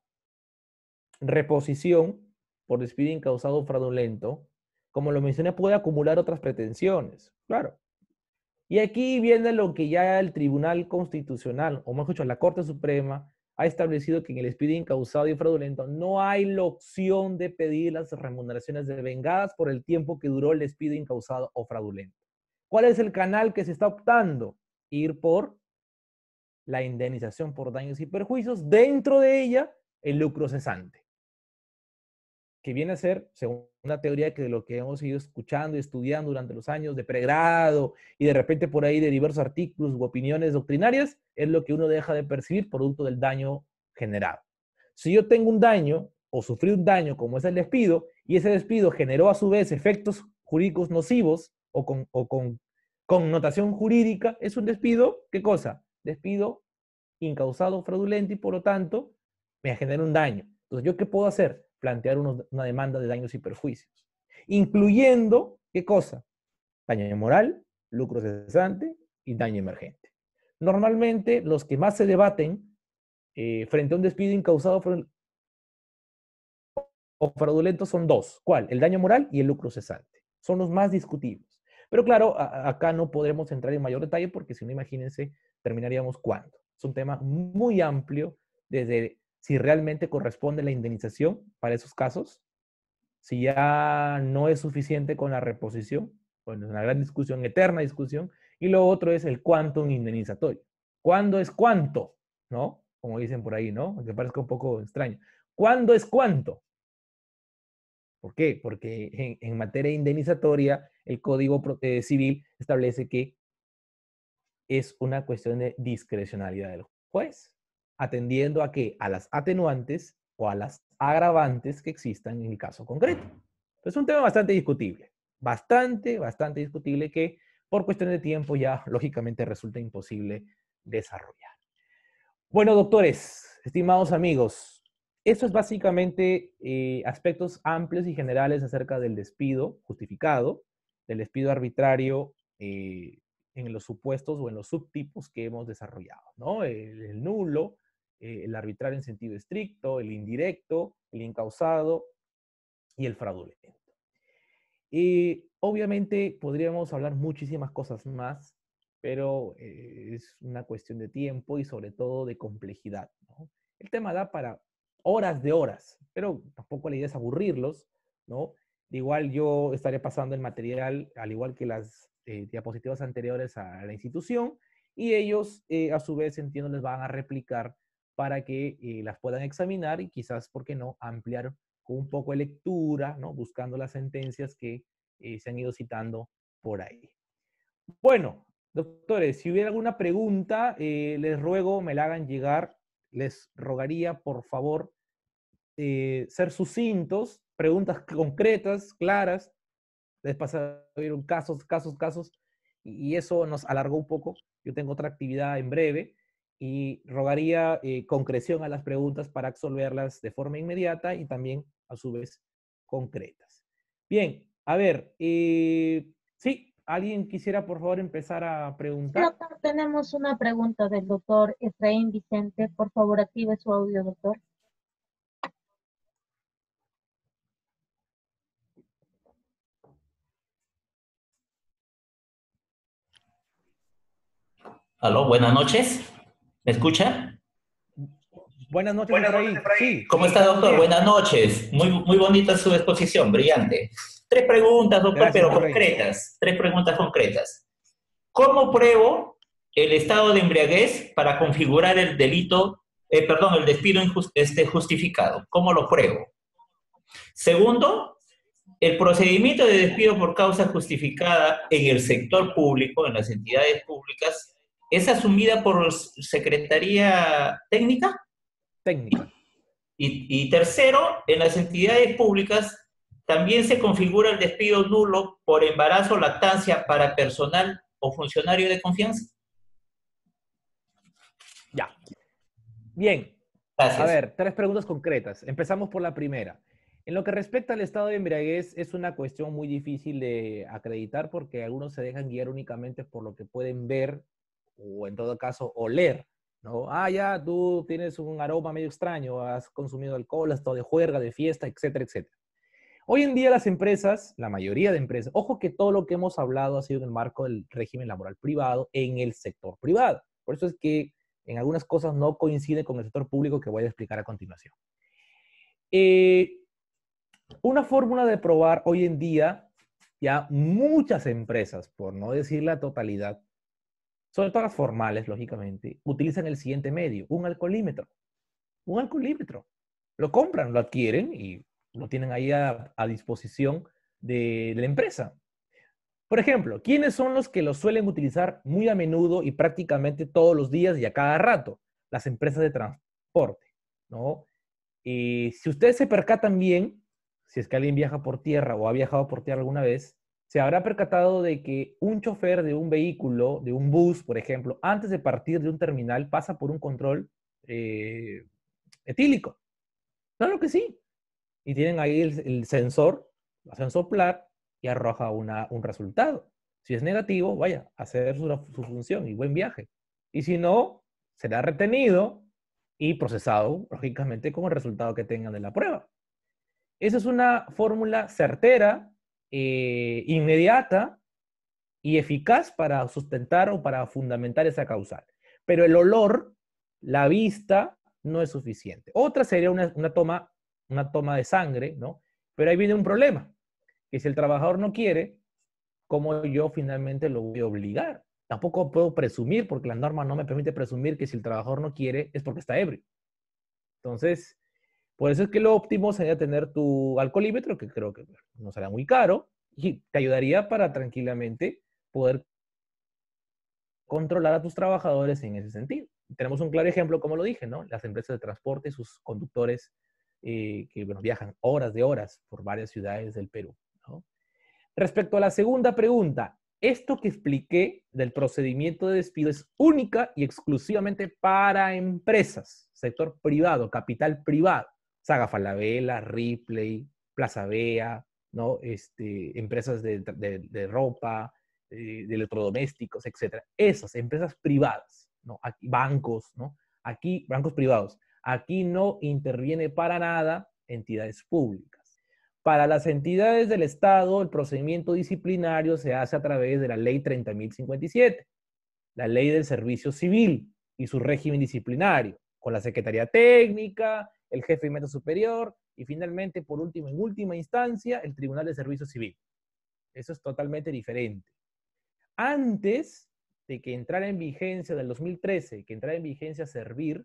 reposición por despido incausado fraudulento, como lo mencioné, puede acumular otras pretensiones, claro, y aquí viene lo que ya el Tribunal Constitucional, o más dicho, la Corte Suprema, ha establecido que en el despido incausado y fraudulento no hay la opción de pedir las remuneraciones de devengadas por el tiempo que duró el despido incausado o fraudulento. ¿Cuál es el canal que se está optando? Ir por la indemnización por daños y perjuicios, dentro de ella el lucro cesante que viene a ser, según una teoría que lo que hemos ido escuchando y estudiando durante los años de pregrado y de repente por ahí de diversos artículos u opiniones doctrinarias, es lo que uno deja de percibir producto del daño generado. Si yo tengo un daño o sufrí un daño como es el despido y ese despido generó a su vez efectos jurídicos nocivos o con, o connotación jurídica, es un despido, ¿qué cosa? Despido incausado, fraudulento y por lo tanto me genera un daño. Entonces, ¿yo qué puedo hacer? plantear una demanda de daños y perjuicios, incluyendo, ¿qué cosa? Daño moral, lucro cesante y daño emergente. Normalmente los que más se debaten eh, frente a un despido incausado o fraudulento son dos. ¿Cuál? El daño moral y el lucro cesante. Son los más discutibles. Pero claro, acá no podremos entrar en mayor detalle porque si no, imagínense, terminaríamos cuándo. Es un tema muy amplio desde si realmente corresponde la indemnización para esos casos, si ya no es suficiente con la reposición, bueno, es una gran discusión, eterna discusión, y lo otro es el quantum indemnizatorio. ¿Cuándo es cuánto? ¿No? Como dicen por ahí, ¿no? Aunque parezca un poco extraño. ¿Cuándo es cuánto? ¿Por qué? Porque en, materia indemnizatoria, el Código eh, Civil establece que es una cuestión de discrecionalidad del juez atendiendo a que a las atenuantes o a las agravantes que existan en el caso concreto. Es un tema bastante discutible, bastante, bastante discutible que por cuestión de tiempo ya lógicamente resulta imposible desarrollar. Bueno, doctores, estimados amigos, esto es básicamente eh, aspectos amplios y generales acerca del despido justificado, del despido arbitrario eh, en los supuestos o en los subtipos que hemos desarrollado, ¿no? el nulo, eh, el arbitral en sentido estricto, el indirecto, el incausado y el fraudulento. Y obviamente podríamos hablar muchísimas cosas más, pero eh, es una cuestión de tiempo y sobre todo de complejidad. El tema da para horas de horas, pero tampoco la idea es aburrirlos, ¿no? Igual yo estaré pasando el material, al igual que las eh, diapositivas anteriores a la institución, y ellos a su vez entiendo les van a replicar para que eh, las puedan examinar y quizás, ¿por qué no?, ampliar un poco de lectura, ¿no? Buscando las sentencias que eh, se han ido citando por ahí. Bueno, doctores, si hubiera alguna pregunta, eh, les ruego me la hagan llegar. Les rogaría, por favor, ser sucintos, preguntas concretas, claras. Les pasaron casos, casos, casos, y eso nos alargó un poco. Yo tengo otra actividad en breve, y rogaría eh, concreción a las preguntas para absolverlas de forma inmediata y también, a su vez, concretas. Bien, a ver, eh, sí, ¿alguien quisiera, por favor, empezar a preguntar? Doctor, tenemos una pregunta del doctor Efraín Vicente. Por favor, active su audio, doctor. Aló, buenas noches. ¿Me escucha? Buenas noches, Buenas noches ¿Cómo está, doctor? Buenas noches. Muy, muy bonita su exposición, brillante. Tres preguntas, doctor, pero concretas. Tres preguntas concretas. ¿Cómo pruebo el estado de embriaguez para configurar el delito, eh, perdón, el despido este, justificado? ¿Cómo lo pruebo? Segundo, el procedimiento de despido por causa justificada en el sector público, en las entidades públicas, es asumida por Secretaría Técnica. Técnica. Y, tercero, en las entidades públicas también se configura el despido nulo por embarazo o lactancia para personal o funcionario de confianza. Ya. Bien. Gracias. A ver, tres preguntas concretas. Empezamos por la primera. En lo que respecta al estado de embriaguez, es una cuestión muy difícil de acreditar porque algunos se dejan guiar únicamente por lo que pueden ver o en todo caso oler, ¿no? Ah, ya, tú tienes un aroma medio extraño, has consumido alcohol, has estado de juerga, de fiesta, etcétera, etcétera. Hoy en día las empresas, la mayoría de empresas, ojo que todo lo que hemos hablado ha sido en el marco del régimen laboral privado en el sector privado. Por eso es que en algunas cosas no coincide con el sector público que voy a explicar a continuación. Eh, una fórmula de probar hoy en día, ya muchas empresas, por no decir la totalidad, son todas formales, lógicamente. Utilizan el siguiente medio, un alcoholímetro. Un alcoholímetro. Lo compran, lo adquieren y lo tienen ahí a, disposición de, de la empresa. Por ejemplo, ¿quiénes son los que lo suelen utilizar muy a menudo y prácticamente todos los días y a cada rato? Las empresas de transporte, ¿no? Y eh, si ustedes se percatan bien, si es que alguien viaja por tierra o ha viajado por tierra alguna vez, se habrá percatado de que un chofer de un vehículo, de un bus, por ejemplo, antes de partir de un terminal, pasa por un control eh, etílico. Claro que sí. Y tienen ahí el, el sensor, hacen soplar y arroja un resultado. Si es negativo, vaya, hacer su, su función y buen viaje. Y si no, será retenido y procesado, lógicamente, con el resultado que tengan de la prueba. Esa es una fórmula certera eh, inmediata y eficaz para sustentar o para fundamentar esa causal. Pero el olor, la vista, no es suficiente. Otra sería una, una, toma, una toma de sangre, ¿no? Pero ahí viene un problema, que si el trabajador no quiere, ¿cómo yo finalmente lo voy a obligar? Tampoco puedo presumir, porque la norma no me permite presumir que si el trabajador no quiere es porque está ebrio. Entonces, por eso es que lo óptimo sería tener tu alcoholímetro, que creo que no será muy caro, y te ayudaría para tranquilamente poder controlar a tus trabajadores en ese sentido. Tenemos un claro ejemplo, como lo dije, ¿no? Las empresas de transporte, sus conductores eh, que viajan horas de horas por varias ciudades del Perú. Respecto a la segunda pregunta, esto que expliqué del procedimiento de despido es única y exclusivamente para empresas, sector privado, capital privado. Saga Falabella, Ripley, Plaza Bea, ¿no? Este, empresas de, de, ropa, eh, de, electrodomésticos, etc. Esas empresas privadas, ¿no? Aquí, bancos, ¿no? Aquí, bancos privados. Aquí no interviene para nada entidades públicas. Para las entidades del Estado, el procedimiento disciplinario se hace a través de la Ley 30.057, la Ley del Servicio Civil y su régimen disciplinario, con la Secretaría Técnica, el jefe de inmediato superior y finalmente, por último, en última instancia, el Tribunal de Servicio Civil. Eso es totalmente diferente. Antes de que entrara en vigencia del 2013, que entrara en vigencia servir,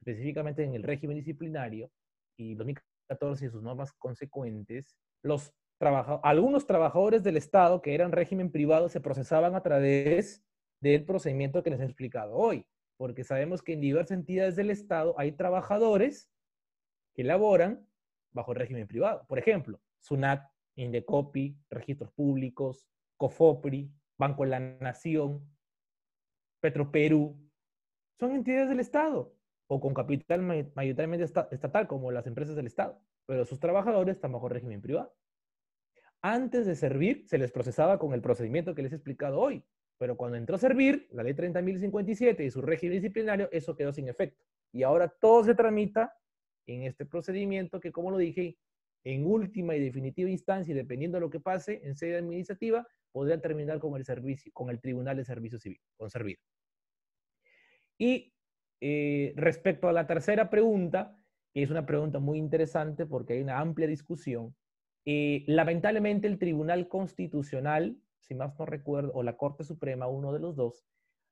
específicamente en el régimen disciplinario y 2014 y sus normas consecuentes, los algunos trabajadores del Estado que eran régimen privado se procesaban a través del procedimiento que les he explicado hoy, porque sabemos que en diversas entidades del Estado hay trabajadores que laboran bajo régimen privado. Por ejemplo, SUNAT, Indecopi, registros públicos, COFOPRI, Banco de la Nación, Petroperú, son entidades del Estado o con capital mayoritariamente estatal, como las empresas del Estado, pero sus trabajadores están bajo régimen privado. Antes de servir, se les procesaba con el procedimiento que les he explicado hoy, pero cuando entró a servir, la ley 30.057 y su régimen disciplinario, eso quedó sin efecto. Y ahora todo se tramita en este procedimiento que, como lo dije, en última y definitiva instancia, y dependiendo de lo que pase en sede administrativa, podría terminar con el servicio, con el Tribunal de Servicio Civil, con servir. Y eh, respecto a la tercera pregunta, que es una pregunta muy interesante porque hay una amplia discusión, eh, lamentablemente el Tribunal Constitucional, si más no recuerdo, o la Corte Suprema, uno de los dos,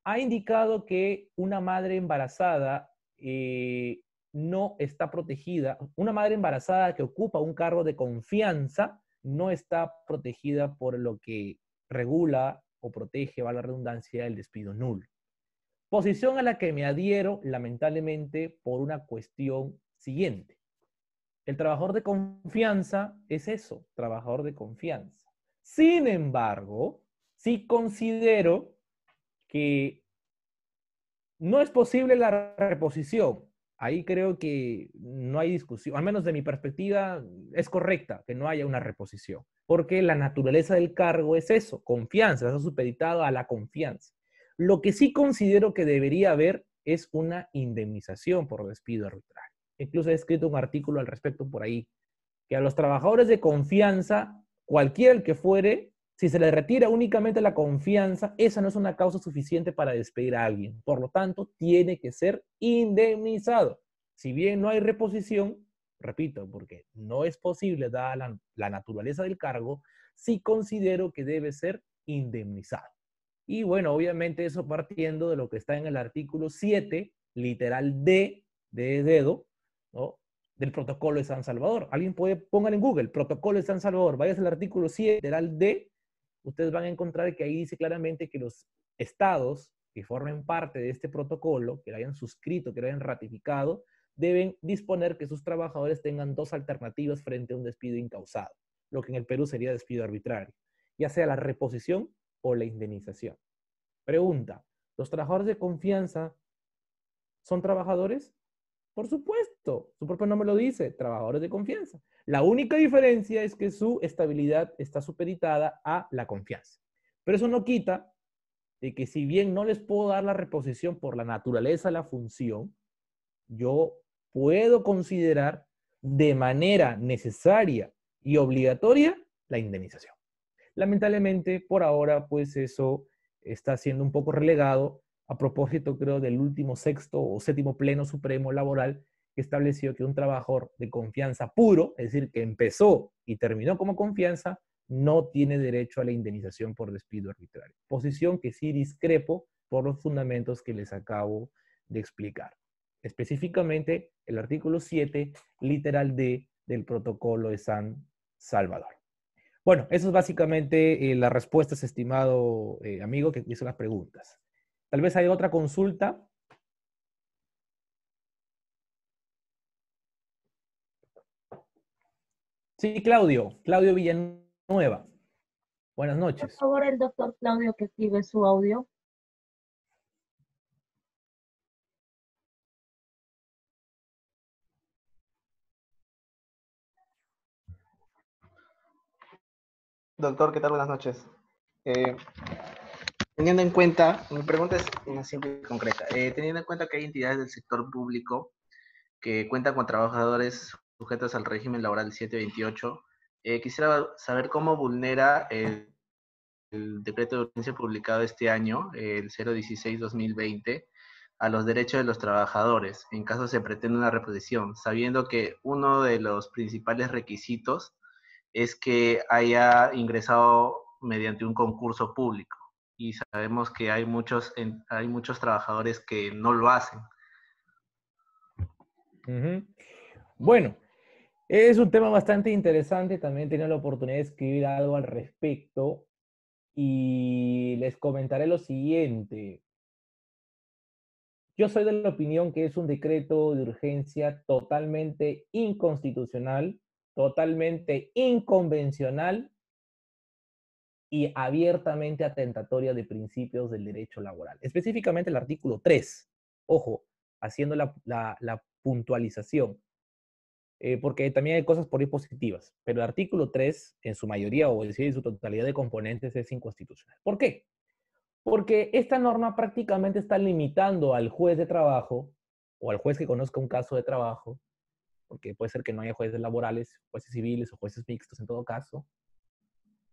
ha indicado que una madre embarazada eh, no está protegida, una madre embarazada que ocupa un cargo de confianza no está protegida por lo que regula o protege, va la redundancia, el despido nulo. Posición a la que me adhiero, lamentablemente, por una cuestión siguiente. El trabajador de confianza es eso, trabajador de confianza. Sin embargo, si considero que no es posible la reposición, ahí creo que no hay discusión, al menos de mi perspectiva, mm, es correcta que no haya una reposición, porque la naturaleza del cargo es eso, confianza, está supeditado a la confianza. Lo que sí considero que debería haber es una indemnización por despido arbitrario. Incluso he escrito un artículo al respecto por ahí, que a los trabajadores de confianza, cualquiera que fuere, si se le retira únicamente la confianza, esa no es una causa suficiente para despedir a alguien. Por lo tanto, tiene que ser indemnizado. Si bien no hay reposición, repito, porque no es posible dada la, naturaleza del cargo, sí considero que debe ser indemnizado. Y bueno, obviamente eso partiendo de lo que está en el artículo 7, literal D, de dedo, del protocolo de San Salvador. Alguien puede, pongan en Google, protocolo de San Salvador, vaya al artículo 7, literal D, ustedes van a encontrar que ahí dice claramente que los estados que formen parte de este protocolo, que lo hayan suscrito, que lo hayan ratificado, deben disponer que sus trabajadores tengan dos alternativas frente a un despido incausado, lo que en el Perú sería despido arbitrario, ya sea la reposición o la indemnización. Pregunta, ¿los trabajadores de confianza son trabajadores? Por supuesto, su propio nombre lo dice, trabajadores de confianza. La única diferencia es que su estabilidad está supeditada a la confianza. Pero eso no quita de que si bien no les puedo dar la reposición por la naturaleza de la función, yo puedo considerar de manera necesaria y obligatoria la indemnización. Lamentablemente, por ahora, pues eso está siendo un poco relegado a propósito, creo, del último sexto o séptimo pleno supremo laboral que estableció que un trabajador de confianza puro, es decir, que empezó y terminó como confianza, no tiene derecho a la indemnización por despido arbitrario. Posición que sí discrepo por los fundamentos que les acabo de explicar. Específicamente el artículo 7, literal D del protocolo de San Salvador. Bueno, eso es básicamente eh, las respuestas, estimado eh, amigo, que hizo las preguntas. Tal vez hay otra consulta. Sí, Claudio, Claudio Villanueva. Buenas noches. Por favor, el doctor Claudio que active su audio. Doctor, ¿qué tal? Buenas noches. Eh, Teniendo en cuenta, mi pregunta es una simple y concreta. Eh, teniendo en cuenta que hay entidades del sector público que cuentan con trabajadores sujetos al régimen laboral 728, eh, quisiera saber cómo vulnera el, decreto de urgencia publicado este año, el 016-2020, a los derechos de los trabajadores en caso se pretenda una reposición, sabiendo que uno de los principales requisitos es que haya ingresado mediante un concurso público y sabemos que hay muchos, hay muchos trabajadores que no lo hacen. Bueno, es un tema bastante interesante. También tenía la oportunidad de escribir algo al respecto y les comentaré lo siguiente. Yo soy de la opinión que es un decreto de urgencia totalmente inconstitucional, totalmente inconvencional y abiertamente atentatoria de principios del derecho laboral. Específicamente el artículo 3, ojo, haciendo la, la, puntualización, eh, porque también hay cosas por ir positivas, pero el artículo 3, en su mayoría o decir, en su totalidad de componentes, es inconstitucional. ¿Por qué? Porque esta norma prácticamente está limitando al juez de trabajo o al juez que conozca un caso de trabajo, porque puede ser que no haya jueces laborales, jueces civiles o jueces mixtos en todo caso,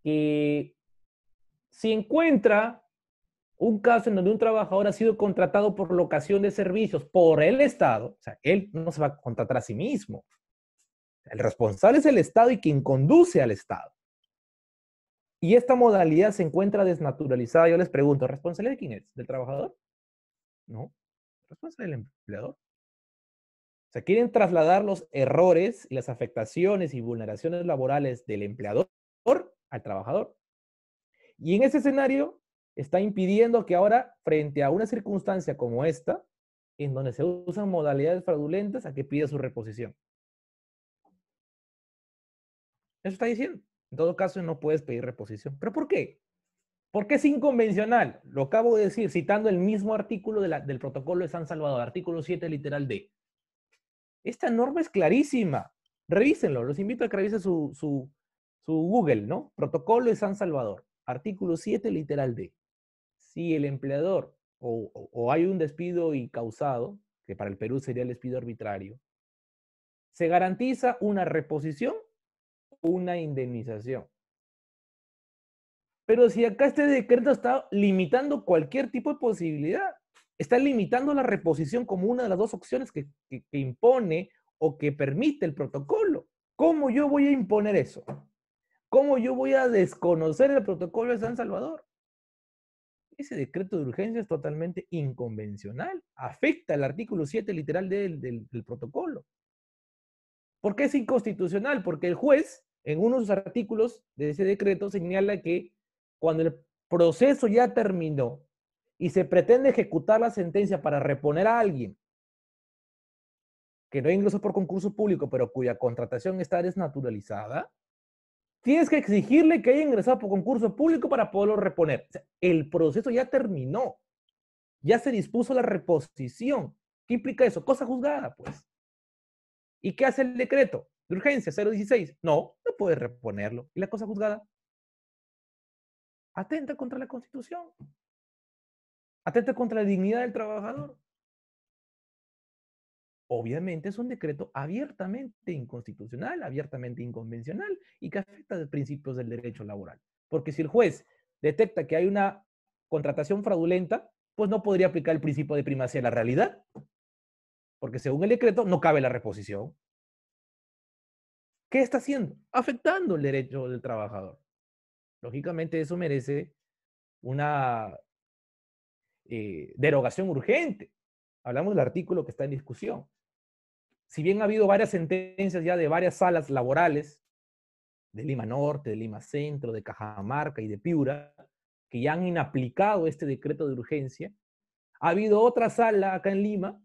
que si encuentra un caso en donde un trabajador ha sido contratado por locación de servicios por el Estado, o sea, él no se va a contratar a sí mismo. El responsable es el Estado y quien conduce al Estado. Y esta modalidad se encuentra desnaturalizada. Yo les pregunto, responsable de quién es? ¿Del trabajador? No, responsable del empleador. O sea, quieren trasladar los errores y las afectaciones y vulneraciones laborales del empleador al trabajador. Y en ese escenario está impidiendo que ahora, frente a una circunstancia como esta, en donde se usan modalidades fraudulentas, a que pida su reposición. Eso está diciendo. En todo caso, no puedes pedir reposición. ¿Pero por qué? Porque es inconvencional. Lo acabo de decir, citando el mismo artículo del protocolo de San Salvador, artículo 7, literal D. Esta norma es clarísima. Revísenlo. Los invito a que revisen su Google, ¿no? Protocolo de San Salvador. Artículo 7, literal D. Si el empleador o, hay un despido y causado, que para el Perú sería el despido arbitrario, se garantiza una reposición o una indemnización. Pero si acá este decreto está limitando cualquier tipo de posibilidad, está limitando la reposición como una de las dos opciones que, que impone o que permite el protocolo. ¿Cómo yo voy a imponer eso? ¿Cómo yo voy a desconocer el protocolo de San Salvador? Ese decreto de urgencia es totalmente inconvencional. Afecta al artículo 7 literal del, protocolo. ¿Por qué es inconstitucional? Porque el juez, en uno de sus artículos de ese decreto, señala que cuando el proceso ya terminó y se pretende ejecutar la sentencia para reponer a alguien que no ingresó por concurso público, pero cuya contratación está desnaturalizada, Tienes que exigirle que haya ingresado por concurso público para poderlo reponer. el proceso ya terminó. Ya se dispuso la reposición. ¿Qué implica eso? Cosa juzgada, pues. ¿Y qué hace el decreto? De urgencia 016. No, no puede reponerlo. ¿Y la cosa juzgada? Atenta contra la Constitución. Atenta contra la dignidad del trabajador obviamente es un decreto abiertamente inconstitucional, abiertamente inconvencional y que afecta los principios del derecho laboral. Porque si el juez detecta que hay una contratación fraudulenta, pues no podría aplicar el principio de primacía a la realidad, porque según el decreto no cabe la reposición. ¿Qué está haciendo? Afectando el derecho del trabajador. Lógicamente eso merece una eh, derogación urgente. Hablamos del artículo que está en discusión si bien ha habido varias sentencias ya de varias salas laborales, de Lima Norte, de Lima Centro, de Cajamarca y de Piura, que ya han inaplicado este decreto de urgencia, ha habido otra sala acá en Lima,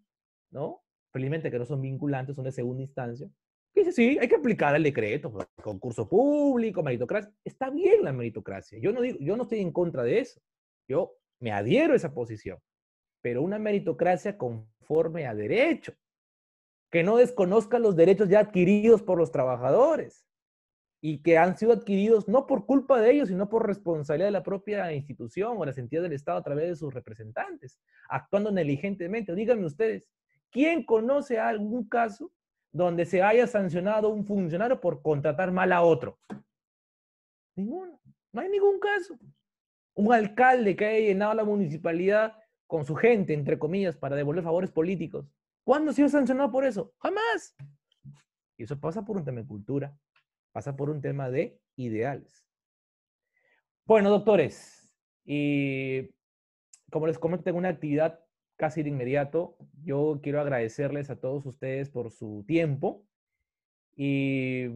¿no? Felizmente que no son vinculantes, son de segunda instancia, que dice, sí, hay que aplicar el decreto, pues, concurso público, meritocracia. Está bien la meritocracia, yo no, digo, yo no estoy en contra de eso, yo me adhiero a esa posición, pero una meritocracia conforme a derecho, que no desconozca los derechos ya adquiridos por los trabajadores y que han sido adquiridos no por culpa de ellos, sino por responsabilidad de la propia institución o la entidades del Estado a través de sus representantes, actuando negligentemente. Díganme ustedes, ¿quién conoce algún caso donde se haya sancionado un funcionario por contratar mal a otro? Ninguno, no hay ningún caso. Un alcalde que haya llenado la municipalidad con su gente, entre comillas, para devolver favores políticos, ¿Cuándo ha sido sancionado por eso? Jamás. Y eso pasa por un tema de cultura, pasa por un tema de ideales. Bueno, doctores, y como les comento, tengo una actividad casi de inmediato. Yo quiero agradecerles a todos ustedes por su tiempo. Y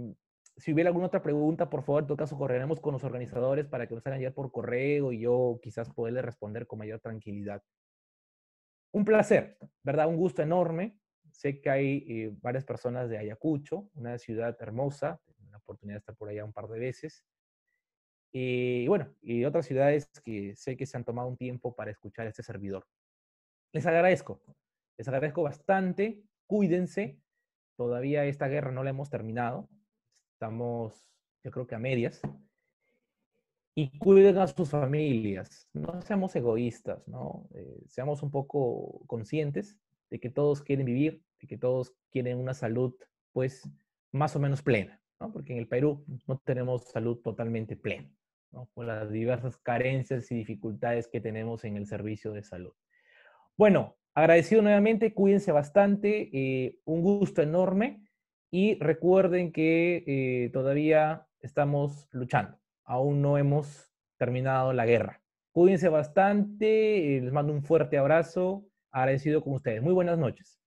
si hubiera alguna otra pregunta, por favor, en todo caso, correremos con los organizadores para que nos hagan llegar por correo y yo quizás poderles responder con mayor tranquilidad un placer, ¿verdad? Un gusto enorme. Sé que hay eh, varias personas de Ayacucho, una ciudad hermosa, una oportunidad de estar por allá un par de veces. Y bueno, y otras ciudades que sé que se han tomado un tiempo para escuchar este servidor. Les agradezco, les agradezco bastante, cuídense, todavía esta guerra no la hemos terminado, estamos yo creo que a medias, y cuiden a sus familias. No seamos egoístas, ¿no? Eh, seamos un poco conscientes de que todos quieren vivir, de que todos quieren una salud, pues, más o menos plena, Porque en el Perú no tenemos salud totalmente plena, ¿no? Por las diversas carencias y dificultades que tenemos en el servicio de salud. Bueno, agradecido nuevamente, cuídense bastante, eh, un gusto enorme y recuerden que eh, todavía estamos luchando aún no hemos terminado la guerra. Cuídense bastante, eh, les mando un fuerte abrazo, agradecido con ustedes. Muy buenas noches.